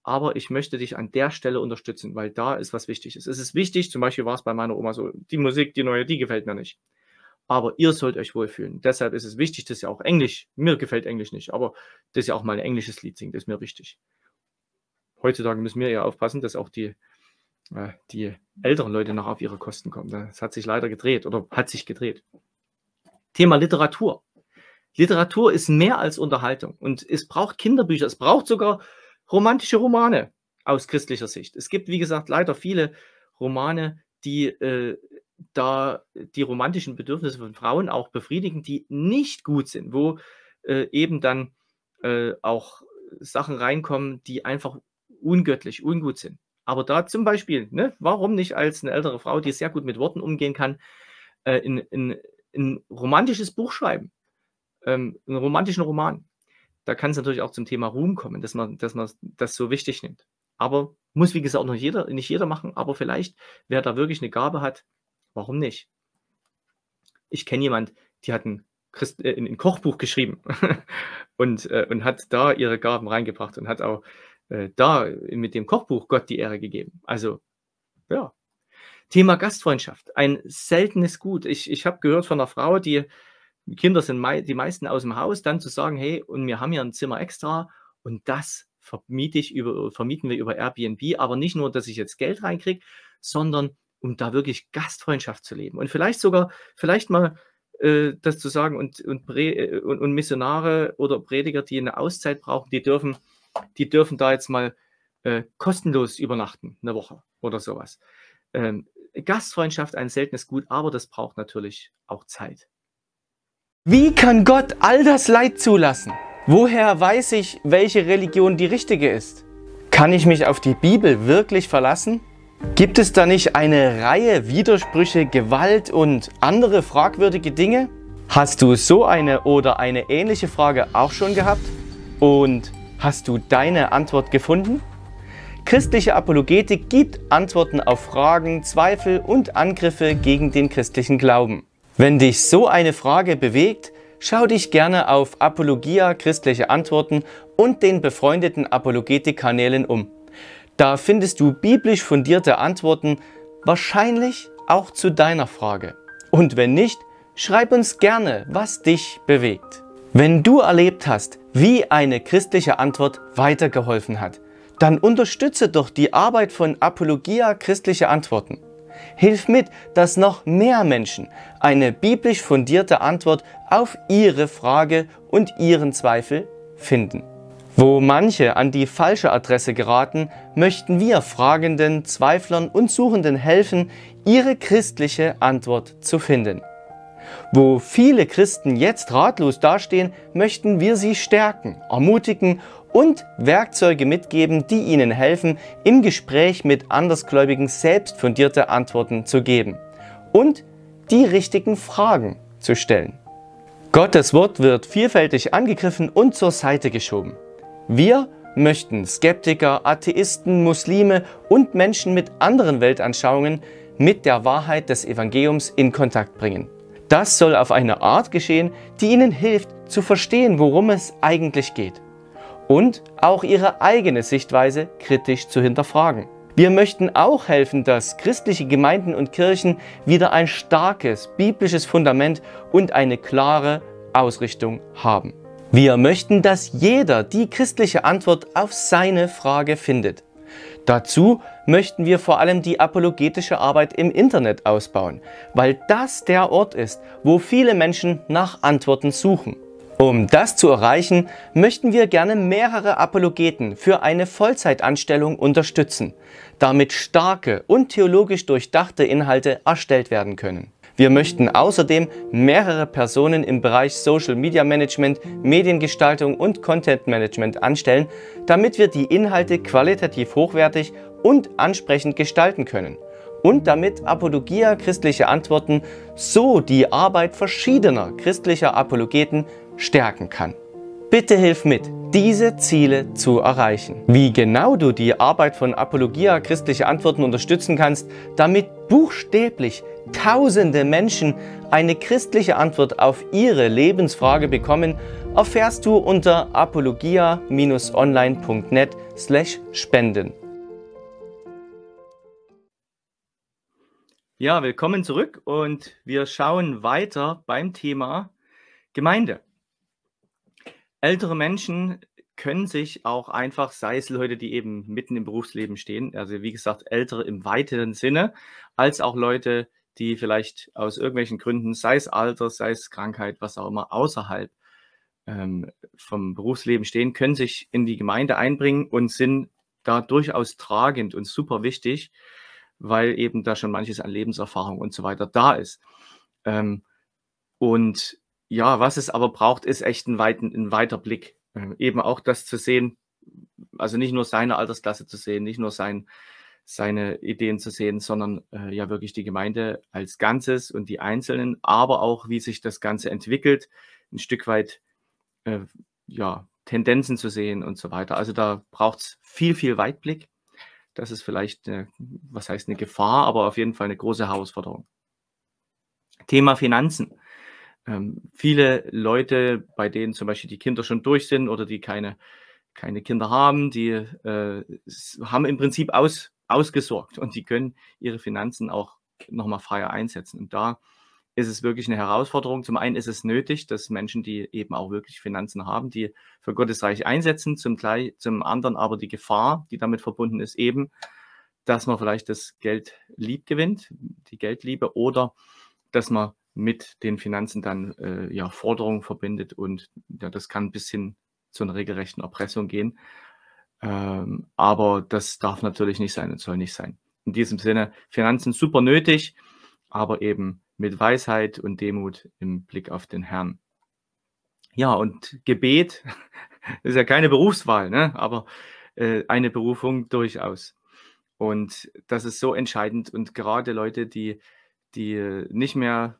Speaker 1: aber ich möchte dich an der Stelle unterstützen, weil da ist was Wichtiges. Es ist wichtig, zum Beispiel war es bei meiner Oma so, die Musik, die neue, die gefällt mir nicht aber ihr sollt euch wohlfühlen. Deshalb ist es wichtig, dass ihr auch Englisch, mir gefällt Englisch nicht, aber dass ihr auch mal ein englisches Lied singt, ist mir wichtig. Heutzutage müssen wir ja aufpassen, dass auch die, äh, die älteren Leute noch auf ihre Kosten kommen. Das ne? hat sich leider gedreht oder hat sich gedreht. Thema Literatur. Literatur ist mehr als Unterhaltung und es braucht Kinderbücher, es braucht sogar romantische Romane aus christlicher Sicht. Es gibt, wie gesagt, leider viele Romane, die äh, da die romantischen Bedürfnisse von Frauen auch befriedigen, die nicht gut sind, wo äh, eben dann äh, auch Sachen reinkommen, die einfach ungöttlich, ungut sind. Aber da zum Beispiel, ne, warum nicht als eine ältere Frau, die sehr gut mit Worten umgehen kann, äh, in, in, ein romantisches Buch schreiben, ähm, einen romantischen Roman. Da kann es natürlich auch zum Thema Ruhm kommen, dass man, dass man das so wichtig nimmt. Aber muss, wie gesagt, noch jeder, nicht jeder machen, aber vielleicht, wer da wirklich eine Gabe hat, Warum nicht? Ich kenne jemand, die hat ein, Christ äh, ein Kochbuch geschrieben [LAUGHS] und, äh, und hat da ihre Gaben reingebracht und hat auch äh, da mit dem Kochbuch Gott die Ehre gegeben. Also, ja. Thema Gastfreundschaft, ein seltenes Gut. Ich, ich habe gehört von einer Frau, die Kinder sind mei die meisten aus dem Haus, dann zu sagen, hey, und wir haben ja ein Zimmer extra und das vermiete ich über, vermieten wir über Airbnb, aber nicht nur, dass ich jetzt Geld reinkriege, sondern um da wirklich Gastfreundschaft zu leben. Und vielleicht sogar, vielleicht mal äh, das zu sagen, und, und, äh, und, und, Missionare oder Prediger, die eine Auszeit brauchen, die dürfen, die dürfen da jetzt mal äh, kostenlos übernachten, eine Woche oder sowas. Ähm, Gastfreundschaft ein seltenes Gut, aber das braucht natürlich auch Zeit. Wie kann Gott all das Leid zulassen? Woher weiß ich, welche Religion die richtige ist? Kann ich mich auf die Bibel wirklich verlassen? Gibt es da nicht eine Reihe Widersprüche, Gewalt und andere fragwürdige Dinge? Hast du so eine oder eine ähnliche Frage auch schon gehabt? Und hast du deine Antwort gefunden? Christliche Apologetik gibt Antworten auf Fragen, Zweifel und Angriffe gegen den christlichen Glauben. Wenn dich so eine Frage bewegt, schau dich gerne auf Apologia Christliche Antworten und den befreundeten Apologetik-Kanälen um. Da findest du biblisch fundierte Antworten, wahrscheinlich auch zu deiner Frage. Und wenn nicht, schreib uns gerne, was dich bewegt. Wenn du erlebt hast, wie eine christliche Antwort weitergeholfen hat, dann unterstütze doch die Arbeit von Apologia christliche Antworten. Hilf mit, dass noch mehr Menschen eine biblisch fundierte Antwort auf ihre Frage und ihren Zweifel finden. Wo manche an die falsche Adresse geraten, möchten wir Fragenden, Zweiflern und Suchenden helfen, ihre christliche Antwort zu finden. Wo viele Christen jetzt ratlos dastehen, möchten wir sie stärken, ermutigen und Werkzeuge mitgeben, die ihnen helfen, im Gespräch mit Andersgläubigen selbst fundierte Antworten zu geben und die richtigen Fragen zu stellen. Gottes Wort wird vielfältig angegriffen und zur Seite geschoben. Wir möchten Skeptiker, Atheisten, Muslime und Menschen mit anderen Weltanschauungen mit der Wahrheit des Evangeliums in Kontakt bringen. Das soll auf eine Art geschehen, die ihnen hilft zu verstehen, worum es eigentlich geht und auch ihre eigene Sichtweise kritisch zu hinterfragen. Wir möchten auch helfen, dass christliche Gemeinden und Kirchen wieder ein starkes biblisches Fundament und eine klare Ausrichtung haben. Wir möchten, dass jeder die christliche Antwort auf seine Frage findet. Dazu möchten wir vor allem die apologetische Arbeit im Internet ausbauen, weil das der Ort ist, wo viele Menschen nach Antworten suchen. Um das zu erreichen, möchten wir gerne mehrere Apologeten für eine Vollzeitanstellung unterstützen, damit starke und theologisch durchdachte Inhalte erstellt werden können. Wir möchten außerdem mehrere Personen im Bereich Social Media Management, Mediengestaltung und Content Management anstellen, damit wir die Inhalte qualitativ hochwertig und ansprechend gestalten können und damit Apologia christliche Antworten so die Arbeit verschiedener christlicher Apologeten stärken kann. Bitte hilf mit, diese Ziele zu erreichen. Wie genau du die Arbeit von Apologia christliche Antworten unterstützen kannst, damit buchstäblich tausende Menschen eine christliche Antwort auf ihre Lebensfrage bekommen, erfährst du unter apologia-online.net slash spenden. Ja, willkommen zurück und wir schauen weiter beim Thema Gemeinde. Ältere Menschen können sich auch einfach, sei es Leute, die eben mitten im Berufsleben stehen, also wie gesagt, ältere im weiteren Sinne, als auch Leute, die vielleicht aus irgendwelchen Gründen, sei es Alter, sei es Krankheit, was auch immer, außerhalb ähm, vom Berufsleben stehen, können sich in die Gemeinde einbringen und sind da durchaus tragend und super wichtig, weil eben da schon manches an Lebenserfahrung und so weiter da ist. Ähm, und ja, was es aber braucht, ist echt ein, weiten, einen weiter Blick. Ähm, eben auch das zu sehen, also nicht nur seine Altersklasse zu sehen, nicht nur sein, seine Ideen zu sehen, sondern äh, ja wirklich die Gemeinde als Ganzes und die Einzelnen, aber auch, wie sich das Ganze entwickelt, ein Stück weit äh, ja, Tendenzen zu sehen und so weiter. Also da braucht es viel, viel Weitblick. Das ist vielleicht, eine, was heißt eine Gefahr, aber auf jeden Fall eine große Herausforderung. Thema Finanzen. Ähm, viele Leute, bei denen zum Beispiel die Kinder schon durch sind oder die keine, keine Kinder haben, die äh, haben im Prinzip aus ausgesorgt und die können ihre Finanzen auch nochmal freier einsetzen. Und da ist es wirklich eine Herausforderung. Zum einen ist es nötig, dass Menschen, die eben auch wirklich Finanzen haben, die für Gottes Reich einsetzen, zum, gleich, zum anderen aber die Gefahr, die damit verbunden ist, eben, dass man vielleicht das Geld lieb gewinnt, die Geldliebe, oder dass man mit den Finanzen dann äh, ja, Forderungen verbindet und ja, das kann bis hin zu einer regelrechten Erpressung gehen. Ähm, aber das darf natürlich nicht sein und soll nicht sein. In diesem Sinne, Finanzen super nötig, aber eben mit Weisheit und Demut im Blick auf den Herrn. Ja, und Gebet [LAUGHS] ist ja keine Berufswahl, ne? aber äh, eine Berufung durchaus. Und das ist so entscheidend. Und gerade Leute, die, die äh, nicht mehr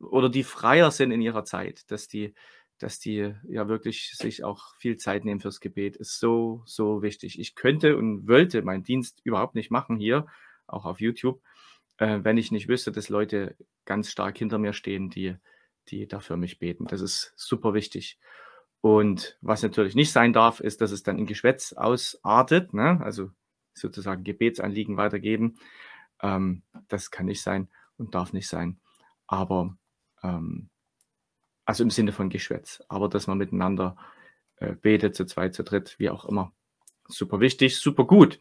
Speaker 1: oder die freier sind in ihrer Zeit, dass die dass die ja wirklich sich auch viel Zeit nehmen fürs Gebet, ist so, so wichtig. Ich könnte und wollte meinen Dienst überhaupt nicht machen hier, auch auf YouTube, äh, wenn ich nicht wüsste, dass Leute ganz stark hinter mir stehen, die, die da mich beten. Das ist super wichtig. Und was natürlich nicht sein darf, ist, dass es dann in Geschwätz ausartet, ne? also sozusagen Gebetsanliegen weitergeben. Ähm, das kann nicht sein und darf nicht sein. Aber ähm, also im Sinne von Geschwätz, aber dass man miteinander äh, betet, zu zweit, zu dritt, wie auch immer. Super wichtig, super gut.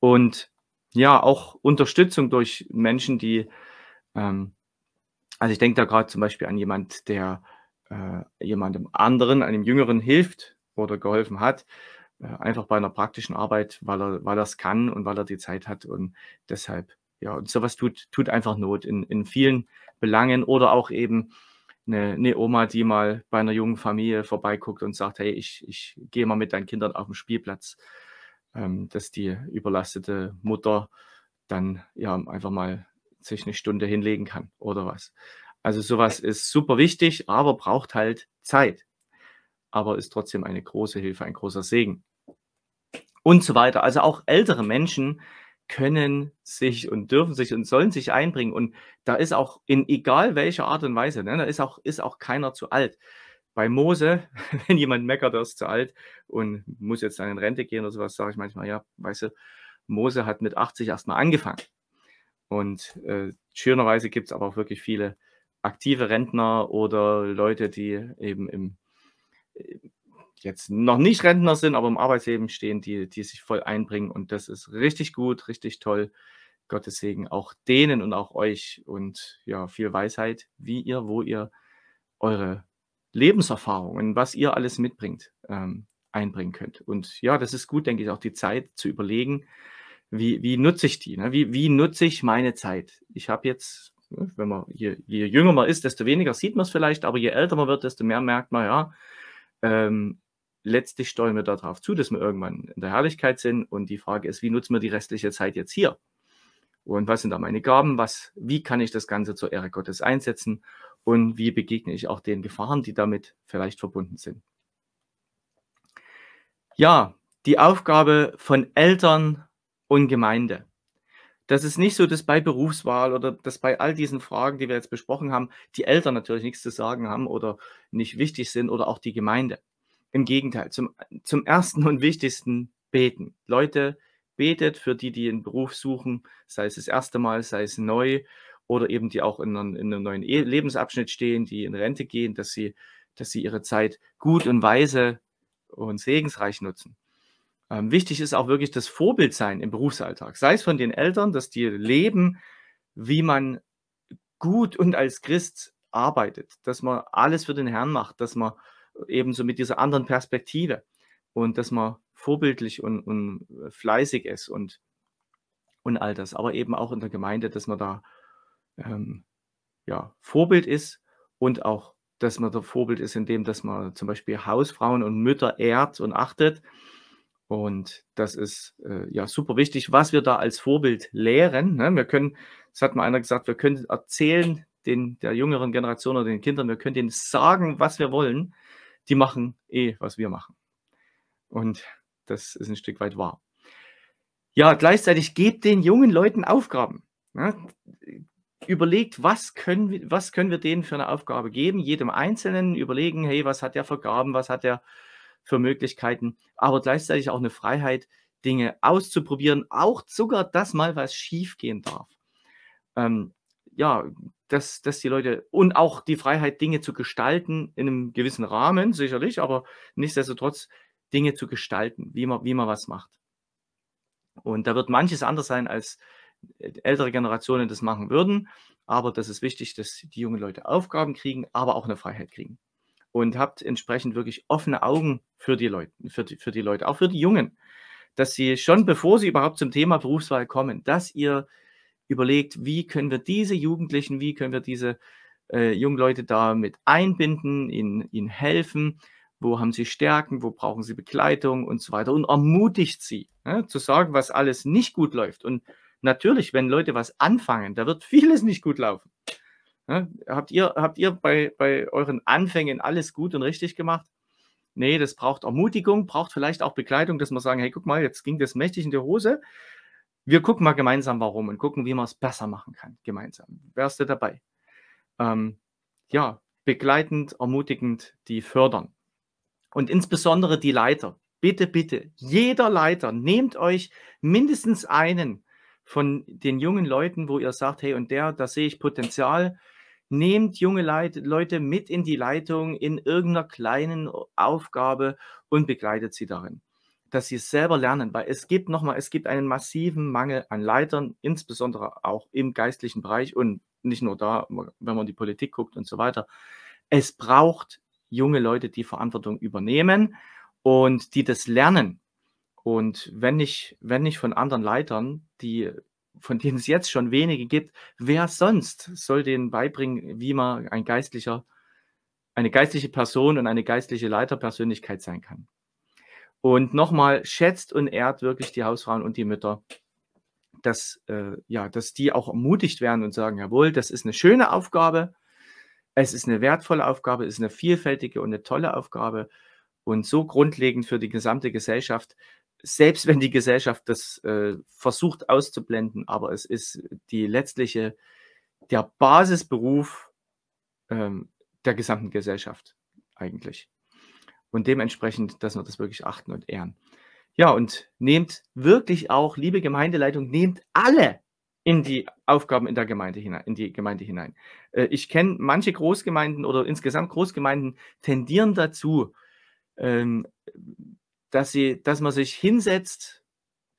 Speaker 1: Und ja, auch Unterstützung durch Menschen, die, ähm, also ich denke da gerade zum Beispiel an jemand, der äh, jemandem anderen, einem Jüngeren hilft oder geholfen hat, äh, einfach bei einer praktischen Arbeit, weil er, weil er es kann und weil er die Zeit hat und deshalb, ja, und sowas tut, tut einfach Not in, in vielen Belangen oder auch eben eine, eine, Oma, die mal bei einer jungen Familie vorbeiguckt und sagt, hey, ich, ich gehe mal mit deinen Kindern auf den Spielplatz, ähm, dass die überlastete Mutter dann ja einfach mal sich eine Stunde hinlegen kann oder was. Also sowas ist super wichtig, aber braucht halt Zeit. Aber ist trotzdem eine große Hilfe, ein großer Segen. Und so weiter. Also auch ältere Menschen können sich und dürfen sich und sollen sich einbringen. Und da ist auch in egal welcher Art und Weise, ne, da ist auch, ist auch keiner zu alt. Bei Mose, [LAUGHS] wenn jemand meckert, der ist zu alt und muss jetzt dann in Rente gehen oder sowas, sage ich manchmal, ja, weißt du, Mose hat mit 80 erstmal angefangen. Und äh, schönerweise gibt es aber auch wirklich viele aktive Rentner oder Leute, die eben im, äh, jetzt noch nicht Rentner sind, aber im Arbeitsleben stehen, die, die sich voll einbringen. Und das ist richtig gut, richtig toll. Gottes Segen auch denen und auch euch und ja, viel Weisheit, wie ihr, wo ihr eure Lebenserfahrungen, was ihr alles mitbringt, ähm, einbringen könnt. Und ja, das ist gut, denke ich, auch die Zeit zu überlegen, wie, wie nutze ich die? Ne? Wie, wie nutze ich meine Zeit? Ich habe jetzt, ne, wenn man, je, je jünger man ist, desto weniger sieht man es vielleicht, aber je älter man wird, desto mehr merkt man, ja, ähm, letztlich steuern wir darauf zu, dass wir irgendwann in der Herrlichkeit sind. Und die Frage ist, wie nutzen wir die restliche Zeit jetzt hier? Und was sind da meine Gaben? Was, wie kann ich das Ganze zur Ehre Gottes einsetzen? Und wie begegne ich auch den Gefahren, die damit vielleicht verbunden sind? Ja, die Aufgabe von Eltern und Gemeinde. Das ist nicht so, dass bei Berufswahl oder dass bei all diesen Fragen, die wir jetzt besprochen haben, die Eltern natürlich nichts zu sagen haben oder nicht wichtig sind oder auch die Gemeinde. Im Gegenteil, zum, zum ersten und wichtigsten beten. Leute, betet für die, die einen Beruf suchen, sei es das erste Mal, sei es neu oder eben die auch in einem, in einem neuen e Lebensabschnitt stehen, die in Rente gehen, dass sie, dass sie ihre Zeit gut und weise und segensreich nutzen. Ähm, wichtig ist auch wirklich das Vorbild sein im Berufsalltag, sei es von den Eltern, dass die leben, wie man gut und als Christ arbeitet, dass man alles für den Herrn macht, dass man ebenso mit dieser anderen Perspektive und dass man vorbildlich und, und fleißig ist und, und all das, aber eben auch in der Gemeinde, dass man da ähm, ja, Vorbild ist und auch, dass man da Vorbild ist, indem dass man zum Beispiel Hausfrauen und Mütter ehrt und achtet. Und das ist äh, ja super wichtig, was wir da als Vorbild lehren. Ne? Wir können, das hat mal einer gesagt, wir können erzählen den, der jüngeren Generation oder den Kindern, wir können denen sagen, was wir wollen die machen eh, was wir machen. Und das ist ein Stück weit wahr. Ja, gleichzeitig gebt den jungen Leuten Aufgaben. Ne? Überlegt, was können, wir, was können wir denen für eine Aufgabe geben, jedem Einzelnen überlegen, hey, was hat der für vergraben, was hat der für Möglichkeiten, aber gleichzeitig auch eine Freiheit, Dinge auszuprobieren, auch sogar, dass mal was schiefgehen darf. Ähm, ja, dass, dass die Leute und auch die Freiheit, Dinge zu gestalten, in einem gewissen Rahmen, sicherlich, aber nichtsdestotrotz Dinge zu gestalten, wie man, wie man was macht. Und da wird manches anders sein, als äh, ältere Generationen das machen würden. Aber das ist wichtig, dass die jungen Leute Aufgaben kriegen, aber auch eine Freiheit kriegen. Und habt entsprechend wirklich offene Augen für die Leute, für die, für die Leute, auch für die Jungen, dass sie schon bevor sie überhaupt zum Thema Berufswahl kommen, dass ihr überlegt, wie können wir diese Jugendlichen, wie können wir diese äh, jungen Leute da mit einbinden, ihnen, ihnen helfen, wo haben sie Stärken, wo brauchen sie Begleitung und so weiter und ermutigt sie ja, ne, zu sagen, was alles nicht gut läuft. Und natürlich, wenn Leute was anfangen, da wird vieles nicht gut laufen. Ja, ne, habt ihr, habt ihr bei, bei euren Anfängen alles gut und richtig gemacht? Nee, das braucht Ermutigung, braucht vielleicht auch Begleitung, dass man sagen, hey, guck mal, jetzt ging das mächtig in die Hose wir gucken mal gemeinsam warum und gucken, wie man es besser machen kann, gemeinsam. Wärst du dabei? Ähm, ja, begleitend, ermutigend, die fördern. Und insbesondere die Leiter. Bitte, bitte, jeder Leiter, nehmt euch mindestens einen von den jungen Leuten, wo ihr sagt, hey, und der, da sehe ich Potenzial. Nehmt junge Leit Leute mit in die Leitung in irgendeiner kleinen Aufgabe und begleitet sie darin dass sie es selber lernen, weil es gibt nochmal, es gibt einen massiven Mangel an Leitern, insbesondere auch im geistlichen Bereich und nicht nur da, wenn man die Politik guckt und so weiter. Es braucht junge Leute, die Verantwortung übernehmen und die das lernen. Und wenn nicht, wenn nicht von anderen Leitern, die, von denen es jetzt schon wenige gibt, wer sonst soll denen beibringen, wie man ein geistlicher, eine geistliche Person und eine geistliche Leiterpersönlichkeit sein kann? Und nochmal, schätzt und ehrt wirklich die Hausfrauen und die Mütter, dass, äh, ja, dass die auch ermutigt werden und sagen, jawohl, das ist eine schöne Aufgabe, es ist eine wertvolle Aufgabe, es ist eine vielfältige und eine tolle Aufgabe und so grundlegend für die gesamte Gesellschaft, selbst wenn die Gesellschaft das äh, versucht auszublenden, aber es ist die letztliche, der Basisberuf ähm, der gesamten Gesellschaft eigentlich. Und dementsprechend, dass wir das wirklich achten und ehren. Ja, und nehmt wirklich auch, liebe Gemeindeleitung, nehmt alle in die Aufgaben in der Gemeinde hinein, in die Gemeinde hinein. Äh, ich kenne manche Großgemeinden oder insgesamt Großgemeinden tendieren dazu, ähm, dass sie, dass man sich hinsetzt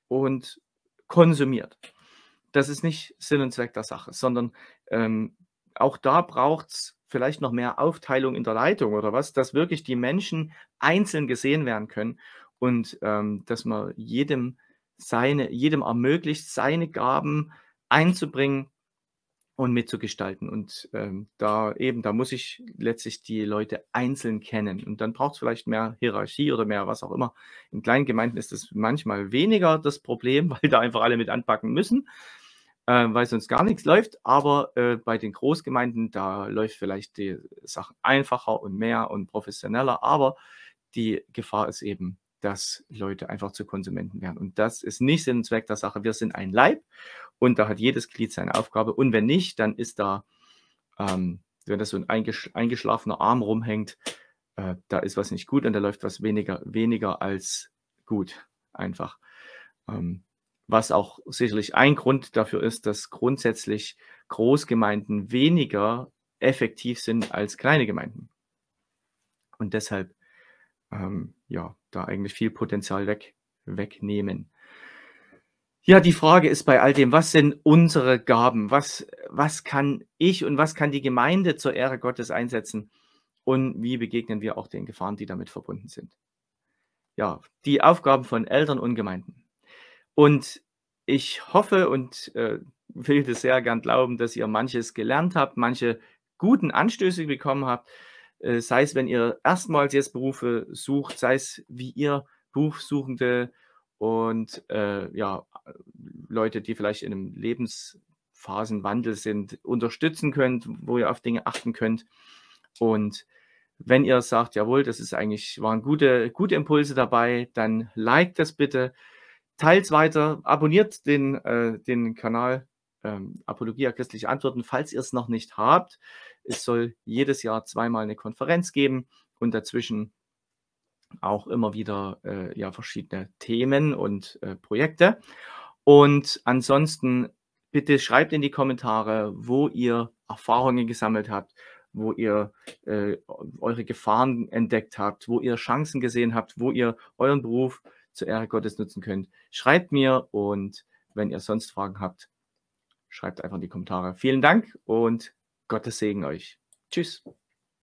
Speaker 1: und konsumiert. Das ist nicht Sinn und Zweck der Sache, sondern ähm, auch da braucht es vielleicht noch mehr Aufteilung in der Leitung oder was, dass wirklich die Menschen einzeln gesehen werden können und ähm, dass man jedem seine, jedem ermöglicht, seine Gaben einzubringen und mitzugestalten. Und ähm, da eben, da muss ich letztlich die Leute einzeln kennen. Und dann braucht es vielleicht mehr Hierarchie oder mehr was auch immer. In kleinen Gemeinden ist das manchmal weniger das Problem, [LAUGHS] weil da einfach alle mit anpacken müssen äh, weil sonst gar nichts läuft. Aber äh, bei den Großgemeinden, da läuft vielleicht die Sache einfacher und mehr und professioneller. Aber die Gefahr ist eben, dass Leute einfach zu Konsumenten werden. Und das ist nicht Sinn und Zweck der Sache. Wir sind ein Leib und da hat jedes Glied seine Aufgabe. Und wenn nicht, dann ist da, ähm, wenn das so ein eingeschlafener Arm rumhängt, äh, da ist was nicht gut und da läuft was weniger, weniger als gut einfach. Ähm, was auch sicherlich ein Grund dafür ist, dass grundsätzlich Großgemeinden weniger effektiv sind als kleine Gemeinden. Und deshalb, ähm, ja, da eigentlich viel Potenzial weg, wegnehmen. Ja, die Frage ist bei all dem, was sind unsere Gaben? Was, was kann ich und was kann die Gemeinde zur Ehre Gottes einsetzen? Und wie begegnen wir auch den Gefahren, die damit verbunden sind? Ja, die Aufgaben von Eltern und Gemeinden. Und ich hoffe und äh, will das sehr gern glauben, dass ihr manches gelernt habt, manche guten Anstöße bekommen habt, äh, sei es, wenn ihr erstmals jetzt Berufe sucht, sei es, wie ihr Berufsuchende und äh, ja, Leute, die vielleicht in einem Lebensphasenwandel sind, unterstützen könnt, wo ihr auf Dinge achten könnt. Und wenn ihr sagt, jawohl, das ist eigentlich, waren gute, gute Impulse dabei, dann liked das bitte, teilt es weiter, abonniert den, äh, den Kanal ähm, Apologia Christliche Antworten, falls ihr es noch nicht habt. Es soll jedes Jahr zweimal eine Konferenz geben und dazwischen auch immer wieder äh, ja, verschiedene Themen und äh, Projekte. Und ansonsten bitte schreibt in die Kommentare, wo ihr Erfahrungen gesammelt habt, wo ihr äh, eure Gefahren entdeckt habt, wo ihr Chancen gesehen habt, wo ihr euren Beruf äh, zur Ehre Gottes nutzen könnt, schreibt mir und wenn ihr sonst Fragen habt, schreibt einfach in die Kommentare. Vielen Dank und Gottes Segen euch. Tschüss.